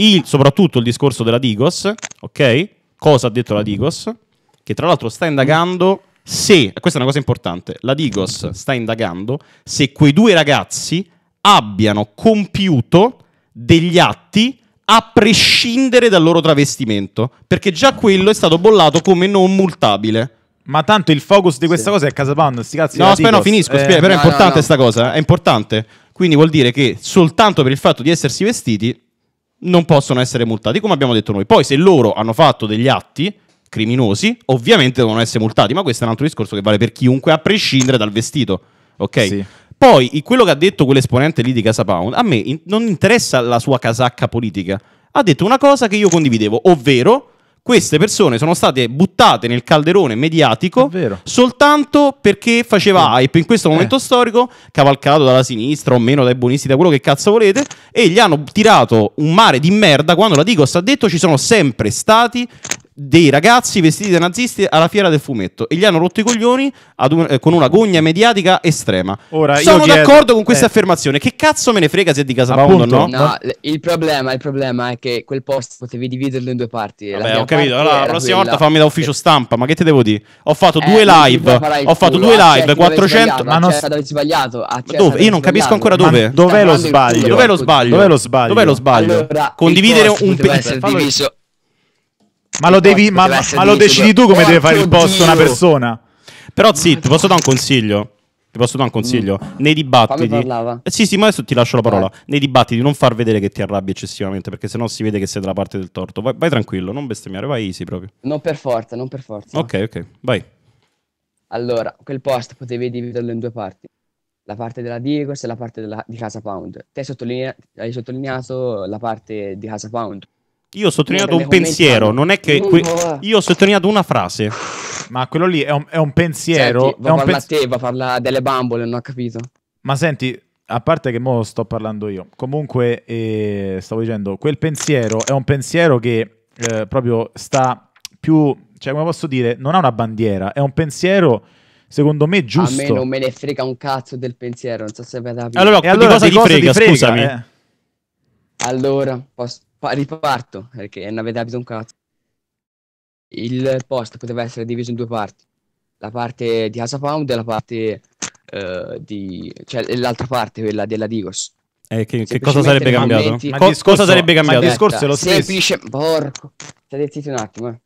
[SPEAKER 2] Il, soprattutto il discorso della Digos, ok? Cosa ha detto la Digos? Che tra l'altro sta indagando se, questa è una cosa importante, la Digos sta indagando se quei due ragazzi abbiano compiuto degli atti a prescindere dal loro travestimento, perché già quello è stato bollato come non multabile. Ma tanto il focus di questa sì. cosa è Casapound, sti cazzi. No, aspetta, no, finisco, eh, spiega, però no, è importante questa no, no. cosa, è importante. Quindi vuol dire che soltanto per il fatto di essersi vestiti non possono essere multati, come abbiamo detto noi. Poi se loro hanno fatto degli atti criminosi, ovviamente devono essere multati, ma questo è un altro discorso che vale per chiunque, a prescindere dal vestito. Ok? Sì. Poi, quello che ha detto quell'esponente lì di Casa Pound, a me in- non interessa la sua casacca politica. Ha detto una cosa che io condividevo, ovvero queste persone sono state buttate nel calderone mediatico soltanto perché faceva eh. hype in questo momento eh. storico, cavalcato dalla sinistra o meno dai buonisti, da quello che cazzo volete, e gli hanno tirato un mare di merda quando la Digos ha detto ci sono sempre stati dei ragazzi vestiti da nazisti alla fiera del fumetto e gli hanno rotto i coglioni un, eh, con una gogna mediatica estrema. Ora, Sono chiedo, d'accordo con questa eh. affermazione. Che cazzo me ne frega se è di casa o no? No,
[SPEAKER 6] il problema, il problema, è che quel post potevi dividerlo in due parti. Vabbè, ho capito. Allora, la prossima quella. volta fammi da
[SPEAKER 2] ufficio stampa. Ma che te devo dire? Ho fatto eh, due live. Ho fatto due live. 400. Ma non
[SPEAKER 6] dove sbagliato. Dove? Io non capisco ancora dove. Dov'è lo sbaglio? Dov'è lo sbaglio?
[SPEAKER 2] Dov'è lo sbaglio? Condividere un pezzo ma lo, devi, ma, ma, lo decidi tu come oh, deve fare il posto una persona. Però sì, ti posso dare un consiglio. Ti posso dare un consiglio? Mm. Nei dibattiti. Eh, sì, sì, ma adesso ti lascio la parola. Eh. Nei dibattiti non far vedere che ti arrabbi eccessivamente, perché sennò si vede che sei dalla parte del torto. Vai, vai tranquillo, non bestemmiare, vai easy proprio.
[SPEAKER 6] Non per forza, non per forza.
[SPEAKER 2] Ok, ok, vai.
[SPEAKER 6] Allora, quel post potevi dividerlo in due parti. La parte della Diego e la parte della, di Casa Pound. Te sottolinea, hai sottolineato la parte di Casa Pound
[SPEAKER 2] io ho sottolineato eh, un pensiero, non è che. Que- io ho sottolineato una frase. Ma quello lì è un, è un pensiero. Senti, è un parla pens- a te, va a parla delle bambole, non ho capito. Ma senti, a parte che mo sto parlando io, comunque eh, stavo dicendo, quel pensiero è un pensiero che eh, proprio sta più, cioè come posso dire, non ha una bandiera, è un pensiero secondo me giusto. A me non
[SPEAKER 6] me ne frega un cazzo del pensiero, non so se avete capito. Allora, e allora di cosa, di cosa frega, frega, scusami? Eh. Allora, posso riparto perché non avete capito un cazzo. Il post poteva essere diviso in due parti: la parte di Casa Pound e la parte uh, di. cioè l'altra parte, quella della Digos.
[SPEAKER 11] Eh, che, che cosa sarebbe cambiato? Co- discorso, cosa sarebbe cambiato? Il discorso è lo stesso.
[SPEAKER 6] Semplice... Porco, state zitti un attimo. Eh.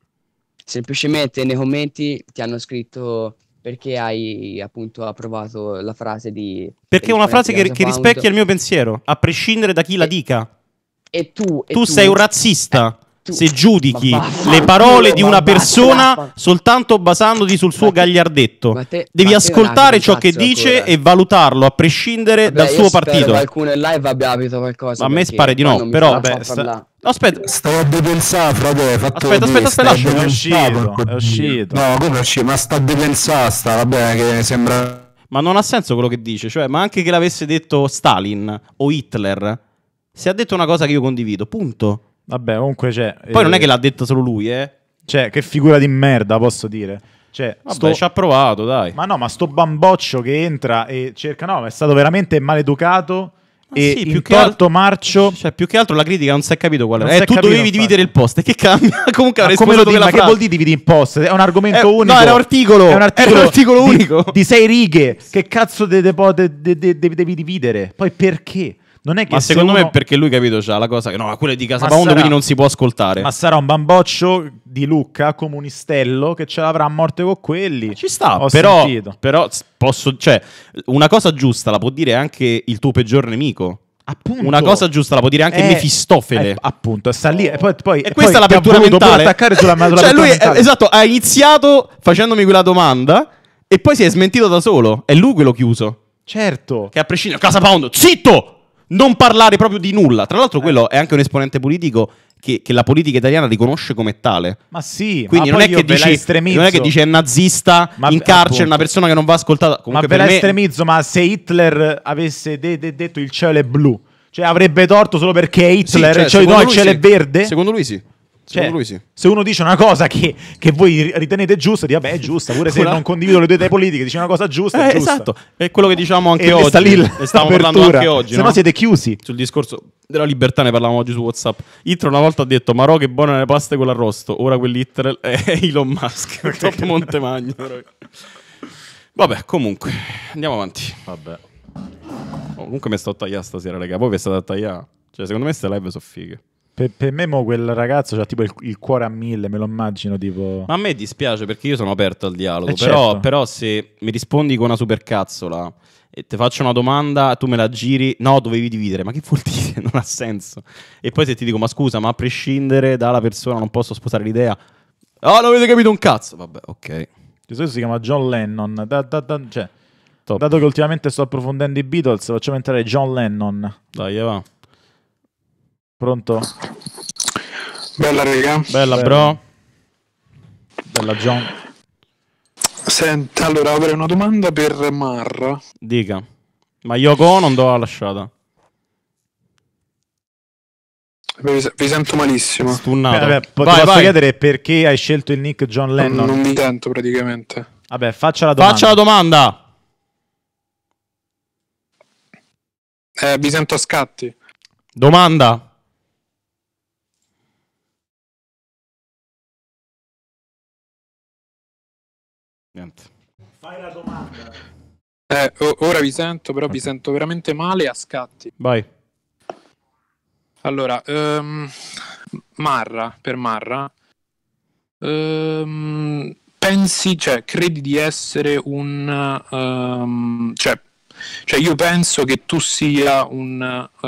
[SPEAKER 6] Semplicemente nei commenti ti hanno scritto perché hai appunto approvato la frase di... Perché è una frase che, che rispecchia il
[SPEAKER 2] mio pensiero, a prescindere da chi la dica
[SPEAKER 6] e tu... E tu, tu, sei un
[SPEAKER 2] razzista. Eh, tu, se
[SPEAKER 8] giudichi ma, ma, le parole ma, di una persona soltanto basandoti sul suo gagliardetto, te,
[SPEAKER 6] devi ascoltare
[SPEAKER 2] ciò che dice ancora. e valutarlo a prescindere Vabbè, dal suo partito. Ma
[SPEAKER 6] alcune live abbia abito qualcosa. a me spare di no, però. Beh, sta... Aspetta, stavo a depensare, frate.
[SPEAKER 2] Fatto aspetta, aspetta, aspetta, aspetta. È uscito, è uscito. No, come
[SPEAKER 4] è uscito? Ma sta a depensare, sta,
[SPEAKER 2] vabbè, che sembra. Ma non ha senso quello che dice, cioè, ma anche che l'avesse detto Stalin o Hitler si ha detto una cosa che io condivido, punto. Vabbè, comunque c'è. Cioè, Poi eh, non è eh, che l'ha detta solo lui, eh. Cioè, che figura di merda, posso dire.
[SPEAKER 10] Cioè, Vabbè, sto... ci
[SPEAKER 2] ha provato, dai. Ma no, ma sto bamboccio che entra e cerca, no, è stato veramente maleducato. Ma ah, e sì, più che marcio. Cioè, più che altro la critica non si è capito qual è. Eh, tu capito, dovevi dividere il post. E che cambia? Comunque avrei come lo ma che vuol dire dividere il post? È un argomento è, eh, unico. No, era un articolo. È un articolo, un articolo di, unico. Di, sei righe. Che cazzo devi de, de, de, dividere? Poi perché? Non è che ma secondo uno... me perché lui, capito, c'ha la cosa che no, quella è di Casa Pound, sarà... quindi non si può ascoltare. Ma sarà un bamboccio di Lucca, come un istello che ce l'avrà a morte con quelli. Ci sta, Ho però, però posso, cioè, una cosa giusta la può dire anche il tuo peggior nemico. Appunto. Una cosa giusta la può dire anche eh, Mefistofele. Eh, appunto, sta lì. E, poi, poi, e questa poi è l'apertura mentale. attaccare sulla, sulla cioè, lui, mentale. Esatto, ha iniziato facendomi quella domanda e poi si è smentito da solo. È lui quello chiuso. Certo. Che a prescindere, Casa Pound, zitto! non parlare proprio di nulla. Tra l'altro, eh. quello è anche un esponente politico che, che, la politica italiana riconosce come tale. Ma sì, quindi ma non, è dici, non, è che dici, è nazista, ma, in carcere, appunto. una persona che non va ascoltata. Comunque ma ve la me... estremizzo, ma se Hitler avesse de- de- detto il cielo è blu, cioè avrebbe torto solo perché Hitler, sì, cioè, cioè no, il cielo sì. è verde? Secondo lui sì. Cioè, sì. Se uno dice una cosa che, che, voi ritenete giusta, di vabbè è giusta, pure se una... non condivido le tue idee politiche, dice una cosa giusta. Eh, è giusta. Esatto, è quello che diciamo anche e oggi. Sta lì e stiamo parlando anche oggi. Se no, siete chiusi. Sul discorso della libertà ne parlavamo oggi su WhatsApp. Itro una volta ha detto, Marò che buona le paste con l'arrosto, ora quell'Itro è Elon Musk, top Montemagno. vabbè, comunque, andiamo avanti. Vabbè. comunque mi sto a tagliare stasera, raga, voi vi state a tagliare. Cioè, secondo me queste live sono fighe. Per, per me mo quel ragazzo ha tipo il, il, cuore a mille, me lo immagino tipo... Ma a me dispiace perché io sono aperto al dialogo, eh però, certo. però se mi rispondi con una supercazzola e ti faccio una domanda, tu me la giri, no, dovevi dividere, ma che vuol dire? Non ha senso. E poi se ti dico, ma scusa, ma a prescindere dalla persona non posso sposare l'idea. Oh, non avete capito un cazzo! Vabbè, ok. Questo si chiama John Lennon. Da, da, da, cioè, dato che ultimamente sto approfondendo i Beatles, facciamo entrare John Lennon. Dai, va. Pronto?
[SPEAKER 7] Bella rega. Bella bro. Bella John. Senta, allora avrei una domanda per Marra. Dica.
[SPEAKER 2] Ma Yoko non do la lasciata.
[SPEAKER 7] Vi, vi sento malissimo. Stunnato. Beh, vabbè, vai, posso vai. chiedere
[SPEAKER 2] perché hai scelto il nick John Lennon? Non, mi
[SPEAKER 7] sento praticamente. Vabbè, faccia la domanda. Faccia la domanda. Eh, vi sento a
[SPEAKER 1] scatti. Domanda. Niente. Fai
[SPEAKER 7] la domanda. Eh, o- ora vi sento, però vi sento veramente male a scatti. Vai. Allora, um, Marra, per Marra, um, pensi, cioè, credi di essere un... Um, cioè, cioè, io penso che tu sia un, uh,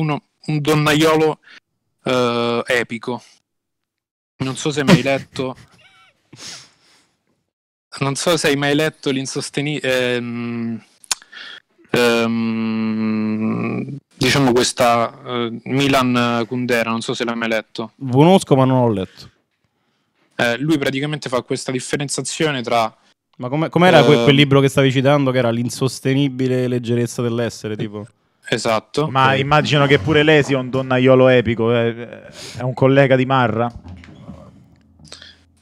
[SPEAKER 7] uno, un donnaiolo uh, epico. Non so se mi hai letto... non so se hai mai letto l'insostenibile. Ehm, ehm, diciamo questa eh, Milan Kundera, non so se l'hai mai letto.
[SPEAKER 2] Conosco, ma non l'ho
[SPEAKER 7] letto. Eh, lui praticamente fa questa differenziazione tra.
[SPEAKER 2] Ma com- com'era uh, que- ehm, quel libro che stavi citando, che era l'insostenibile leggerezza dell'essere? Tipo?
[SPEAKER 7] Esatto. Ma immagino che pure lei sia
[SPEAKER 2] un donnaiolo epico, eh. è un collega di Marra.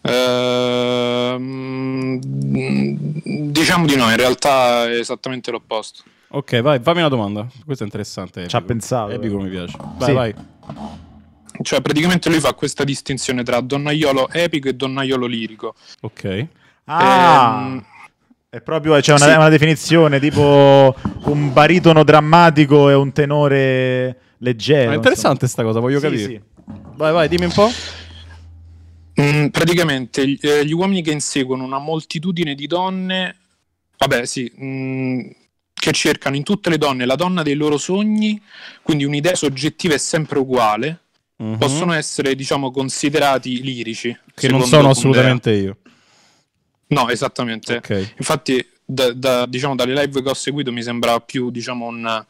[SPEAKER 7] Ehm, diciamo di no, in realtà è esattamente l'opposto.
[SPEAKER 2] Ok, vai, fammi una domanda. Questo è interessante. Ci ha pensato. Epico eh. mi piace. Vai, sì. vai.
[SPEAKER 7] Cioè, praticamente lui fa questa distinzione tra donnaiolo epico e donnaiolo lirico. Ok.
[SPEAKER 2] Ah.
[SPEAKER 7] Ehm, è proprio cioè una, sì. una,
[SPEAKER 2] definizione tipo un baritono drammatico e un tenore leggero. È interessante insomma. sta cosa, voglio sì, capire. Sì.
[SPEAKER 7] Vai, vai, dimmi un po'. Mm, praticamente gli, eh, gli, uomini che inseguono una moltitudine di donne, vabbè sì, mm, che cercano in tutte le donne la donna dei loro sogni, quindi un'idea soggettiva è sempre uguale,
[SPEAKER 2] mm-hmm.
[SPEAKER 8] possono
[SPEAKER 7] essere diciamo considerati lirici. Che non sono assolutamente io. No, esattamente. Okay. Infatti da, da, diciamo, dalle live che ho seguito mi sembra più diciamo, un,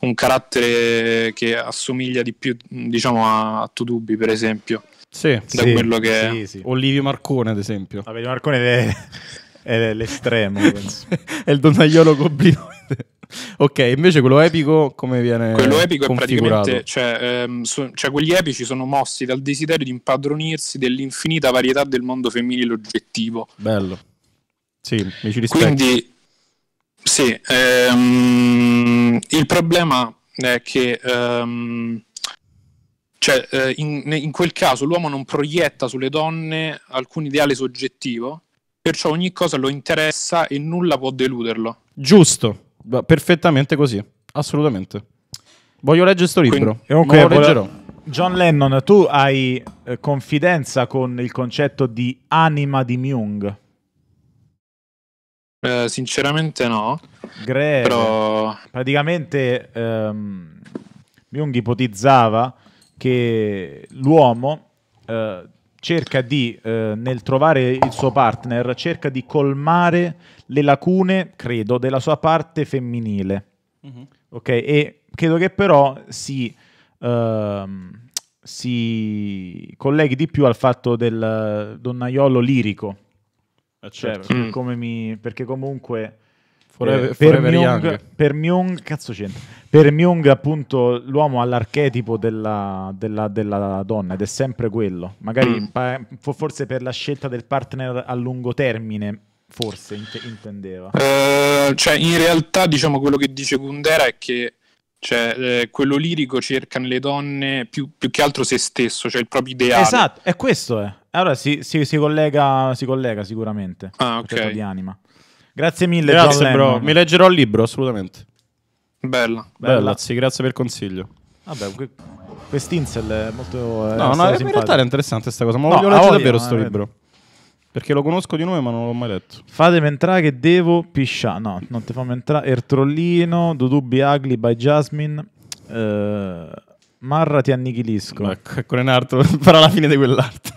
[SPEAKER 7] un, carattere che assomiglia di più diciamo, a, a Tutubi, per esempio.
[SPEAKER 2] Sì, da sì, quello che sì, sì. Olivio Marcone, ad esempio. Olivio Marcone è, è l'estremo, è il donnaiolo goblino. ok, invece quello epico come viene Quello epico è praticamente,
[SPEAKER 7] cioè, ehm, so, cioè, quegli epici sono mossi dal desiderio di impadronirsi dell'infinita varietà del mondo femminile oggettivo. Bello. Sì, mi ci rispecchio. Quindi sì, ehm, il problema è che ehm, cioè, eh, in, in quel caso l'uomo non proietta sulle donne alcun ideale soggettivo, perciò ogni cosa lo interessa e nulla può deluderlo.
[SPEAKER 2] Giusto, perfettamente così, assolutamente. Voglio leggere questo libro, Quindi, eh, okay, lo leggerò. John Lennon, tu hai eh, confidenza con il concetto di anima di Myung?
[SPEAKER 7] Eh, sinceramente no. Greve. Però... Praticamente ehm,
[SPEAKER 2] Jung ipotizzava che l'uomo eh, cerca di, eh, nel trovare il suo partner, cerca di colmare le lacune, credo, della sua parte femminile. Mm-hmm. Ok? E credo che però si, uh, si, colleghi di più al fatto del donnaiolo lirico. Eh, cioè, certo. Cioè, mm. mi, perché comunque Forever, eh, per, forever Myung, per, Myung, cazzo c'entra. Per Myung, appunto, l'uomo ha l'archetipo della, della, della donna ed è sempre quello. Magari mm. pa- forse per la scelta del partner a lungo termine,
[SPEAKER 7] forse int- intendeva. Uh, cioè, in realtà, diciamo, quello che dice Kundera è che cioè, eh, quello lirico cerca nelle donne più, più, che altro se stesso, cioè il proprio ideale. Esatto,
[SPEAKER 2] è questo. Eh. Allora si, si, si, collega, si collega sicuramente.
[SPEAKER 7] Ah, ok. Di anima.
[SPEAKER 2] Grazie mille, grazie, bro. Mi leggerò il libro, assolutamente. Bella. Bella, Bella sì, grazie per il consiglio. Vabbè, que- quest'Insel è molto. no, no, in realtà è interessante questa cosa. Ma no, voglio leggere voglia, davvero questo libro. Perché lo conosco di nome, ma non l'ho mai letto. Fatemi entrare che devo pisciare. No, non ti fammi entrare. Ertrollino, Dudubi Ugly by Jasmine. Eh, Marra ti annichilisco. Ecco, Renardo farà la fine di quell'arto.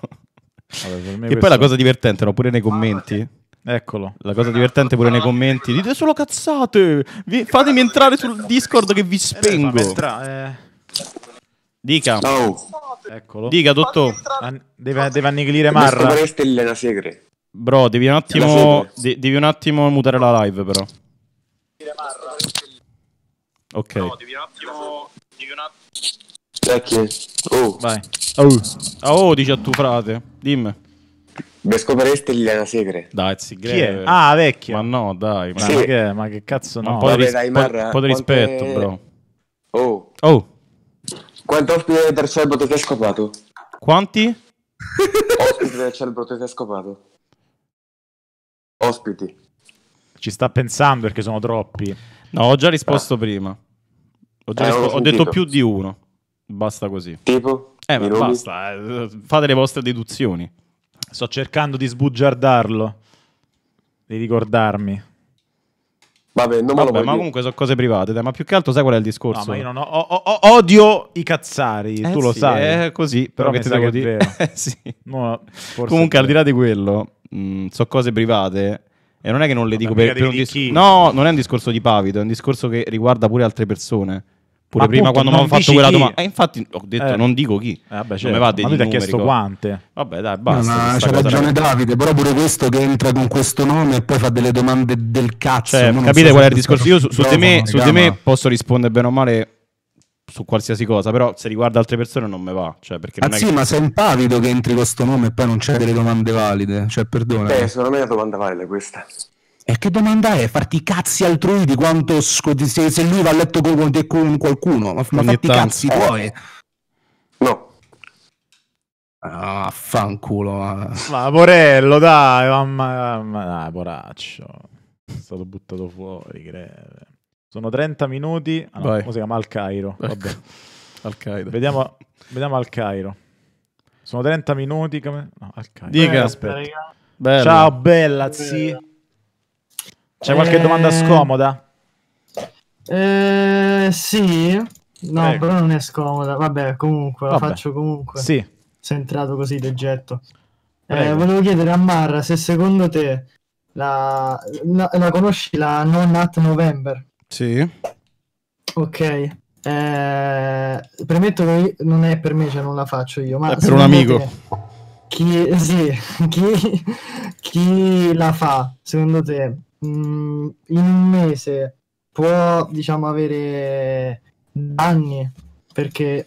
[SPEAKER 2] Vabbè, che questo... poi la cosa divertente, no? pure nei commenti. Eccolo, la cosa divertente pure nei commenti. Dite solo cazzate. Vi- fatemi entrare sul Discord che vi eh, spengo. Eh. Dica. Ciao. Eccolo. Dica, dottore. An- deve, deve annichilire Marra. Bro, devi un attimo. devi un attimo mutare la live, però. Ok.
[SPEAKER 1] Perché? Oh. Vai.
[SPEAKER 2] Oh. Ah, oh, dice a tuo frate. Dimmi.
[SPEAKER 11] Beh, scoprireste Liliana Segre. Dai, si greve. Ah,
[SPEAKER 2] vecchia. Ma no, dai. Ma, sì. ma, che, ma che, cazzo no? Un po' di, ris- dai, Marra, po- po di quante... rispetto, bro. Oh. Oh.
[SPEAKER 11] Quanti ospiti del cerbro ti hai scopato? Quanti? ospiti del cerbro ti hai scopato.
[SPEAKER 1] Ospiti.
[SPEAKER 2] Ci sta pensando perché sono troppi. No, ho già risposto ah. prima. Ho, già eh, rispo- ho detto più di uno. Basta così. Tipo? Eh, ma basta. Eh, fate le vostre deduzioni. Sto cercando di sbugiardarlo, di ricordarmi. Vabbè, non Vabbè, lo ma comunque sono cose private, dai, ma più che altro sai qual è il discorso? No, ma io non ho, ho, ho, odio i cazzari, eh tu sì, lo sai. È così, però, però che te devo dire. sì. no, comunque, al di là di quello, mm, sono cose private e non è che non le Vabbè, dico per, per un discorso... No, non è un discorso di Pavido, è un discorso che riguarda pure altre persone. Pure ma prima quando mi hanno fatto quella domanda. eh, infatti ho detto, eh. non dico chi. Eh, vabbè, certo. va ma lui ti ha chiesto quante. Vabbè, dai, basta. No, no, c'ha ragione Davide, però pure
[SPEAKER 4] questo che entra con questo nome e poi fa delle domande del cazzo. Cioè, capite so qual è il discorso? Io su, su, di me, su di me
[SPEAKER 2] posso rispondere bene o male su qualsiasi cosa, però se riguarda altre persone non me va. Cioè, perché ah, sì, che... ma sei
[SPEAKER 4] impavido che entri con questo nome e poi non c'è delle domande valide. Cioè, perdona. Eh,
[SPEAKER 2] secondo me è una domanda valida questa.
[SPEAKER 4] E che domanda è? Farti i cazzi altrui di quanto se, se lui va a letto con, con qualcuno, ma,
[SPEAKER 1] ma fatti i cazzi tuoi.
[SPEAKER 2] No. Ah, fanculo. Ma, ma dai, mamma, mamma dai, poraccio. È stato buttato fuori, credo. Sono 30 minuti. Ah, no, si chiama Al Cairo. Ecco. Vabbè. al Cairo. Vediamo, vediamo Al Cairo. Sono 30 minuti. Come... No, al Cairo. Dica. Eh, bella, Ciao, bella, zia.
[SPEAKER 11] C'è qualche eh... domanda scomoda?
[SPEAKER 2] Eh, sì.
[SPEAKER 11] No, ecco. però non è scomoda. Vabbè, comunque, Vabbè. la faccio comunque. Sì. Sei entrato così d'oggetto. Eh, volevo chiedere a Marra se secondo te la, la, la conosci la Non At November? Sì. Ok. Eh, premetto che non è per me, cioè non la faccio io, ma è per un amico. Te, chi, sì, chi, chi la fa, secondo te, Mm, in un mese può diciamo avere danni
[SPEAKER 2] perché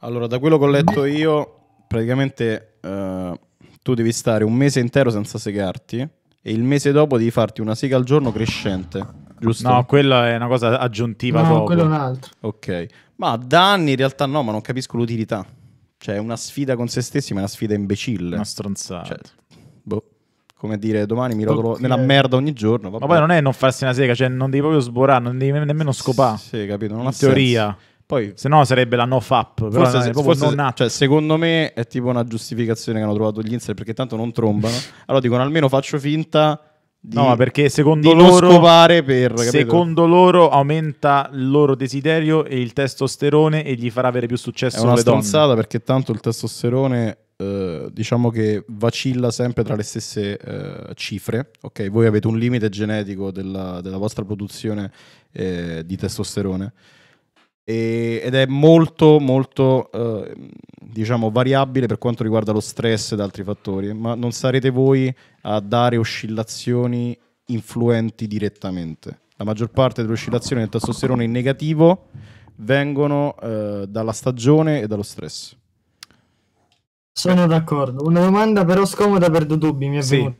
[SPEAKER 2] allora da quello che ho letto io praticamente eh, tu devi stare un mese intero senza segarti e il mese dopo devi farti una sega al giorno crescente giusto? No, quella è una cosa aggiuntiva no, dopo. quello è un altro ok ma danni in realtà no ma non capisco l'utilità cioè è una sfida con se stessi ma è una sfida imbecille una stronzata cioè, come dire, domani mi rotolo nella eh. merda ogni giorno. Vabbè. Ma poi non è non farsi una sega, cioè non devi proprio sborare, non devi nemmeno scopare. Sì, capito, non In ha teoria. Senso. Poi, se no sarebbe la no fap. Forse, se, forse non cioè, secondo me è tipo una giustificazione che hanno trovato gli Inster perché tanto non trombano. allora dicono almeno faccio finta. Di, no, perché secondo loro, scopare per, capito? secondo loro aumenta il loro desiderio e il testosterone e gli farà avere più successo. È una stronzata perché tanto il testosterone eh, diciamo che vacilla sempre tra le stesse eh, cifre. Ok, voi avete un limite genetico della, della vostra produzione eh, di testosterone ed è molto molto eh, diciamo variabile per quanto riguarda lo stress ed altri fattori, ma non sarete voi a dare oscillazioni influenti direttamente. La maggior parte delle oscillazioni del testosterone in negativo vengono eh, dalla stagione e dallo stress. Sono d'accordo. Una domanda però scomoda per due dubbi, mi è sì. venuta.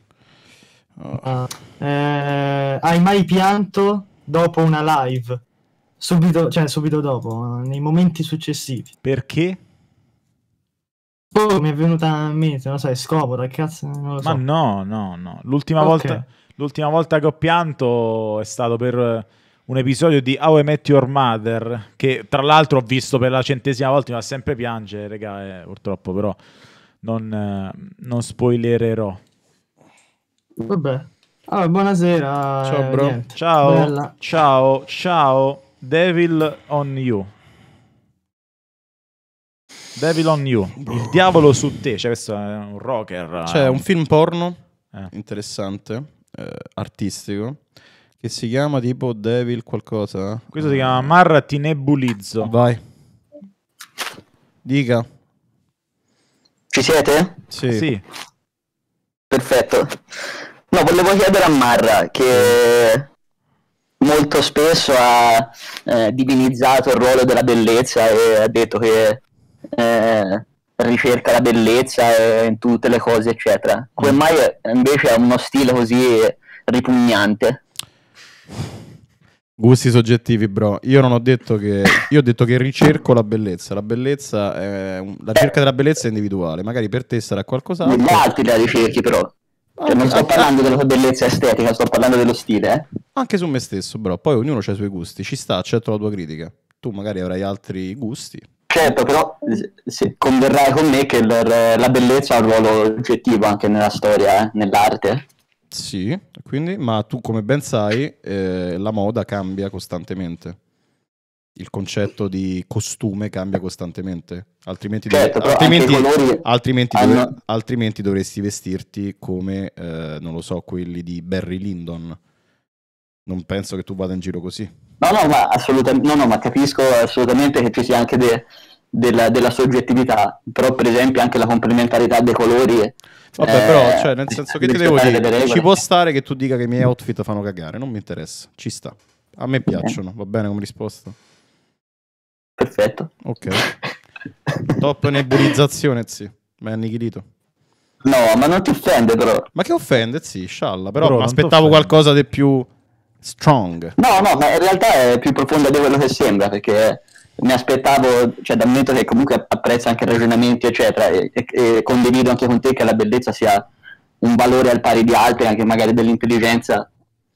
[SPEAKER 2] Oh. Uh, eh,
[SPEAKER 11] hai mai pianto dopo una live? Subito, cioè subito dopo, nei momenti successivi. Perché? Oh, mi è venuta a mente, non lo so, è
[SPEAKER 2] scomoda, cazzo, non lo so. Ma no, no, no. L'ultima, okay. volta, l'ultima volta che ho pianto è stato per un episodio di How I Met Your Mother, che tra l'altro ho visto per la centesima volta, mi fa sempre piangere, regà, eh, purtroppo, però non, eh, non spoilererò. Vabbè.
[SPEAKER 11] Allora, buonasera.
[SPEAKER 2] Ciao, eh, bro. Niente. Ciao. Bella. Ciao, ciao. Devil on you. Devil on you. Il diavolo su te. Cioè, questo è un rocker. C'è eh. un film porno eh. interessante, eh, artistico che si chiama tipo Devil qualcosa? Eh? Questo si chiama Marra ti nebulizzo. Vai. Dica. Ci siete? Sì.
[SPEAKER 8] sì. Perfetto. No, volevo chiedere a Marra che
[SPEAKER 6] molto spesso ha eh, divinizzato il ruolo della bellezza e ha detto che eh, ricerca la bellezza eh, in tutte le cose, eccetera. Come mm. mai invece ha uno stile così ripugnante?
[SPEAKER 2] Gusti soggettivi, bro. Io non ho detto che. Io ho detto che ricerco la bellezza. La bellezza è. La ricerca della bellezza è individuale. Magari per te sarà qualcos'altro.
[SPEAKER 8] Gli altri la ricerchi, però. Cioè, non sto parlando anche... della bellezza estetica, sto parlando dello stile. Eh?
[SPEAKER 2] Anche su me stesso, bro. Poi ognuno ha i suoi gusti. Ci sta, accetto la tua critica. Tu magari avrai altri gusti. Certo, però eh, se
[SPEAKER 8] converrai con me che la bellezza ha un ruolo oggettivo anche nella storia, eh? nell'arte.
[SPEAKER 2] Sì, quindi, ma tu come ben sai, eh, la moda cambia costantemente. Il concetto di costume cambia costantemente, altrimenti, certo, dov- altrimenti, altrimenti, hanno... dov- altrimenti, dovresti vestirti come, eh, non lo so, quelli di Barry Lyndon. Non penso che tu vada in giro così.
[SPEAKER 5] No, no, ma assolutamente, no, no, ma capisco assolutamente che ci
[SPEAKER 8] sia anche dei della, della, soggettività, però per esempio anche la complementarietà dei colori.
[SPEAKER 2] Vabbè, eh, però, cioè, nel senso che ti devo dire, ci può stare che tu dica che i miei outfit fanno cagare, non mi interessa, ci sta. A me piacciono, va bene come risposta. Perfetto. Ok. Top nebulizzazione, sì. Ma è annichilito. No, ma non ti offende però. Ma che offende, sì, scialla, però, però aspettavo qualcosa di più strong.
[SPEAKER 8] No, no, ma in realtà è più profonda di quello che sembra, perché È mi
[SPEAKER 6] aspettavo,
[SPEAKER 8] cioè dal momento che comunque apprezzo anche ragionamenti, eccetera, e, e, e, condivido anche con te che la bellezza sia un valore al pari di altri, anche magari dell'intelligenza,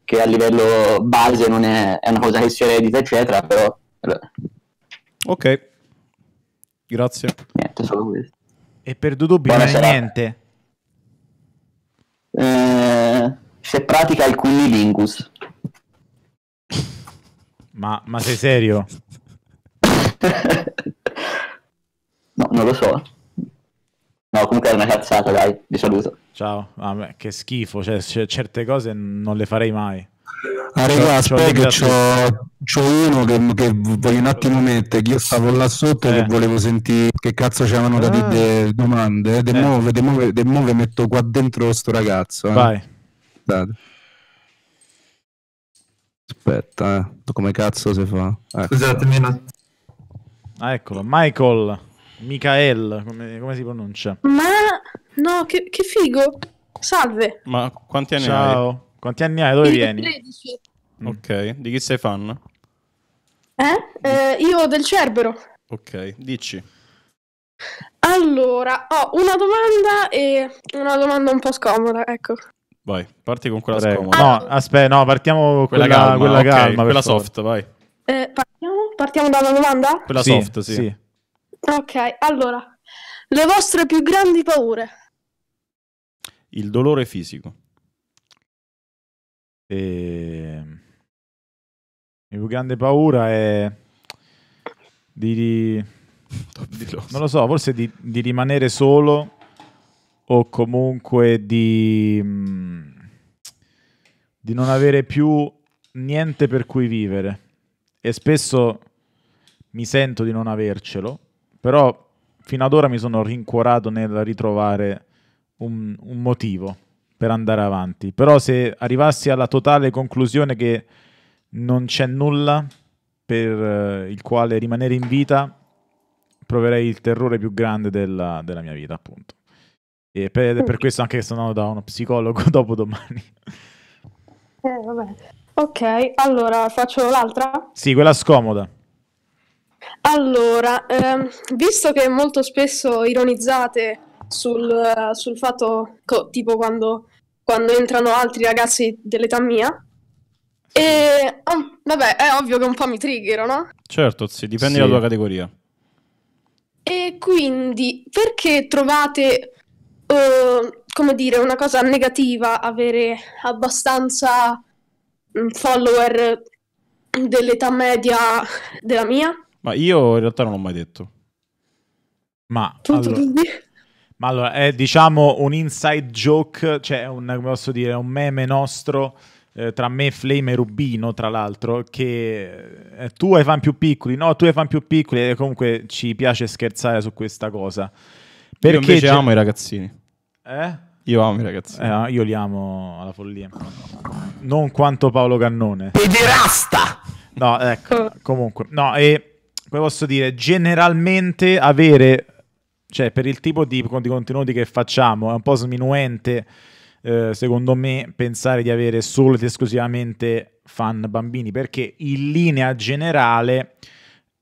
[SPEAKER 8] che a
[SPEAKER 6] livello base non è, è una cosa che si eredita, eccetera, però... Eh.
[SPEAKER 2] Ok, grazie. Niente, solo questo. E per Dudubi non è niente. Eh, se pratica il cunnilingus. Ma, ma sei serio? no, non lo so. No, comunque è una cazzata, dai, vi saluto. Ciao, ah, che schifo, cioè, certe cose non le farei mai. Ah, aspetta, c'ho,
[SPEAKER 4] c'ho, uno che, che voglio un attimo mettere, che io stavo là sotto eh. che volevo sentire che cazzo c'erano da ah. dire domande. De eh. move, de move, de move metto qua dentro sto ragazzo. Eh. Vai. Date. Aspetta, eh. come cazzo si fa? Ecco. Scusatemi, no.
[SPEAKER 2] Ah, eccolo, Michael, Michael, come, come si pronuncia? Ma no,
[SPEAKER 13] che, che, figo. Salve.
[SPEAKER 2] Ma quanti anni Ciao. hai? Ciao. Quanti anni hai? Dove 13. vieni? 13. Mm. Ok, di chi sei fan?
[SPEAKER 13] Eh? eh? io del Cerbero.
[SPEAKER 2] Ok, dici.
[SPEAKER 13] Allora, ho una domanda e una domanda un po' scomoda, ecco.
[SPEAKER 2] Vai, parti con quella Prego. scomoda. No, aspetta, no, partiamo con quella, quella calma, quella, calma, okay, quella soft, vai.
[SPEAKER 13] Eh, partiamo Partiamo dalla domanda?
[SPEAKER 2] Quella sì, soft, sì. sì.
[SPEAKER 13] Ok, allora, le vostre più grandi paure?
[SPEAKER 2] Il dolore fisico. E... Ehm, la mia più grande paura è di... di... Non lo so, forse di, di rimanere solo o comunque di, mm, di non avere più niente per cui vivere e spesso mi sento di non avercelo, però fino ad ora mi sono rincuorato nel ritrovare un, un motivo per andare avanti. Però se arrivassi alla totale conclusione che non c'è nulla per eh, il quale rimanere in vita, proverei il terrore più grande della, della mia vita, appunto. E per, per questo anche che sono andato da uno psicologo dopo domani.
[SPEAKER 13] Eh, vabbè. Ok, allora faccio l'altra?
[SPEAKER 2] Sì, quella scomoda.
[SPEAKER 13] Allora, ehm, visto che molto spesso ironizzate sul, sul fatto, co- tipo quando, quando, entrano altri ragazzi dell'età mia, e, oh, vabbè, è ovvio che un po' mi triggero, no?
[SPEAKER 2] Certo, sì, dipende sì. dalla tua categoria.
[SPEAKER 13] E quindi, perché trovate, eh, come dire, una cosa negativa avere abbastanza Mm, follower dell'età media della mia.
[SPEAKER 2] Ma io in realtà non l'ho mai detto. Ma, allora, ma allora è diciamo un inside joke, cioè un, come posso dire, un meme nostro eh, tra me, Flame e Rubino, tra l'altro, che eh, tu hai fan più piccoli, no, tu hai fan più piccoli e comunque ci piace scherzare su questa cosa. Perché io invece amo i
[SPEAKER 11] ragazzini. Eh?
[SPEAKER 2] Io amo i ragazzi. Eh, io li amo alla follia. Non quanto Paolo Cannone. Pederasta! No, ecco, comunque. No, e come posso dire, generalmente avere, cioè per il tipo di, di contenuti che facciamo, è un po' sminuente, eh, secondo me, pensare di avere solo ed esclusivamente fan bambini, perché in linea generale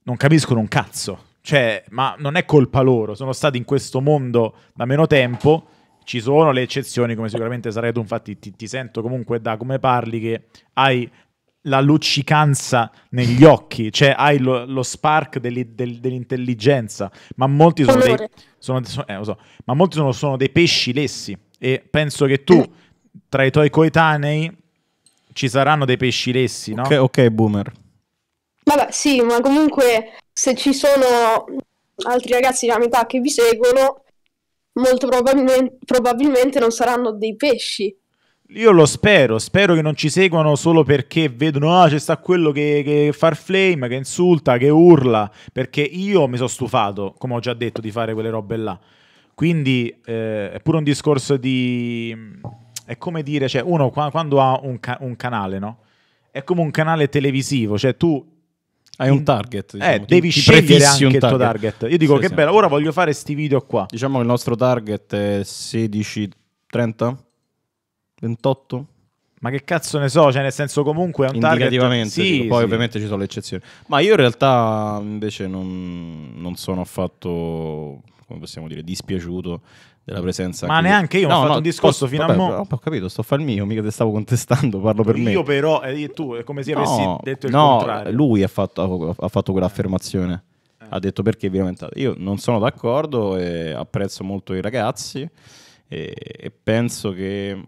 [SPEAKER 2] non capiscono un cazzo. Cioè, ma non è colpa loro, sono stati in questo mondo da meno tempo ci sono le eccezioni, come sicuramente sarai tu, infatti ti, ti sento comunque da come parli che hai la luccicanza negli occhi, cioè hai lo, lo spark del, del, dell'intelligenza, ma molti sono dei, sono, sono, eh, so, ma molti sono, sono dei pesci lessi e penso che tu, tra i tuoi coetanei, ci saranno dei pesci lessi, no? Ok, okay boomer.
[SPEAKER 13] Vabbè, sì, ma comunque se ci sono altri ragazzi della metà che vi seguono, molto probabilmente, probabilmente non saranno dei pesci.
[SPEAKER 2] Io lo spero, spero che non ci seguano solo perché vedono, ah, c'è sta quello che, che far flame, che insulta, che urla, perché io mi sono stufato, come ho già detto, di fare quelle robe là. Quindi eh, è pure un discorso di... Mm, è come dire, cioè uno quando ha un, ca- un canale, no? È come un canale televisivo, cioè tu hai un target. Eh, diciamo, eh, devi ti scegliere anche il tuo target. Io dico sì, che sì. bello, ora voglio fare questi video qua. Diciamo che il nostro target è 16, 30, 28. Ma che cazzo ne so, cioè nel senso comunque è un target... Sì, dico, poi sì. ovviamente ci sono le eccezioni. Ma io in realtà invece non, non sono affatto, come possiamo dire, dispiaciuto della presenza. Ma qui. neanche io no, ho fatto no, un discorso posso, fino vabbè, a mo'. Ho capito, sto a fare il mio, mica te stavo contestando, parlo per io me. Io però, eh, tu è come se avessi detto il no, contrario. lui ha fatto, ha fatto quell'affermazione. Eh. Ha detto perché vi lamentate. Io non sono d'accordo e apprezzo molto i ragazzi e, e penso che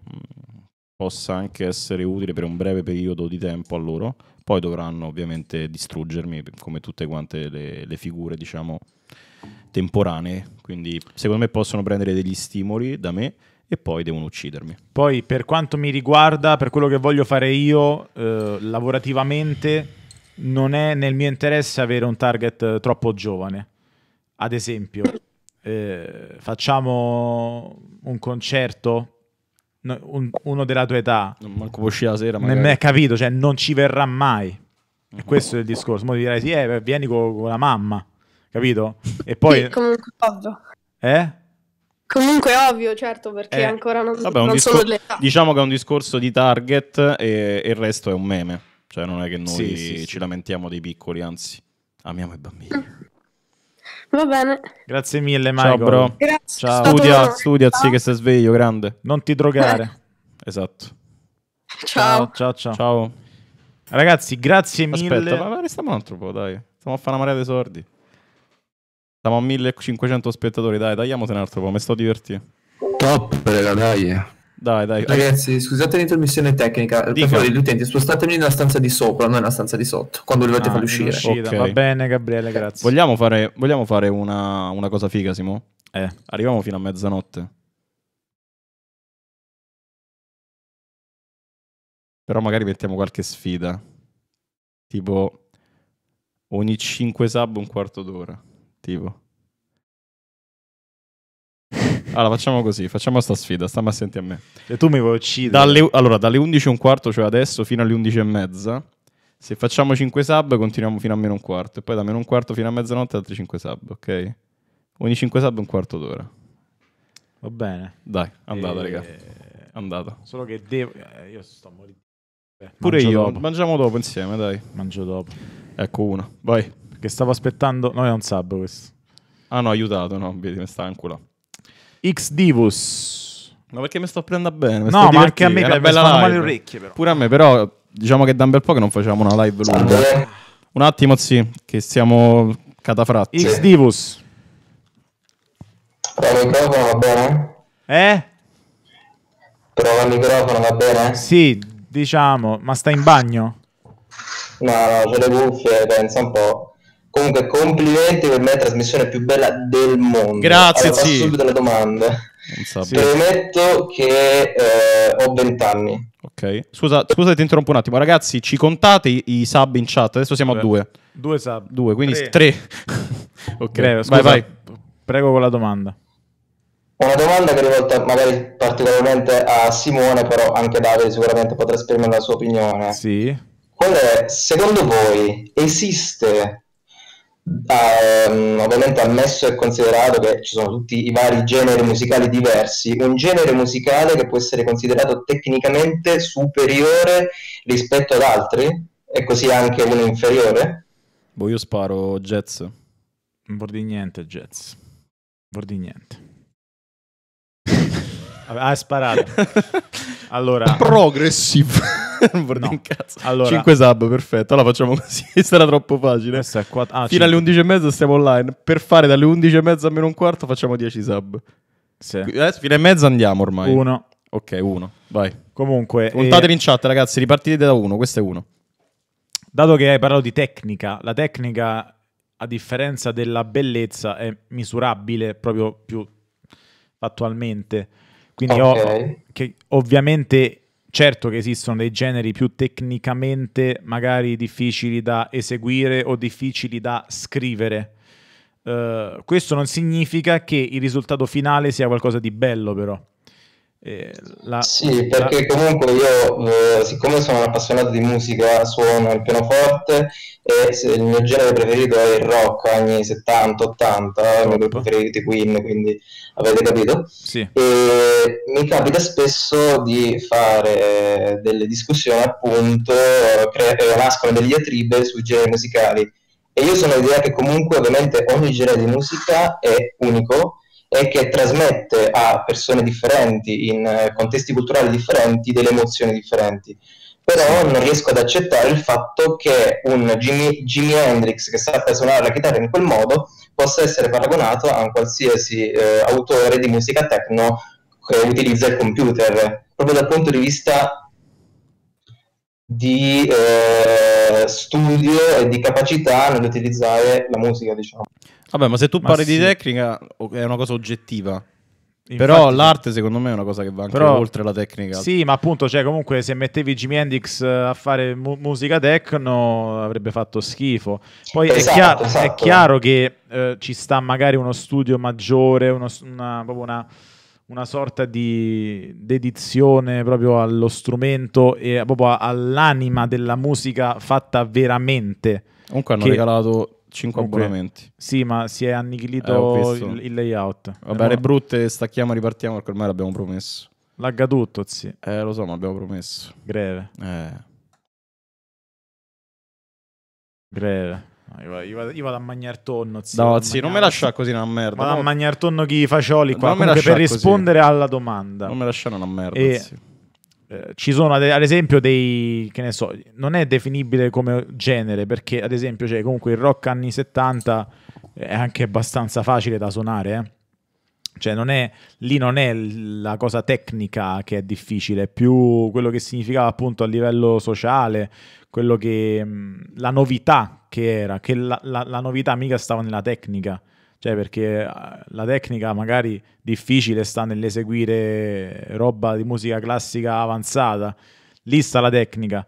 [SPEAKER 2] possa anche essere utile per un breve periodo di tempo a loro. Poi dovranno ovviamente distruggermi come tutte quante le, le figure, diciamo, temporanee, quindi secondo me possono prendere degli stimoli da me e poi devono uccidermi. Poi per quanto mi riguarda, per quello che voglio fare io eh, lavorativamente, non è nel mio interesse avere un target troppo giovane. Ad esempio, eh, facciamo un concerto, uno della tua età. Non manco può la sera, magari. Non è capito, cioè non ci verrà mai. uh Questo è il discorso. Mo' dirai sì, eh, vieni con la mamma capito? E poi... Sì,
[SPEAKER 13] comunque ovvio. Eh? Comunque ovvio, certo, perché eh. ancora non, Vabbè, non discor- sono l'età.
[SPEAKER 2] Diciamo che è un discorso di target e, il resto è un meme. Cioè non è che noi sì, sì, ci lamentiamo dei piccoli, anzi, amiamo i bambini. Mm. Va bene. Grazie mille, Mario. Ciao, bro. Grazie, Ciao. Studia, studia, sì, che sei sveglio, grande. Non ti drogare. esatto. Ciao. Ciao, ciao, ciao. ciao. Ragazzi, grazie mille. Aspetta, ma restiamo un altro po', dai. Stiamo a fare una marea di sordi. Siamo a 1500 spettatori, dai, tagliamotene un altro po', mi sto divertendo. Top, raga, dai. Dai, dai.
[SPEAKER 7] Ragazzi, scusate l'intermissione tecnica. Dica. Per favore, gli utenti, spostatemi
[SPEAKER 8] nella stanza di sopra, non nella stanza di sotto.
[SPEAKER 2] Quando dovete ah, far uscire. Okay. Va bene, Gabriele, eh, grazie.
[SPEAKER 8] Vogliamo fare, vogliamo fare una, una, cosa figa, Simo? Eh, arriviamo fino a mezzanotte.
[SPEAKER 1] Però magari mettiamo qualche sfida. Tipo, ogni 5 sub un quarto d'ora
[SPEAKER 8] cattivo. Allora facciamo così, facciamo sta
[SPEAKER 2] sfida, stiamo assenti a me. E tu mi vuoi uccidere? Dalle, allora, dalle 11 e un quarto, cioè adesso, fino alle 11 e mezza, se facciamo 5 sub continuiamo fino a meno un quarto, e poi da meno un quarto fino a mezzanotte altri 5 sub, ok? Ogni 5 sub un quarto d'ora. Va bene. Dai, andata, e... Eh, raga. Andata. Solo che devo... Eh, io sto morendo. Pure Mangio io, dopo. mangiamo dopo insieme, dai. Mangio dopo. Ecco uno, vai. Che stavo aspettando. No, è un sub questo. Ah no, aiutato, no, vedi, mi sta in X Divus. Ma perché mi sto prendendo bene? Mi no, ma anche a me Era bella male le orecchie, però. Pure a me, però, diciamo che da un bel po' che non facciamo una live lunga. Un attimo, sì, che siamo catafratti. X Divus. Prova il microfono va bene? Eh?
[SPEAKER 9] Prova il microfono va bene?
[SPEAKER 2] Sì, diciamo, ma sta in bagno?
[SPEAKER 9] No, no, c'è le cuffie, pensa un po'. Comunque, complimenti per me, la trasmissione più bella del mondo. Grazie, allora, sì. subito le domande. Sì. Premetto che eh, ho 20 anni.
[SPEAKER 2] Ok, scusa, scusa ti interrompo un attimo, ragazzi. Ci contate i, i sub in chat? Adesso siamo Prego. a due. Due sub, due, quindi tre. tre. ok, Prego, scusa, vai, vai. Prego con la domanda.
[SPEAKER 9] Una domanda che è rivolta magari particolarmente a Simone, però anche Davide sicuramente potrà esprimere la sua opinione. Sì. Qual è, secondo voi, esiste Um, ovviamente ammesso e considerato che ci sono tutti i vari generi musicali diversi, un genere musicale che può essere considerato tecnicamente superiore rispetto ad altri e così anche uno inferiore? Boh, io sparo jazz. Non
[SPEAKER 2] vuol dire niente jazz. Non vuol dire niente. Ha sparato. Allora... Progressive. no. allora... 5 sub, perfetto. Allora facciamo così, sarà troppo facile. Quatt- ah, Fino 5. alle 11.30 stiamo online. Per fare dalle 11.30 a meno un quarto facciamo 10 sub. Sì. Adesso eh, fino e mezzo andiamo ormai. Uno. Ok, uno. Vai. Comunque... Contateli eh, e... in chat ragazzi, ripartite da uno, questo è uno. Dato che hai parlato di tecnica, la tecnica a differenza della bellezza è misurabile proprio più attualmente. Quindi okay. ho, ovviamente certo che esistono dei generi più tecnicamente magari difficili da eseguire o difficili da scrivere. Uh, questo non significa che il risultato finale sia qualcosa di bello, però. Eh, la... Sì, perché
[SPEAKER 9] comunque io, eh, siccome sono un appassionato di musica, suono il pianoforte e se, il mio genere preferito è il rock anni 70-80, il mio gruppo preferito Queen, quindi avete capito? Sì. E mi capita spesso di fare delle discussioni, appunto, cre- eh, nascono delle diatribe sui generi musicali. E io sono l'idea che comunque ovviamente ogni genere di musica è unico e che trasmette a persone differenti, in eh, contesti culturali differenti, delle emozioni differenti. Però non riesco ad accettare il fatto
[SPEAKER 1] che un Jimi, Jimi Hendrix che sappia suonare la chitarra in quel modo possa essere paragonato a un qualsiasi
[SPEAKER 9] eh, autore di musica techno che utilizza il computer, proprio dal punto di vista di eh, studio e di capacità nell'utilizzare la musica, diciamo.
[SPEAKER 2] Vabbè, ma se tu ma parli sì. di tecnica è una cosa oggettiva. Infatti, però l'arte secondo me è una cosa che va anche però, oltre la tecnica. Sì, ma appunto, cioè, comunque se mettevi Jimi Hendrix eh, a fare mu- musica techno avrebbe fatto schifo. Poi esatto, è, chiaro, esatto. è, chiaro, che eh, ci sta magari uno studio maggiore, uno, una, una, una, sorta di dedizione proprio allo strumento e proprio all'anima della musica fatta veramente. Comunque hanno che... regalato 5 Comunque, abbonamenti. Sì, ma si è annichilito eh, il, il, layout. Vabbè, allora... le brutte, stacchiamo, e ripartiamo perché ormai l'abbiamo promesso. Lagga tutto, sì. Eh, lo so, ma abbiamo promesso. Greve. Eh. Greve. Io vado, io, vado, io vado, a mangiare tonno, zio. No, zio, non me lascia così una merda. Vado no. a mangiare tonno chi i fagioli qua. No, per rispondere così. alla domanda. Non me lasciano una merda, e... zio. Eh, ci sono ad, esempio dei che ne so, non è definibile come genere perché ad esempio cioè, comunque il rock anni 70 è anche abbastanza facile da suonare, eh? Cioè, non è, lì non è la cosa tecnica che è difficile, è più quello che significava appunto a livello sociale, quello che mm, la novità che era, che la, la, la novità mica stava nella tecnica, cioè, perché eh, la tecnica magari difficile sta nell'eseguire roba di musica classica avanzata. Lì sta la tecnica.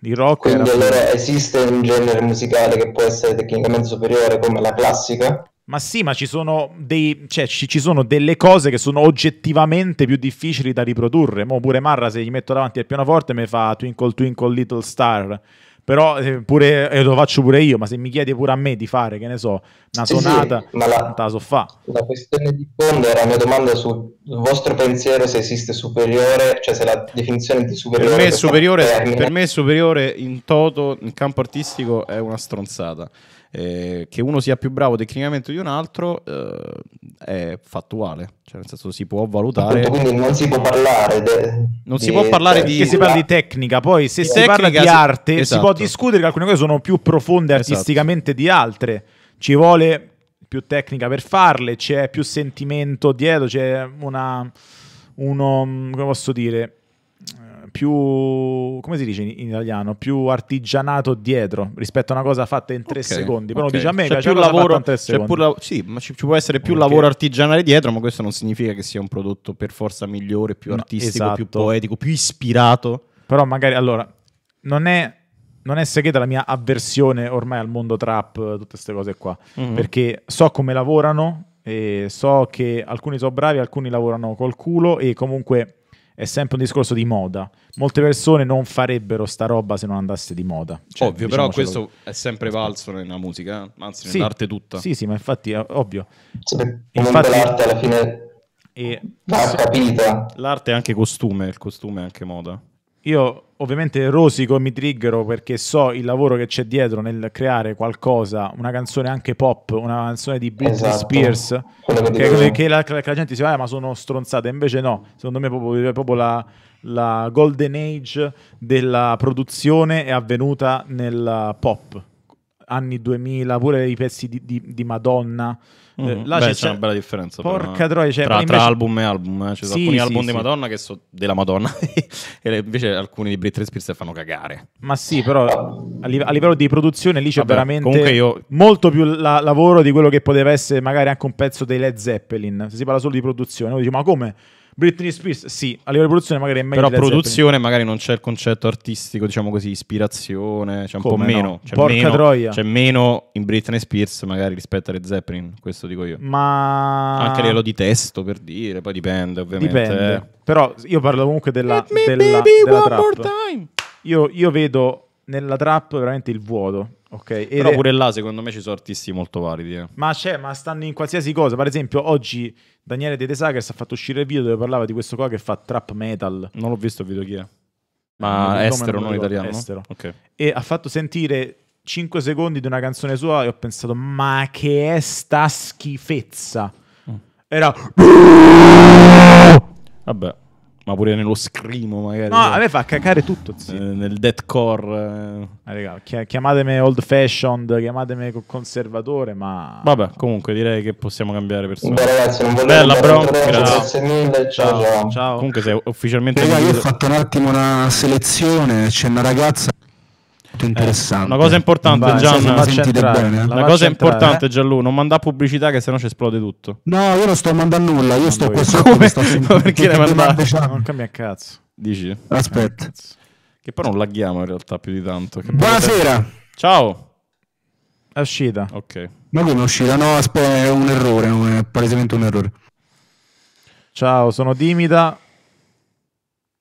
[SPEAKER 2] Di eh, rock Quindi allora
[SPEAKER 9] esiste un genere musicale che può essere tecnicamente superiore come la classica?
[SPEAKER 2] Ma sì, ma ci sono, dei, cioè, ci, ci sono, delle cose che sono oggettivamente più difficili da riprodurre. Mo pure Marra, se gli metto davanti al pianoforte, mi fa Twinkle Twinkle Little Star. Però eh, pure, eh, lo faccio pure io, ma se mi chiedi pure a me di fare, che ne so,
[SPEAKER 9] una sì, sonata,
[SPEAKER 2] sì, ma la, la so fa. La questione di
[SPEAKER 9] fondo era la mia domanda sul vostro pensiero se esiste superiore, cioè se la definizione di superiore... Per me, superiore, per me
[SPEAKER 2] superiore in toto, in campo artistico, è una stronzata eh, che uno sia più bravo tecnicamente di un altro eh, è fattuale, cioè nel senso si può valutare. Appunto, non si può parlare. De... non si può parlare di... Si parla di tecnica, poi se si parla di arte esatto. si può esatto. discutere che alcune cose sono più profonde esatto. artisticamente esatto. di altre, ci vuole più tecnica per farle, c'è più sentimento dietro, c'è una... Uno, mm, come posso dire, più, come si dice in, in italiano, più artigianato dietro rispetto a una cosa fatta in tre okay, secondi. Però okay. dice a me c'è, c'è più lavoro, c'è pur la, sì, ma ci, ci, può essere più okay. lavoro artigianale dietro, ma questo non significa che sia un prodotto per forza migliore, più artistico, no, esatto. più poetico, più ispirato. Però magari, allora, non è non è segreta la mia avversione ormai al mondo trap, tutte queste cose qua, mm-hmm. perché so come lavorano, E so che alcuni sono bravi, alcuni lavorano col culo e comunque è sempre un discorso di moda. Molte persone non farebbero sta roba se non andasse di moda. Cioè, ovvio, diciamo però questo lo... è sempre valso nella musica, anzi sì, nell'arte tutta. Sì, sì, ma infatti, eh, ovvio. Cioè, infatti, l'arte alla fine... E... L'arte è anche costume, il costume è anche moda io ovviamente rosico e mi triggero perché so il lavoro che c'è dietro nel creare qualcosa, una canzone anche pop, una canzone di Britney esatto. Spears, che, che, che, la, che, la, gente si va, ah, ma sono stronzate, invece no, secondo me proprio, proprio la, la, golden age della produzione è avvenuta nel pop, anni 2000, pure i pezzi di, di, di Madonna eh, mm-hmm. Là Beh, c'è, c'è, una bella differenza. Porca però, troia, cioè, tra, invece... tra, album e album. Eh. Ci sono sì, alcuni sì, album sì. di Madonna che sono della Madonna, e invece alcuni di Britney Spears fanno cagare. Ma sì, però a, live- a livello di produzione lì c'è Vabbè, veramente io... molto più la- lavoro di quello che poteva essere magari anche un pezzo dei Led Zeppelin. Se si parla solo di produzione, uno dice ma come? Britney Spears, sì, a livello di produzione magari è meglio. Però produzione magari non c'è il concetto artistico, diciamo così, ispirazione, c'è un Come po' meno. C'è Porca meno, troia. C'è meno in Britney Spears magari rispetto alle Zeppelin, questo dico io. Ma... Anche a livello di testo, per dire, poi dipende ovviamente. Dipende. Eh. Però io parlo comunque della... Let me della, baby della one trap. more time. Io, io vedo nella trap veramente il vuoto Okay, Però pure là secondo me ci sono artisti molto validi. Eh. Ma c'è, ma stanno in qualsiasi cosa. Per esempio, oggi Daniele De Desagers ha fatto uscire il video dove parlava di questo qua che fa trap metal. Non l'ho visto il video chi è. Ma non estero, non, non italiano. Estero. Okay. E ha fatto sentire 5 secondi di una canzone sua e ho pensato, ma che è sta schifezza. Mm. Era... Vabbè ma pure nello scrimo magari. No, cioè. a me fa cacare tutto, zio. Eh, nel deathcore. Eh. eh raga, chiamatemi old fashioned, chiamatemi conservatore, ma... Vabbè, comunque direi che possiamo cambiare persona. Beh ragazzi, non volevo... Bella bro, grazie. grazie mille, ciao, ciao. ciao. Comunque sei ufficialmente... Raga, io ho fatto un attimo una selezione, c'è una ragazza interessante. una cosa importante, Vai, Gian, sentite bene. Eh. Una cosa importante, eh? Gianlu, non manda pubblicità che sennò ci esplode tutto.
[SPEAKER 4] No, io non sto mandando nulla, io non sto qua sotto Come? sto sentendo.
[SPEAKER 2] Perché le mandate? Non cambia cazzo. Dici? Aspetta. Eh, che poi non laghiamo in realtà più di tanto. Che Buonasera. Bello. Ciao. È uscita. Ok. Ma come è uscita? No, aspetta, è un errore, è palesemente un errore. Ciao, sono timida.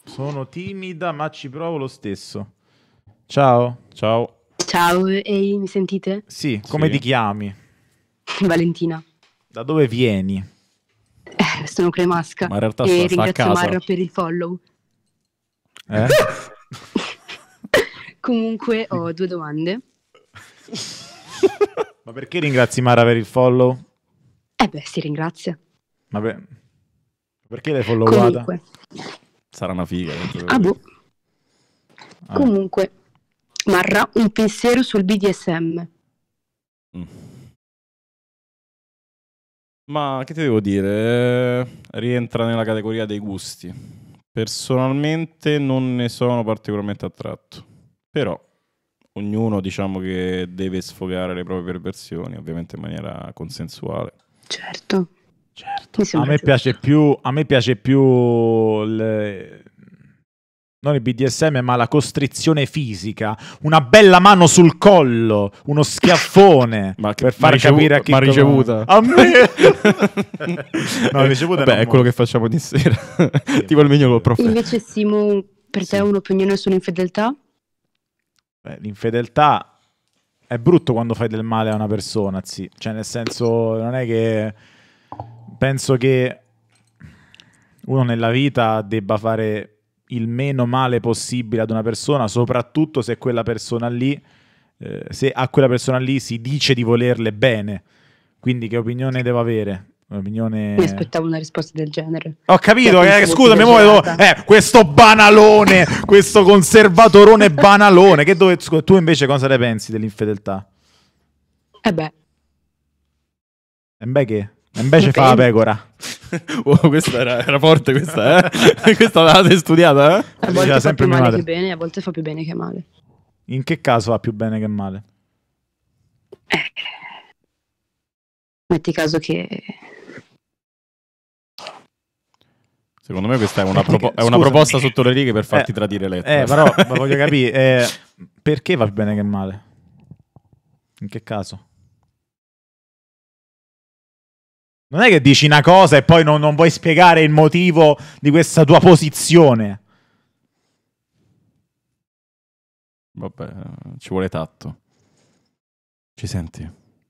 [SPEAKER 2] Sono timida, ma ci provo lo stesso. Ciao. Ciao.
[SPEAKER 13] Ciao, ehi, mi sentite?
[SPEAKER 2] Sì, come sì. ti chiami?
[SPEAKER 13] Valentina.
[SPEAKER 2] Da dove vieni?
[SPEAKER 13] Eh, sono Cremasca. Ma in realtà e sta, ringrazio sta Marra per il follow. Eh? Comunque ho due domande.
[SPEAKER 2] Ma perché ringrazi Mara per il follow?
[SPEAKER 13] Eh beh, si ringrazia.
[SPEAKER 2] Vabbè. Perché l'hai followata? Comunque. Sarà una figa. Ah
[SPEAKER 13] boh. Ah. Comunque, Marra un pensiero sul BDSM. Mm.
[SPEAKER 2] Ma che ti devo dire? Eh, rientra nella categoria dei gusti. Personalmente non ne sono particolarmente attratto, però ognuno diciamo che deve sfogare le proprie perversioni, ovviamente in maniera consensuale.
[SPEAKER 3] Certo. certo.
[SPEAKER 2] A, me più, a, me piace più, le non il BDSM, ma la costrizione fisica, una bella mano sul collo, uno schiaffone ma che, per far ricevuta, capire a chi ma ricevuta. A me. no, ricevuta Vabbè, è quello che facciamo di sera. Sì, tipo il mio mignolo prof. Invece
[SPEAKER 13] Simo, per te sì. un'opinione sull'infedeltà?
[SPEAKER 2] Beh, l'infedeltà è brutto quando fai del male a una persona, sì. Cioè, nel senso, non è che penso che uno nella vita debba fare il meno male possibile ad una persona, soprattutto se quella persona lì, eh, se a quella persona lì si dice di volerle bene. Quindi che opinione devo avere? Un'opinione... Mi aspettavo
[SPEAKER 13] una risposta del genere. Ho capito, eh, scusami, muovo, eh,
[SPEAKER 2] questo banalone, questo conservatorone banalone. Che dove, tu invece cosa ne pensi dell'infedeltà? eh beh. E beh che? E invece fa la pecora. oh, questa era, era, forte questa, eh? questa l'avete studiata, eh? A volte fa sempre più male che
[SPEAKER 10] bene, a volte fa più bene che male.
[SPEAKER 2] In che caso fa più bene che male? Eh,
[SPEAKER 10] metti caso che...
[SPEAKER 2] Secondo me questa è una, propo- è una proposta sotto le righe per eh, farti eh, tradire l'età. Eh, però voglio capire, eh, perché va più bene che male? In che caso? Non è che dici una cosa e poi non, non vuoi spiegare il motivo di questa tua posizione. Vabbè, ci vuole tatto. Ci senti?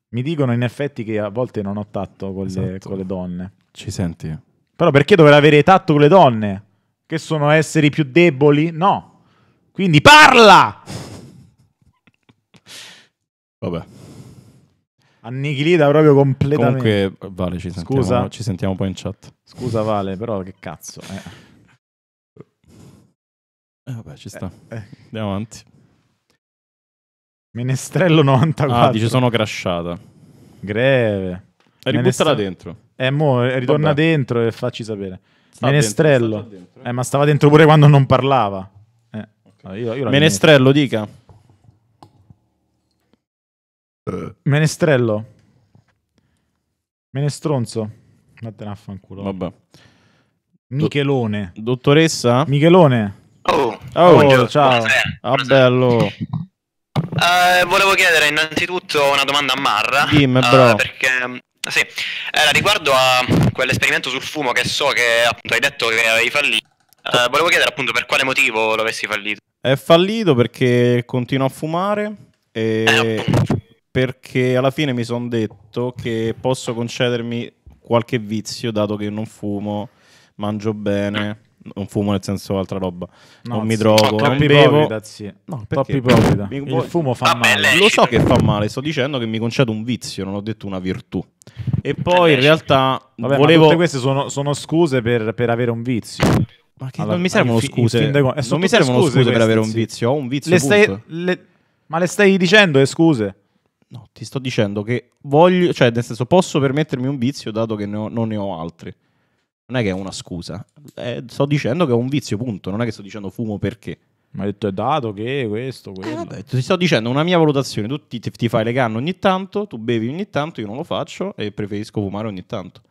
[SPEAKER 2] Mi dicono in effetti che a volte non ho tatto con, esatto. le, con le donne. Ci senti? Però perché dover avere tatto con le donne? Che sono esseri più deboli? No. Quindi parla! Vabbè. Annichilita proprio completamente. Comunque, Vale, ci sentiamo, Scusa. ci sentiamo poi in chat. Scusa, Vale, però che cazzo.
[SPEAKER 1] Eh. eh
[SPEAKER 2] vabbè, ci eh, sta. Eh, eh. Andiamo avanti. Menestrello 94. Ah, dice sono crashata. Greve. E eh, ributtala dentro. Eh, mo, eh, ritorna Vabbè. dentro e facci sapere. Sta Menestrello. Dentro, dentro, eh. ma stava dentro pure quando non parlava. Eh. Okay. Io, io Menestrello, dica. Menestrello. Menestronzo. Vattene a fanculo. Vabbè. Michelone. dottoressa? Michelone. Oh, oh ciao. Ah, bello.
[SPEAKER 12] Uh, eh, volevo chiedere innanzitutto una domanda a Marra. Dimmi, eh, bro. Uh, perché mm, sì, era riguardo a quell'esperimento sul fumo che so che appunto hai detto che avevi fallito. Uh, volevo chiedere appunto per quale motivo l'avessi fallito.
[SPEAKER 2] È fallito perché continuo a fumare e eh, perché alla fine mi sono detto che posso concedermi qualche vizio dato che non fumo, mangio bene, non fumo nel senso altra roba, no, non mi drogo, no, non bevo. Ipocrita, sì. No, Il fumo fa Vabbè, male. Lei. Lo so che fa male, sto dicendo che mi concedo un vizio, non ho detto una virtù. E cioè, poi in realtà Vabbè, volevo... tutte queste sono, sono scuse per, per avere un vizio. Ma che, allora, non mi servono fi- scuse. Fi- non mi servono scuse, scuse per avere un vizio. Ho un vizio. Le stai, le... Ma le stai dicendo le scuse? No, ti sto dicendo che voglio, cioè nel senso posso permettermi un vizio dato che ne ho, non ne ho altri. Non è che è una scusa, eh, sto dicendo che ho un vizio, punto. Non è che sto dicendo fumo perché. Ma hai detto è dato che questo, eh, quello. Eh, vabbè, ti sto dicendo una mia valutazione. Tu ti, ti, fai le canne ogni tanto, tu bevi ogni tanto, io non lo faccio e preferisco fumare ogni tanto.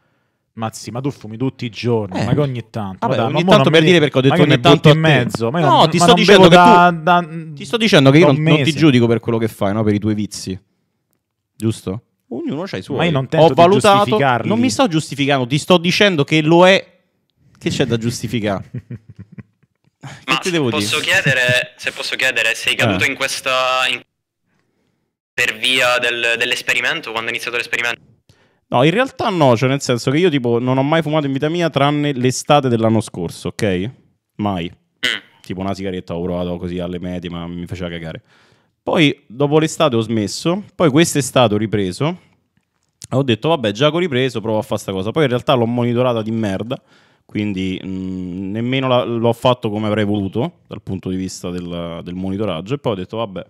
[SPEAKER 2] Ma sì, ma tu fumi tutti i giorni, eh. ma che ogni tanto. Vabbè, Dai, ogni tanto per dire perché ho detto ogni tanto in mezzo. Ma no, non, ti, sto ma non da, tu, da, ti sto dicendo che io non, non, ti giudico per quello che fai, no? per i tuoi vizi giusto?
[SPEAKER 8] Ognuno ha i suoi. Ma io non tento Ho valutato, non mi
[SPEAKER 2] sto giustificando, ti sto dicendo che lo è. Che c'è da giustificare? Ma se posso,
[SPEAKER 12] chiedere, se posso chiedere, sei caduto eh. in questa... In... per via del, dell'esperimento, quando è iniziato l'esperimento?
[SPEAKER 2] No, in realtà no, cioè nel senso che io tipo non ho mai fumato in vita mia tranne l'estate dell'anno scorso, ok? Mai. Mm. Tipo una sigaretta ho provato così alle medie, ma mi faceva cagare. Poi dopo l'estate ho smesso, poi quest'estate ho ripreso. Ho detto vabbè, già che ho ripreso, provo a fare questa cosa. Poi in realtà l'ho monitorata di merda, quindi mh, mhmm, nemmeno la, l'ho fatto come avrei voluto dal punto di vista del, del monitoraggio. E poi ho detto vabbè,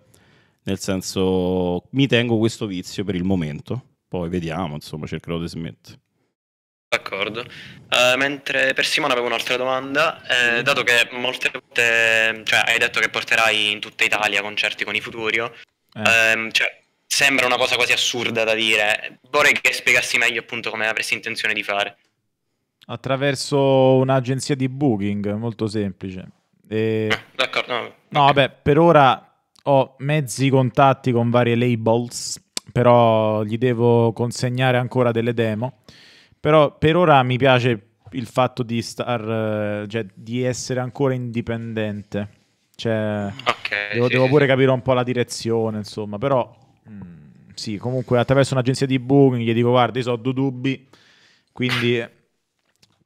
[SPEAKER 2] nel senso mi tengo questo vizio per il momento. Poi vediamo, insomma, cercherò di smettere.
[SPEAKER 12] D'accordo. Uh, mentre per Simone avevo un'altra domanda, eh, dato che molte volte cioè, hai detto che porterai in tutta Italia concerti con i Futurio, eh. ehm, cioè, sembra una cosa quasi assurda da dire, vorrei che spiegassi meglio appunto come avresti intenzione di fare.
[SPEAKER 2] Attraverso un'agenzia di booking, molto semplice. E... Eh, d'accordo. No, no okay. vabbè, per ora ho mezzi contatti con varie labels, però gli devo consegnare ancora delle demo. Però per ora mi piace il fatto di, star, eh, cioè, di essere ancora indipendente. Cioè, okay, devo, sì, devo, pure sì. capire un po' la direzione, insomma. Però, mh, mm, sì, comunque attraverso un'agenzia di booking gli dico, guarda, io so due dubbi, quindi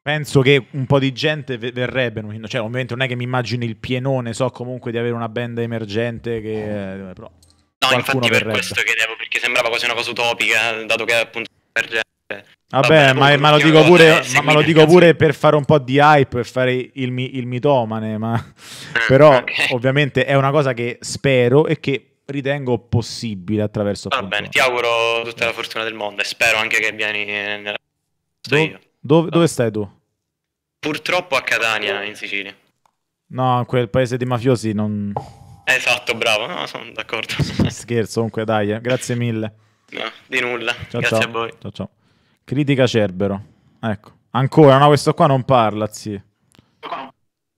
[SPEAKER 2] penso che un po' di gente verrebbe. Cioè, ovviamente non è che mi immagini il pienone, so comunque di avere una band emergente che... Eh, però, no, infatti verrebbe. per questo
[SPEAKER 12] chiedevo, perché sembrava quasi una cosa utopica, dato che appunto
[SPEAKER 2] per Vabbè, Vabbè ma, ma, lo dico pure, ma, ma, lo dico pure, per fare un po' di hype, e fare il, mi, il mitomane, ma... Eh, però okay. ovviamente è una cosa che spero e che ritengo possibile attraverso... Va bene,
[SPEAKER 12] ti auguro tutta la fortuna del mondo e spero anche che vieni nella...
[SPEAKER 2] Do, dove, dove stai tu?
[SPEAKER 12] Purtroppo a Catania, in Sicilia.
[SPEAKER 2] No, quel paese di mafiosi non...
[SPEAKER 12] Esatto, bravo, no, sono d'accordo.
[SPEAKER 2] Scherzo, comunque dai, eh, grazie mille. No, di nulla, ciao, grazie ciao. a voi. Ciao ciao. Critica Cerbero. Ecco. Ancora, no, questo qua non parla, sì.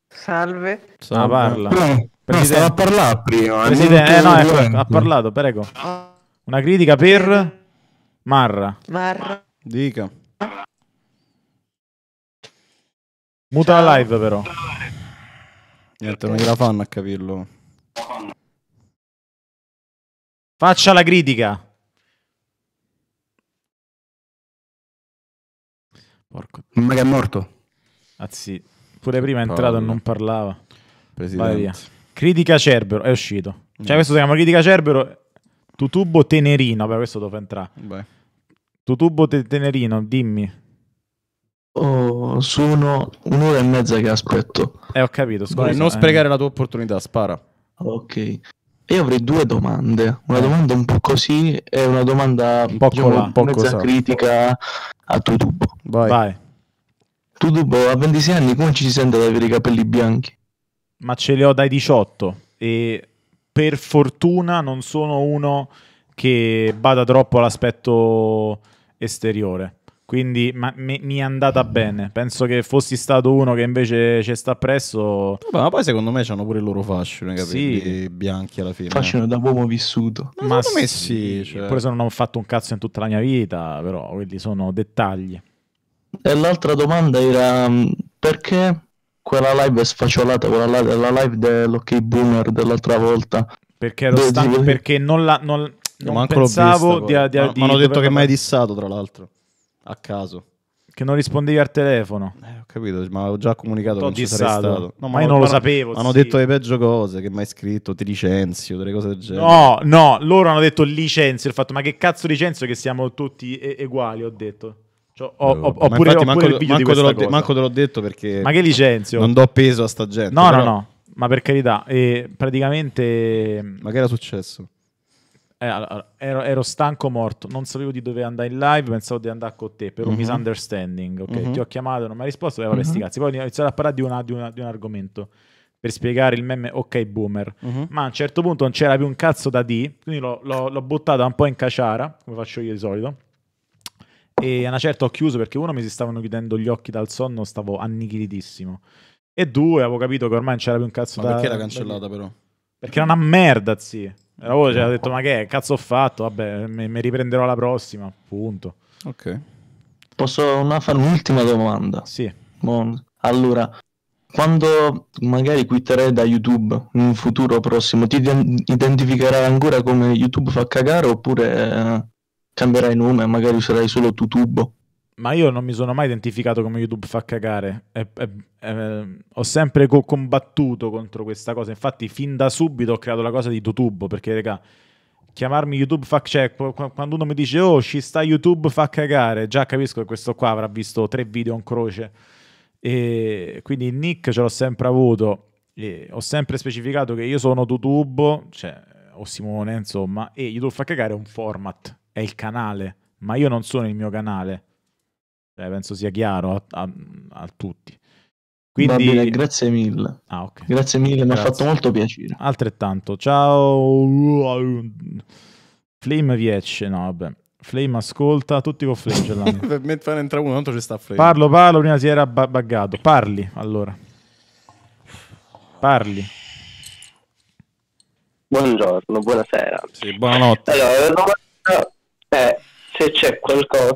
[SPEAKER 3] Salve.
[SPEAKER 2] Salve. parla. No, Presidente. No, a parlare prima. Presidente, eh, no, ecco, ha parlato, prego. Una critica per Marra. Marra. Dica. Muta la live però. Niente, non gliela fanno a capirlo.
[SPEAKER 1] Faccia la critica. Porco. Ma che è morto? Azzi,
[SPEAKER 2] ah, pure prima è entrato e non parlava. Presidente. Vai via. Critica Cerbero, è uscito. Cioè, no. Mm. questo si chiama Critica Cerbero. Tutubo Tenerino, per questo dove entrare. Beh. Tutubo te- Tenerino, dimmi. Oh, sono un'ora e mezza che aspetto. Eh, ho capito, scusa. Vai, non eh. sprecare la tua opportunità, spara. Ok. Io avrei due
[SPEAKER 11] domande,
[SPEAKER 2] una eh. domanda un po' così e una domanda un po', diciamo, mezza critica a Tutubo. Vai. Vai. Tutubo a 26 anni come ci si sente ad avere i capelli bianchi? Ma ce li ho dai 18 e per fortuna non sono uno che bada troppo all'aspetto esteriore. Quindi ma, mi, mi, è andata bene. Penso che fossi stato uno che invece ci sta presso. Vabbè, ma poi secondo me c'hanno pure il loro fascino, i capelli
[SPEAKER 11] sì. bianchi alla fine. Fascino
[SPEAKER 2] da uomo vissuto. Ma, ma sì, sì cioè... pure se non ho fatto un cazzo in tutta la mia vita, però quelli sono dettagli. E l'altra domanda era mm, perché quella live è sfaciolata, quella live, la live dell'ok boomer dell'altra volta. Perché ero stanco, perché non la... Non, eh, non pensavo vista, di, di, ma, di... Ma hanno detto che mai dissato, tra l'altro a caso. Che non rispondevi al telefono. Eh, ho capito, ma avevo già comunicato che non ci sarei stato. No, ma, io non lo sapevo. Hanno sì. detto le peggio cose, che mai scritto, ti licenzio, delle cose del genere. No, no, loro hanno detto licenzio, il fatto, ma che cazzo licenzio che siamo tutti e- uguali, ho detto. Cioè, ho, ho, ho pure, infatti, ho manco, pure manco, te l'ho de- manco te l'ho detto perché... Ma che licenzio? Non do peso a sta gente. No, però... no, no, ma per carità, e praticamente... Ma che era successo? eh, allora, ero, ero, stanco morto, non sapevo di dove andare in live, pensavo di andare con te per un mm-hmm. misunderstanding. Ok, mm-hmm. ti ho chiamato, non mi hai risposto, eh, vabbè, mm-hmm. sti cazzi. Poi ho iniziato a parlare di, una, di, una, di un argomento per spiegare il meme ok boomer, uh-huh. ma a un certo punto non c'era più un cazzo da di, quindi l'ho, l'ho, l'ho buttata un po' in caciara, come faccio io di solito, e a una certa ho chiuso perché uno mi si stavano chiudendo gli occhi dal sonno, stavo annichilitissimo, e due avevo capito che ormai non c'era più un cazzo ma da... perché l'ha cancellata da però? Perché era una merda, zii la voce, cioè, ha detto ma che cazzo ho fatto, vabbè, mi riprenderò la prossima, punto.
[SPEAKER 8] Ok. Posso fare un'ultima domanda? Sì. Bon. Allora, quando magari quitterai da YouTube in un futuro prossimo, ti identificherai
[SPEAKER 9] ancora come YouTube fa cagare oppure eh, cambierai nome, magari userai
[SPEAKER 2] solo Tutubo? ma io non mi sono mai identificato come YouTube fa cagare. E, e, e, ho sempre co- combattuto contro questa cosa. Infatti, fin da subito ho creato la cosa di YouTube. Perché, raga, chiamarmi YouTube fa cagare. Cioè, quando uno mi dice, oh, ci sta YouTube fa cagare, già capisco che questo qua avrà visto tre video in croce. E quindi il nick ce l'ho sempre avuto. E ho sempre specificato che io sono YouTube, cioè, o Simone, insomma, e YouTube fa cagare è un format, è il canale, ma io non sono il mio canale cioè, penso sia chiaro a, a, a tutti. Quindi... Bene, grazie mille. Ah, okay. Grazie mille, mi ha fatto molto piacere. Altrettanto, ciao. Flame Vietce, no vabbè. Flame ascolta, tutti con Flame ce l'hanno. per entrare uno, tanto ci sta Flame. Parlo, parlo, prima si era buggato. Parli, allora. Parli. Buongiorno,
[SPEAKER 8] buonasera. Sì, buonanotte. Allora, la domanda è se c'è qualcosa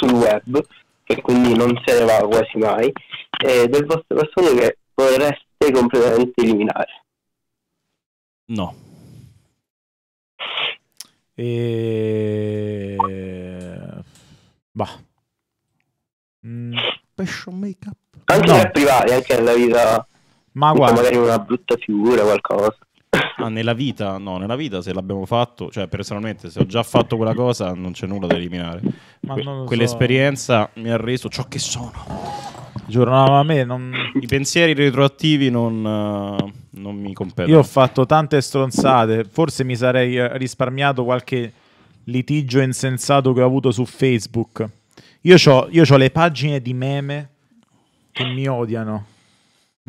[SPEAKER 9] sul web, e quindi non si va quasi mai, e del
[SPEAKER 1] vostro personaggio che vorreste completamente eliminare? No.
[SPEAKER 2] E... Bah. Mm, passion make up. Anche no. privati, anche nella vita. Ma guarda. Magari
[SPEAKER 8] una brutta figura, qualcosa
[SPEAKER 2] ah, nella vita, no, nella vita se l'abbiamo fatto, cioè personalmente se ho già fatto quella cosa non c'è nulla da eliminare. Que- quell'esperienza so. mi ha reso ciò che sono. Giuro, no, a me non... I pensieri retroattivi non, eh, non mi competono. Io ho fatto tante stronzate, forse mi sarei risparmiato qualche litigio insensato che ho avuto su Facebook. Io ho le pagine di meme che mi odiano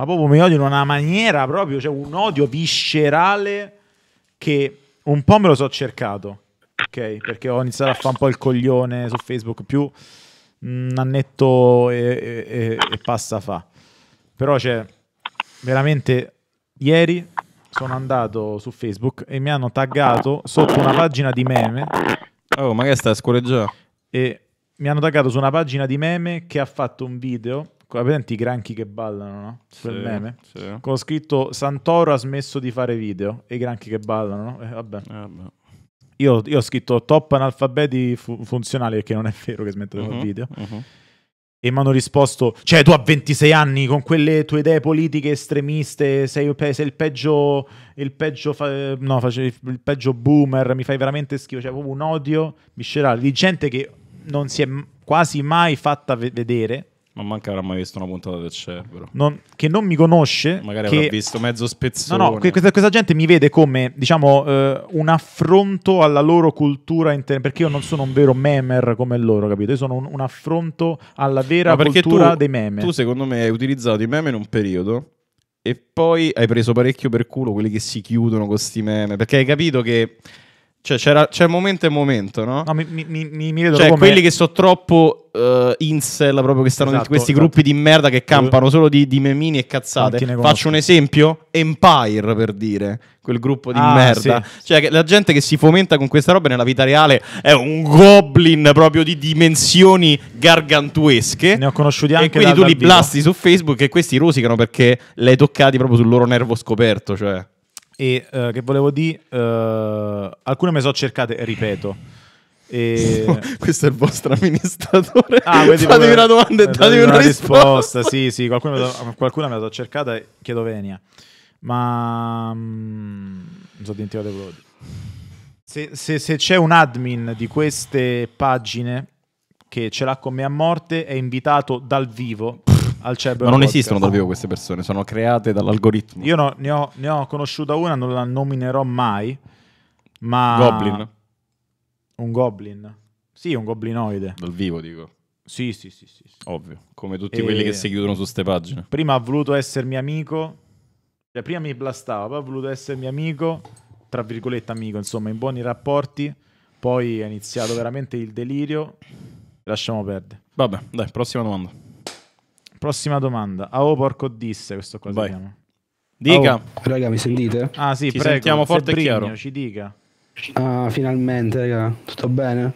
[SPEAKER 2] ma proprio mi odio in una maniera proprio, cioè un odio viscerale che un po' me lo so cercato, ok? Perché ho iniziato a fare un po' il coglione su Facebook più un annetto e, e, e passa fa. Però cioè, veramente ieri sono andato su Facebook e mi hanno taggato sotto una pagina di meme. Oh, ma che sta scorreggiando? E mi hanno taggato su una pagina di meme che ha fatto un video presente i granchi che ballano, no? Quel sì, meme. Sì. Con scritto Santoro ha smesso di fare video e i granchi che ballano, no? Eh, vabbè. Eh, vabbè. Io, io, ho scritto top analfabeti fu- funzionali perché non è vero che smettono di uh-huh, mhm, video. Uh-huh. E mi hanno risposto, cioè tu a 26 anni con quelle tue idee politiche estremiste sei, sei il peggio, il peggio, fa- no, facevi, il peggio boomer, mi fai veramente schifo, cioè proprio un odio viscerale di gente che non si è quasi mai fatta vedere ma manca avrà mai visto una puntata del Cerbero. Non, che non mi conosce. Magari che... avrà visto mezzo spezzone. No, no, questa, questa gente mi vede come, diciamo, eh, un affronto alla loro cultura interna. Perché io non sono un vero memer come loro, capito? Io sono un, un affronto alla vera cultura tu, dei meme. Tu, secondo me, hai utilizzato i meme in un periodo e poi hai preso parecchio per culo quelli che si chiudono con questi meme. Perché hai capito che cioè, c'è momento e momento, no? no mi, mi, mi, mi vedo cioè, come... quelli che sono troppo uh, incel, proprio che stanno esatto, in questi esatto. gruppi di merda che campano eh. solo di, di memini e cazzate. Faccio un esempio: Empire per dire quel gruppo di ah, merda. Sì. Cioè, la gente che si fomenta con questa roba nella vita reale è un goblin proprio di dimensioni gargantuesche. Ne ho conosciuti anche. E quindi tu li blasti su Facebook e questi rosicano perché li hai toccati proprio sul loro nervo scoperto. Cioè. E eh, che volevo dire, eh, alcune me so cercate, ripeto. E... Questo è il
[SPEAKER 1] vostro amministratore. Ah, Fatemi una domanda e eh, datemi una, una risposta. risposta. sì, sì, qualcuno me
[SPEAKER 2] so, me l'ho cercata e chiedo venia. Ma... Mm, non so dimenticare quello dire. Se, se, se c'è un admin di queste pagine che ce l'ha con me a morte, è invitato dal vivo al cervello. Ma non podcast. esistono davvero queste persone, sono create dall'algoritmo. Io no, ne, ho, ne, ho, conosciuta una, non la nominerò mai. Ma. Goblin. Un goblin. Sì, un goblinoide. Dal vivo, dico. Sì, sì, sì, sì. sì. Ovvio, come tutti e... quelli che si chiudono su ste pagine. Prima ha voluto essermi amico. Cioè, prima mi blastava, poi ha voluto essermi amico, tra virgolette amico, insomma, in buoni rapporti. Poi è iniziato veramente il delirio. Lasciamo perdere. Vabbè, dai, prossima domanda. Prossima domanda. Ah, oh, porco disse, questo qua Vai. Dica. Ah, oh, raga, mi sentite? Ah, sì, Ci prego. sentiamo forte Sebrigno, e chiaro. Ci dica.
[SPEAKER 4] Ah, finalmente, raga. Tutto bene?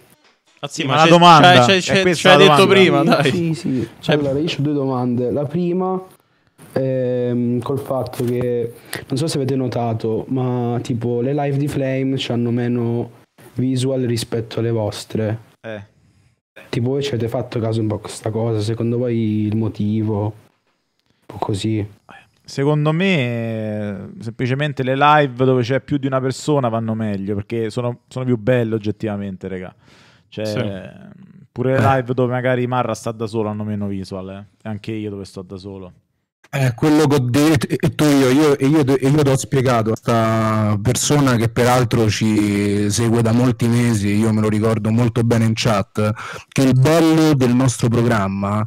[SPEAKER 4] Ah, sì, ma la domanda. C'hai, c'hai, c'hai detto prima, dai. Sì, sì. Allora, io ho due domande. La prima ehm, col fatto che non so se avete notato, ma tipo le live di Flame hanno meno visual rispetto alle vostre.
[SPEAKER 2] Eh. Tipo voi ci avete fatto caso un po' a questa cosa? Secondo voi il motivo? O così? Secondo me semplicemente le live dove c'è più di una persona vanno meglio perché sono, sono più belle oggettivamente, raga. Cioè, sì. pure le live dove magari Marra sta da solo hanno meno visual, eh. anche io dove sto da solo.
[SPEAKER 4] Eh, quello che ho detto io, io, e io, io ti ho spiegato a questa persona che peraltro ci segue da molti mesi, io me lo ricordo molto bene in chat, che il bello del nostro programma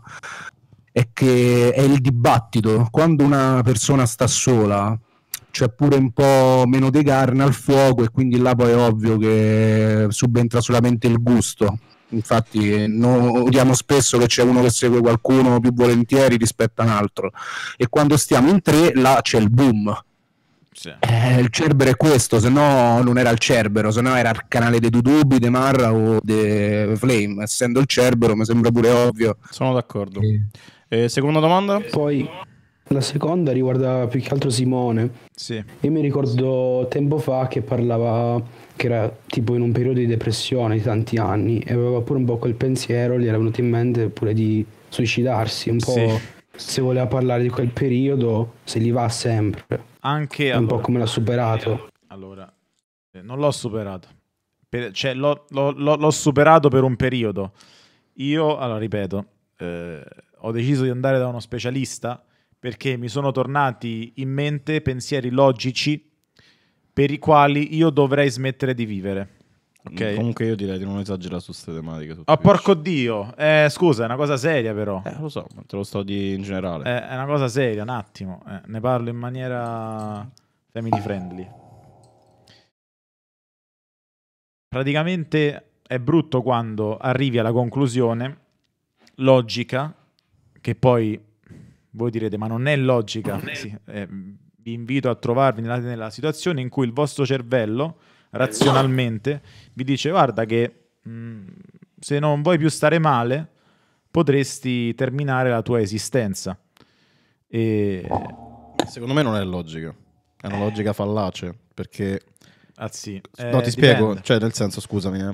[SPEAKER 4] è che è il dibattito. Quando una persona sta sola, c'è pure un po' meno di carne al fuoco e quindi là poi è ovvio che subentra solamente il gusto infatti no, odiamo spesso che c'è uno che segue qualcuno più volentieri rispetto a un altro e quando stiamo in tre là c'è il boom sì. eh, il Cerbero è questo, se no non era il Cerbero, se no era il canale dei Dudubi, De Marra o De Flame. Essendo il Cerbero mi sembra pure ovvio. Sono d'accordo. Eh. Eh, seconda domanda? Poi la seconda riguarda più che altro Simone. Sì. Io mi ricordo tempo fa che parlava che era tipo in un periodo di depressione di tanti anni e aveva pure un po' quel pensiero, gli era venuto in mente pure di suicidarsi, un po' sì. se voleva parlare di quel periodo, se li va sempre.
[SPEAKER 2] Anche allora, un po' come
[SPEAKER 4] l'ha superato.
[SPEAKER 2] Allora, eh, non l'ho superato. Per, cioè, l'ho, l'ho, l'ho, superato per un periodo. Io, allora ripeto, eh, ho deciso di andare da uno specialista perché mi sono tornati in mente pensieri logici per i quali io dovrei smettere di vivere. Okay. Mm, comunque io direi di non esagerare su queste tematiche. Oh, porco dio, eh, scusa, è una cosa seria però. Eh, lo so, ma te lo sto di in generale. Eh, è una cosa seria, un attimo, eh, ne parlo in maniera family friendly. Praticamente è brutto quando arrivi alla conclusione logica, che poi voi direte ma non è logica, non è... Sì, eh, vi invito a trovarvi nella, nella situazione in cui il vostro cervello, razionalmente, vi dice guarda che mh, mm, se non vuoi più stare male, potresti terminare la tua esistenza. E... Secondo me non è logica, è una logica fallace, perché... Ah, sì. eh, no, ti dipende. spiego, cioè nel senso, scusami, eh.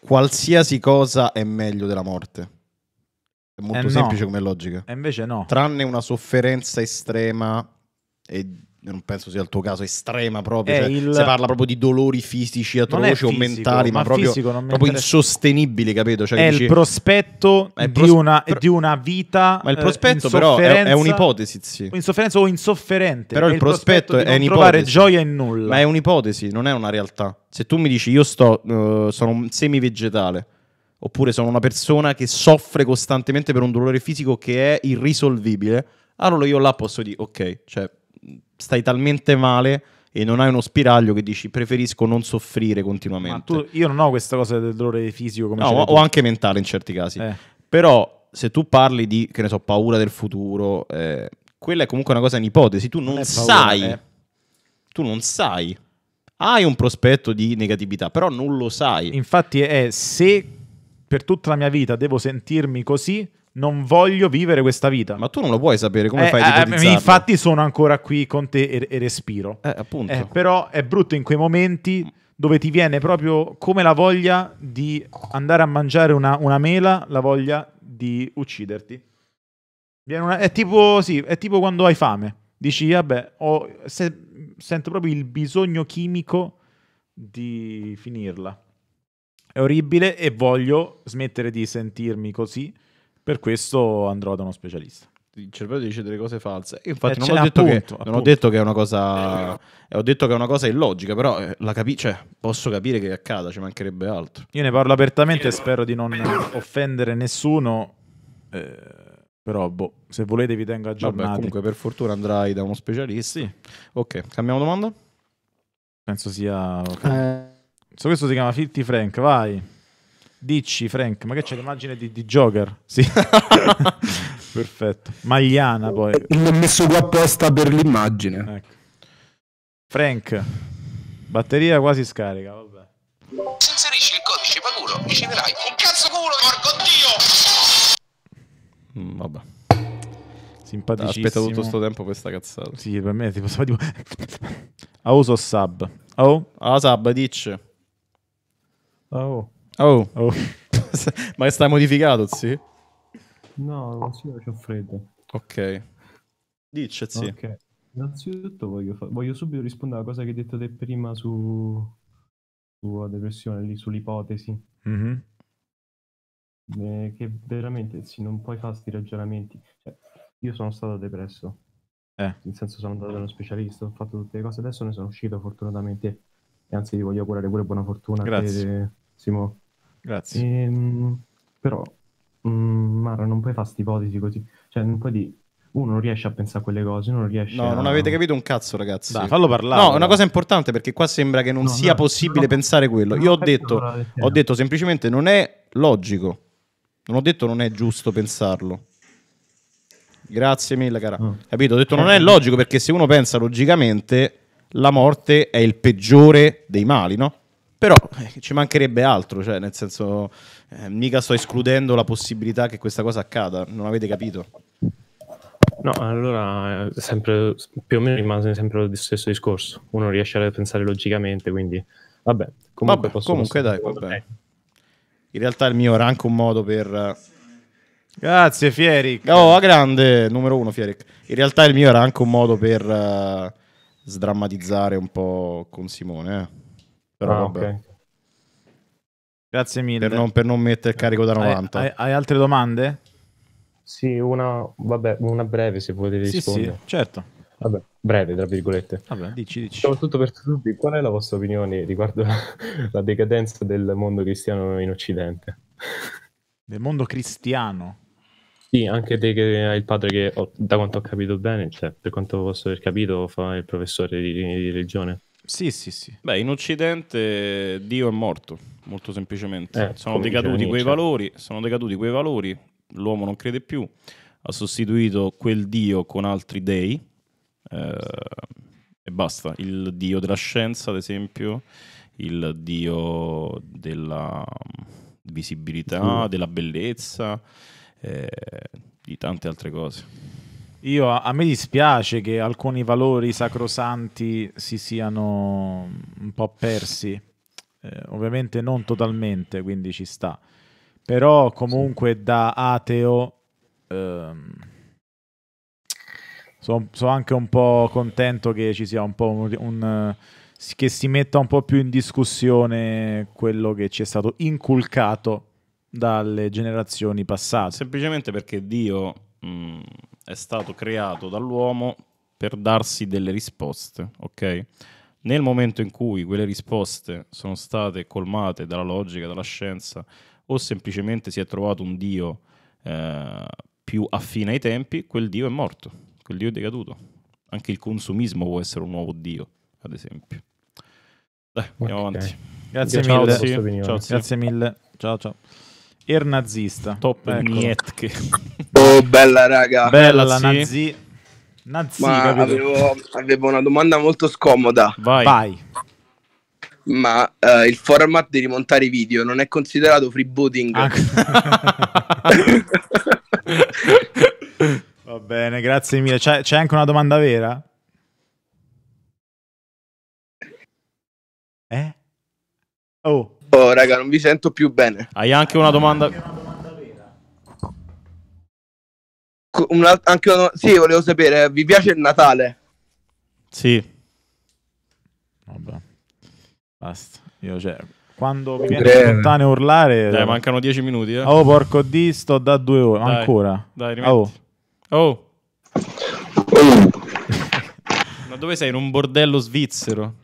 [SPEAKER 2] qualsiasi cosa è meglio della morte. È molto eh, semplice no. come logica. E invece no. Tranne una sofferenza estrema e non penso sia il tuo caso estrema proprio, eh, cioè, il... si parla proprio di dolori fisici atroci fisico, o mentali, ma, ma proprio, proprio insostenibili, capito? Cioè, è dici... il prospetto è pros... di, una, Pro... di, una, vita Ma il eh, prospetto però è, è un'ipotesi, sì. Insofferenza o insofferente. Però è il prospetto, prospetto è di non trovare gioia in nulla. Ma è un'ipotesi, non è una realtà. Se tu mi dici io sto, uh, sono un semi-vegetale, oppure sono una persona che soffre costantemente per un dolore fisico che è irrisolvibile, allora io là posso dire ok, cioè stai talmente male e non hai uno spiraglio che dici preferisco non soffrire continuamente. Tu, io non ho questa cosa del dolore fisico come No, o, o anche mentale in certi casi. Eh. Però se tu parli di, che ne so, paura del futuro, eh, quella è comunque una cosa in ipotesi, tu non, non paura, sai. Eh. Tu non sai. Hai un prospetto di negatività, però non lo sai. Infatti è se per tutta la mia vita devo sentirmi così, non voglio vivere questa vita. Ma tu non lo puoi sapere, come eh, fai a eh, Infatti sono ancora qui con te e, e respiro. Eh, appunto. Eh, però è brutto in quei momenti dove ti viene proprio come la voglia di andare a mangiare una, una mela, la voglia di ucciderti. Una, è, tipo, sì, è tipo quando hai fame. Dici, vabbè, ho, se, sento proprio il bisogno chimico di finirla. È orribile e voglio smettere di sentirmi così per questo andrò da uno specialista. Il cervello dice delle cose false. Io infatti eh, non, ho, detto appunto, che, non ho detto che è una cosa. Eh, eh, ho detto che è una cosa illogica, però eh, la capi- cioè, posso capire che accada, ci mancherebbe altro. Io ne parlo apertamente e spero di non offendere nessuno. Eh, però, boh, se volete vi tengo aggiornati. Vabbè, comunque, per fortuna andrai da uno specialista. Sì. Ok, cambiamo domanda. Penso sia. Eh. Okay. questo si chiama Filthy Frank, vai. Dici Frank, ma che c'è l'immagine di, di Joker? Sì. Perfetto. Magliana poi. L'ho messo qua apposta per l'immagine. Ecco. Frank, batteria quasi scarica, vabbè.
[SPEAKER 1] Se inserisci il codice Paguro riceverai un cazzo culo,
[SPEAKER 3] porco
[SPEAKER 2] dio! Mm, vabbè. Simpaticissimo. Aspetta tutto questo tempo questa cazzata. Sì, per me è tipo... tipo... Auso sub. Oh? A sub, dici. Oh. Oh, oh. ma è stato modificato, sì?
[SPEAKER 11] No, non si, c'ho freddo.
[SPEAKER 2] Ok. Dice, sì. Ok.
[SPEAKER 11] Innanzitutto voglio, voglio, subito rispondere alla cosa che hai detto te prima su... sulla depressione, lì, sull'ipotesi. Mm-hmm. Eh, che veramente, sì, non puoi fare questi ragionamenti. Cioè, io sono stato depresso. Eh. Nel senso sono andato da uno specialista, ho fatto tutte le cose, adesso ne sono uscito fortunatamente. E anzi, ti voglio augurare pure buona fortuna. Grazie. Te, eh, Simo. Grazie. Ehm, però, mh, mm, Mara, non puoi fare queste ipotesi così. Cioè, non puoi dire... Uno non riesce a
[SPEAKER 2] pensare a quelle cose, non riesce No, a... non avete capito un cazzo, ragazzi. Dai, fallo parlare. No, è una cosa importante perché qua sembra che non no, sia no, possibile no, pensare quello. Io ho detto, ho detto semplicemente non è logico. Non ho detto non è giusto pensarlo. Grazie mille, cara. Oh. Capito? Ho detto non è logico perché se uno pensa logicamente, la morte è il peggiore dei mali, no? Però eh, ci mancherebbe altro, cioè, nel senso, eh, mica sto escludendo la possibilità che questa cosa accada, non avete capito? No,
[SPEAKER 11] allora eh, sempre, più o meno rimane sempre lo stesso discorso. Uno riesce a pensare logicamente,
[SPEAKER 2] quindi vabbè. Comunque, vabbè, posso comunque dai, vabbè. Eh. In realtà il mio era anche un modo per... Eh, Grazie Fieric. Oh, a grande, numero uno Fieric. In realtà il mio era anche un modo per uh, sdrammatizzare un po' con Simone. Eh. Però ah, vabbè. Okay. Grazie mille. Per non, per non mettere il carico da 90. Hai, hai, hai, altre domande? Sì, una, vabbè, una breve se volete sì, rispondere. Sì, certo. Vabbè, breve, tra virgolette. Vabbè, dici, dici. Soprattutto per tutti, qual è la
[SPEAKER 11] vostra opinione riguardo la, decadenza del mondo cristiano in Occidente?
[SPEAKER 2] Del mondo cristiano?
[SPEAKER 11] Sì, anche te che hai il padre che, da quanto ho capito bene, cioè, per quanto posso aver capito, fa il professore di, di religione.
[SPEAKER 2] Sì, sì, sì. Beh, in Occidente Dio è morto, molto semplicemente. Eh, sono decaduti quei valori, sono decaduti quei valori, l'uomo non crede più, ha sostituito quel Dio con altri dei eh, e basta. Il Dio della scienza, ad esempio, il Dio della visibilità, della bellezza, eh, di tante altre cose. Io, a me dispiace che alcuni valori sacrosanti si siano un po' persi, eh, ovviamente non totalmente, quindi ci sta, però comunque da ateo ehm, sono so anche un po' contento che ci sia un po' un, un, che si metta un po' più in discussione quello che ci è stato inculcato dalle generazioni passate. Semplicemente perché Dio... Mh mm, è stato creato dall'uomo per darsi delle risposte, ok? Nel momento in cui quelle risposte sono state colmate dalla logica, dalla scienza, o semplicemente si è trovato un Dio eh, più affine ai tempi, quel Dio è morto, quel Dio è decaduto. Anche il consumismo può essere un nuovo Dio, ad esempio. Dai, andiamo okay. avanti. Grazie, Grazie mille. Ciao, sì. Grazie mille. Ciao, ciao. Er nazista. Top ecco. Nietke. Oh,
[SPEAKER 1] bella raga.
[SPEAKER 2] Bella, bella nazi. nazi avevo,
[SPEAKER 4] avevo, una domanda molto scomoda. Vai. Vai. Ma uh, il format di rimontare i video non è considerato freebooting? Ah.
[SPEAKER 2] Va bene, grazie mille. C'è, c'è anche una domanda vera?
[SPEAKER 9] Eh? Oh. Oh, raga, non vi sento più bene. Hai anche una domanda? Una, anche una, sì, volevo sapere,
[SPEAKER 6] vi piace il Natale?
[SPEAKER 2] Sì. Vabbè. Basta. Io cioè, quando mi viene spontaneo urlare... Dai, cioè, mancano dieci minuti, eh. Oh, porco di, sto da due ore, dai, ancora. Dai, rimetti. Oh. oh. oh. Ma dove sei? In un bordello svizzero?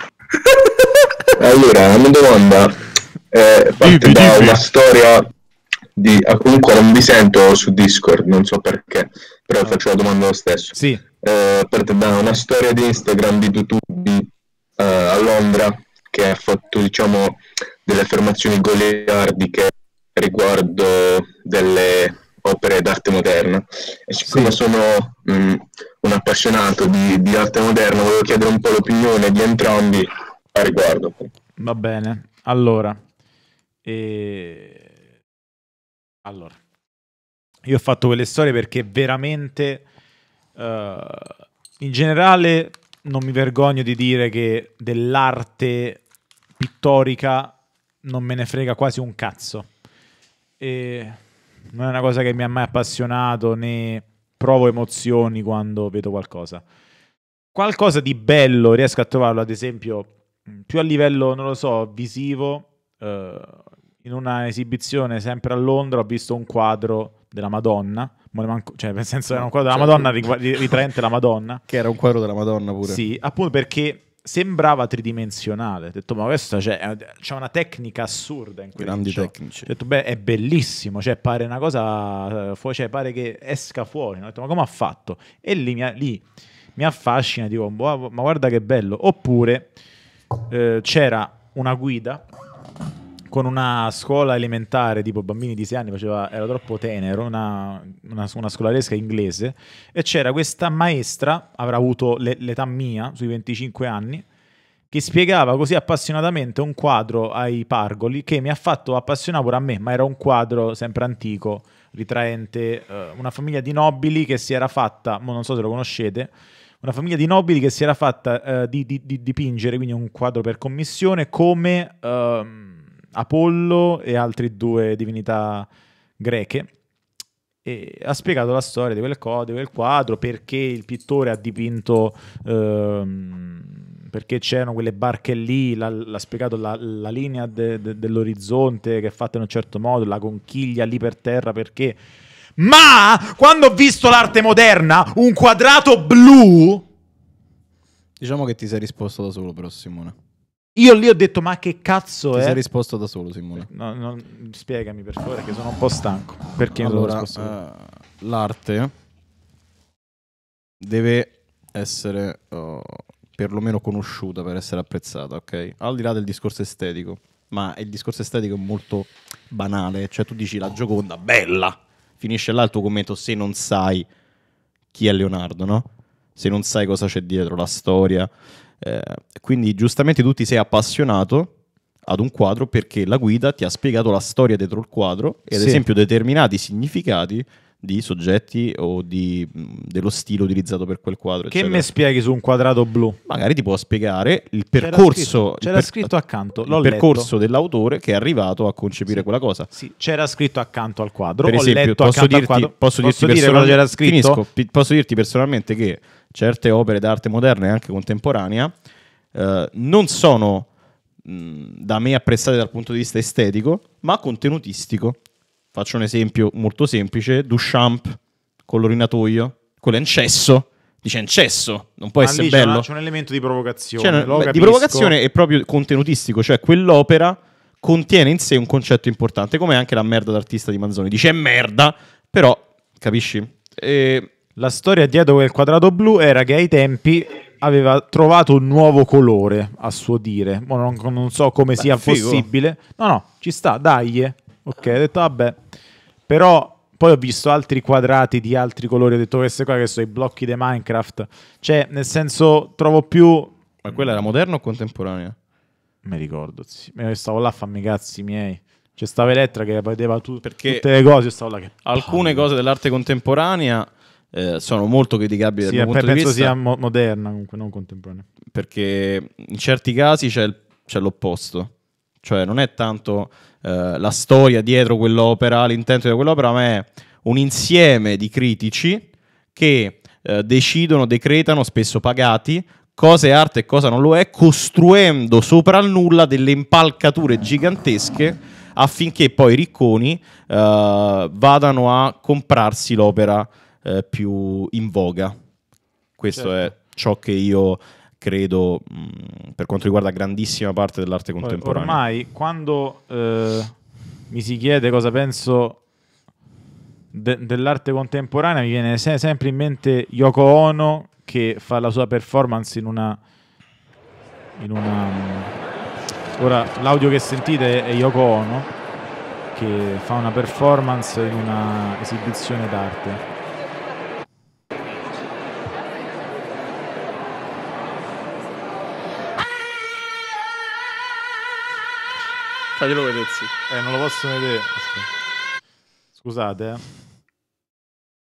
[SPEAKER 9] allora, una domanda eh, parte da una storia
[SPEAKER 4] di... Ah, comunque non mi sento su Discord, non so perché, però ah. faccio la domanda lo stesso. Sì.
[SPEAKER 9] Eh, parte da una storia di Instagram di Tutubi eh, a Londra che ha fatto, diciamo, delle affermazioni goliardiche riguardo delle opere d'arte moderna. E siccome sì. sono mh, mm, un appassionato di, di, arte moderna, volevo chiedere un po' l'opinione di entrambi a riguardo.
[SPEAKER 2] Va bene, allora, e... Allora, io ho fatto quelle storie perché veramente, uh, in generale, non mi vergogno di dire che dell'arte pittorica non me ne frega quasi un cazzo. E non è una cosa che mi ha mai appassionato né provo emozioni quando vedo qualcosa. Qualcosa di bello riesco a trovarlo, ad esempio, più a livello, non lo so, visivo, eh, in una esibizione sempre a Londra ho visto un quadro della Madonna, cioè nel senso era un quadro della cioè, Madonna ritraente la Madonna. Che era un quadro della Madonna pure. Sì, appunto perché sembrava tridimensionale. Ho detto, ma questa c'è, cioè, eh, c'è una tecnica assurda in quel Grandi tecnici. Ho detto, beh, è bellissimo, cioè pare una cosa, eh, cioè, pare che esca fuori. Ho detto, ma come ha fatto? E lì mi, lì, mi affascina, dico, boh, ma guarda che bello. Oppure eh, c'era una guida con una scuola elementare, tipo bambini di 6 anni, faceva, era troppo tenero, una, una, una scolaresca inglese, e c'era questa maestra, avrà avuto le, l'età mia, sui 25 anni, che spiegava così appassionatamente un quadro ai pargoli che mi ha fatto appassionare pure a me, ma era un quadro sempre antico, ritraente, eh, una famiglia di nobili che si era fatta, non so se lo conoscete, una famiglia di nobili che si era fatta eh, di, di, di, dipingere, quindi un quadro per commissione, come... Eh, Apollo e altre due divinità greche. E ha spiegato la storia di quel, co- di quel quadro, perché il pittore ha dipinto, ehm, perché c'erano quelle barche lì, l'ha, l'ha spiegato la, la linea de, de, dell'orizzonte che è fatta in un certo modo, la conchiglia lì per terra perché... Ma quando ho visto l'arte moderna, un quadrato
[SPEAKER 1] blu...
[SPEAKER 2] Diciamo che ti sei risposto da solo però Simone. Io lì ho detto, ma che cazzo Ti è? Ti sei risposto da solo, Simone. Eh, no, no, spiegami per favore, che sono un po' stanco. Perché allora, uh, l'arte deve essere uh, perlomeno conosciuta per essere apprezzata, ok? Al di là del discorso estetico, ma il discorso estetico è molto banale. Cioè, tu dici la Gioconda, bella! Finisce là il tuo commento se non sai chi è Leonardo, no? Se non sai cosa c'è dietro, la storia, eh, quindi giustamente tu ti sei appassionato ad un quadro perché la guida ti ha spiegato la storia dietro il quadro e ad sì. esempio determinati significati di soggetti o di, dello stile utilizzato per quel quadro. Che mi spieghi su un quadrato blu? Magari ti può spiegare il percorso. C'era scritto, c'era per, scritto accanto. il percorso dell'autore che è arrivato a concepire sì, quella cosa. Sì, c'era scritto accanto al quadro. Per esempio, posso dirti, posso, posso dirti, posso, dirti personalmente che certe opere d'arte moderna e anche contemporanea eh, non sono da me apprezzate dal punto di vista estetico, ma contenutistico. Faccio un esempio molto semplice, Duchamp, colorinatoio, quello è incesso, dice incesso, non può ah, essere bello. C'è un elemento di provocazione. Cioè, di provocazione è proprio contenutistico, cioè quell'opera contiene in sé un concetto importante, come anche la merda d'artista di Manzoni. Dice merda, però, capisci? E la storia dietro quel quadrato blu era che ai tempi aveva trovato un nuovo colore, a suo dire. Non, non, so come Beh, sia figo. possibile. No, no, ci sta, dai. Eh. Ok, ho detto vabbè. Però poi ho visto altri quadrati di altri colori, ho detto queste qua che sono i blocchi di Minecraft. Cioè, nel senso, trovo più... Ma quella era moderna o contemporanea? Mi ricordo, sì. Io eh, stavo là a farmi i cazzi miei. C'è stava Elettra che vedeva tu- tutte le cose, stavo là che... Alcune cose dell'arte contemporanea eh, sono molto criticabili sì, dal mio punto di vista. sia mo- moderna comunque, non contemporanea. Perché in certi casi c'è, il, c'è l'opposto. Cioè non è tanto eh, la storia dietro quell'opera, l'intento di quell'opera, ma è un insieme di critici che eh, decidono, decretano, spesso pagati, cosa è arte e cosa non lo è, costruendo sopra al nulla delle impalcature gigantesche affinché poi i ricconi uh, vadano a comprarsi l'opera eh, più in voga. Questo certo. è ciò che io credo mh, mm, per quanto riguarda grandissima parte dell'arte contemporanea. Ormai quando eh, mi si chiede cosa penso de- dell'arte contemporanea mi viene se- sempre in mente Yoko Ono che fa la sua performance in una... In una mm, Ora l'audio che sentite è Yoko Ono che fa una performance in una esibizione d'arte. Faglielo vedere, sì. Eh, non lo posso vedere. Scusate, eh.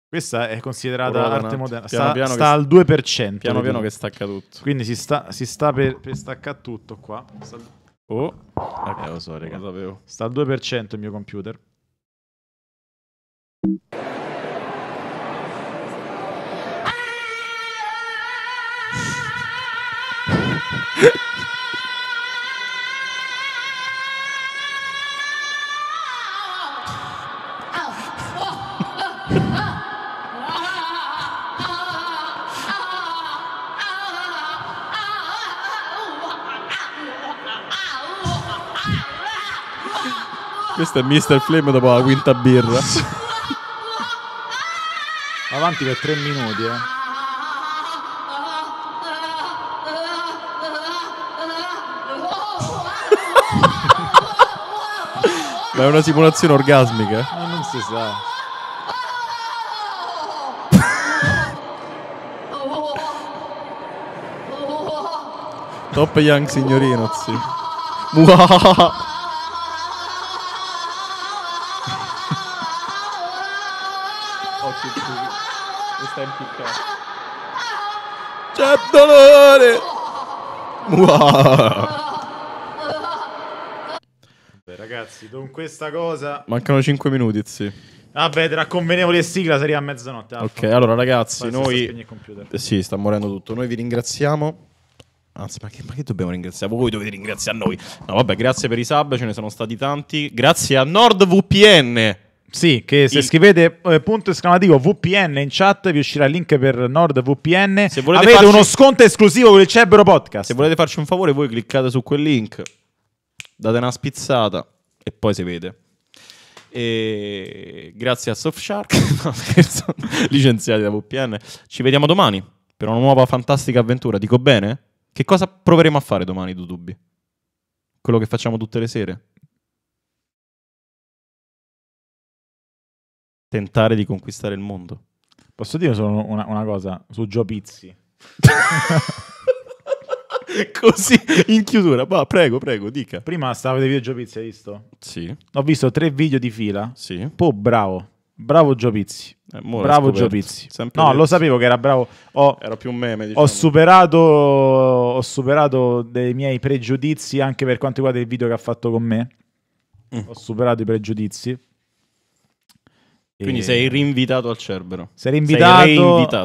[SPEAKER 2] Questa è considerata Ora, arte moderna. Piano, sta, piano sta al 2%. Piano piano che stacca tutto. Quindi si sta, si sta per, per staccare tutto qua. Sta Oh, eh. eh, lo so, raga. Lo sapevo. Sta al 2% il mio computer. Questo è Mr. Flame dopo la quinta birra. Avanti per tre minuti, eh. Ma è una simulazione orgasmica? Eh. Ma non si sa. Top Young signorino, sì. C'è dolore!
[SPEAKER 1] Wow.
[SPEAKER 2] ragazzi, con questa cosa... Mancano 5 minuti, sì. Vabbè, tra convenevole e sigla sarà a mezzanotte. Alfa. Ok, allora ragazzi, noi... Eh, sì, sta morendo tutto. Noi vi ringraziamo. Anzi, ma che dobbiamo ringraziare? Voi dovete ringraziare noi. No, vabbè, grazie per i sub, ce ne sono stati tanti. Grazie a NordVPN sì, che se il... scrivete eh, punto esclamativo VPN in chat vi uscirà il link per NordVPN. Se volete Avete farci... uno sconto esclusivo con il Cerbero Podcast. Se volete farci un favore, voi cliccate su quel link, date una spizzata e poi si vede. E... Grazie a Softshark, no, scherzo, licenziati da VPN. Ci vediamo domani per una nuova fantastica avventura. Dico bene? Che cosa proveremo a fare domani, tu dubbi? Quello che facciamo tutte le sere? tentare di conquistare il mondo. Posso dire solo una, una cosa su Gio Pizzi? Così in chiusura, va, prego, prego, dica. Prima stavo dei video Gio Pizzi, hai visto? Sì. Ho visto tre video di fila. Sì. Po' bravo. Bravo Gio Pizzi. Eh, bravo Gio Pizzi. Sempre no, detto. lo sapevo che era bravo. Ho, era più un meme. Diciamo. Ho, superato, ho superato dei miei pregiudizi anche per quanto riguarda il video che ha fatto con me. Mm. Ho superato i pregiudizi. Quindi sei rinvitato al Cerbero. Sei rinvitato.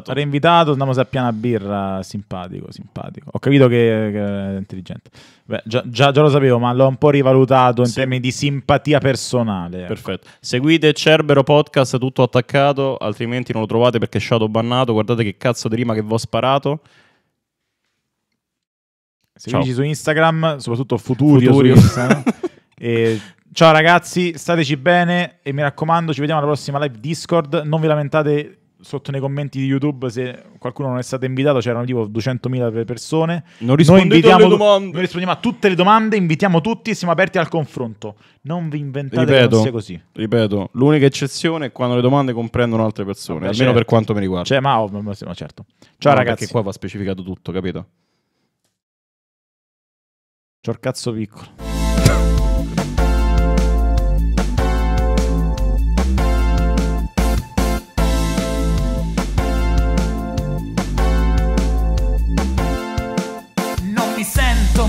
[SPEAKER 2] Sei reinvitato. andiamo a piana birra. Simpatico, simpatico. Ho capito che, che è intelligente. Beh, già, già, già, lo sapevo, ma l'ho un po' rivalutato in sì. termini di simpatia personale. Perfetto. Seguite Cerbero Podcast tutto attaccato, altrimenti non lo trovate perché è stato bannato. Guardate che cazzo di rima che vi ho sparato. Seguiteci Ciao. su Instagram, soprattutto Futurio. Futurio. Su Instagram. e Ciao ragazzi, stateci bene e mi raccomando, ci vediamo alla prossima live Discord. Non vi lamentate sotto nei commenti di YouTube se qualcuno non è stato invitato, c'erano tipo 200.000 persone. Non rispondiamo, noi rispondiamo a tutte le domande, invitiamo tutti e siamo aperti al confronto. Non vi inventate ripeto, che sia così. Ripeto, l'unica eccezione è quando le domande comprendono altre persone, Vabbè, almeno certo. per quanto mi riguarda. Cioè, ma, ma, ma, ma certo. Ciao no, ragazzi. Perché qua va specificato tutto, capito? Ciorcazzo piccolo.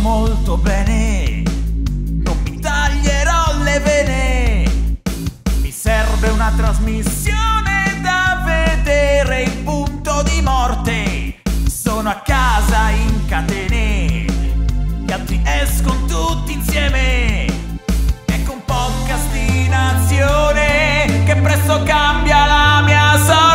[SPEAKER 3] molto bene, non mi taglierò le vene. Mi serve una trasmissione da vedere in punto di morte. Sono a casa in catene, gli altri escono tutti insieme. Ecco un podcast di nazione che presto cambia la mia sorte.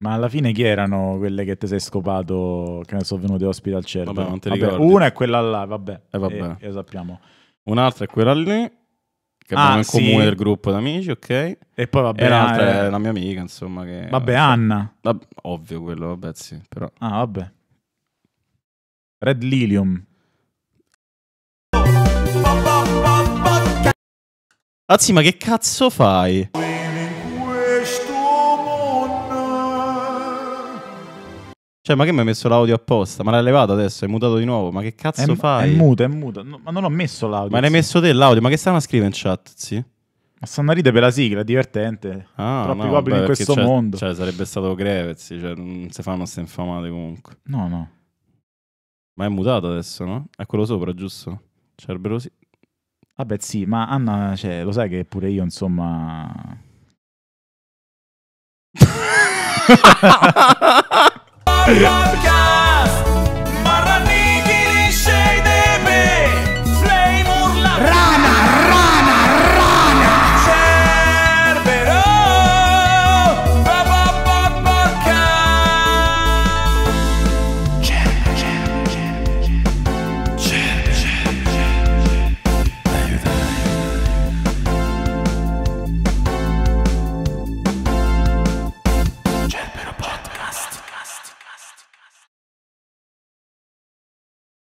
[SPEAKER 2] Ma alla fine chi erano quelle che ti sei scopato, che ne sono venute ospite al CERT? Vabbè, non te vabbè, ricordi. Una è quella là, vabbè, eh, vabbè. E, eh, e eh, sappiamo. Un'altra è quella lì,
[SPEAKER 10] che ah, abbiamo in sì. comune del gruppo
[SPEAKER 2] d'amici, ok? E poi vabbè, e l'altra eh, è la mia amica, insomma. Che, vabbè, Anna. Vabb- ovvio quello, vabbè, sì, però. Ah, vabbè. Red Lilium. Azzi, ma che cazzo fai? Cioè, ma che mi hai messo l'audio apposta? Ma l'hai levato adesso? È mutato di nuovo? Ma che cazzo è, fai? È muto, è muto. No, ma non ho messo l'audio. Ma l'hai messo te l'audio? Ma che stanno a scrivere in chat, sì? Ma stanno a ridere per la sigla, è divertente. Ah, Troppi no, vabbè, in questo cioè, mondo. Cioè, sarebbe stato Grevezi, cioè, non si fanno queste infamate comunque. No, no. Ma è mutato adesso, no? È quello sopra, giusto? Cerbero cioè, sì. Vabbè, sì, ma Anna, cioè, lo sai che pure io, insomma...
[SPEAKER 1] Podcast.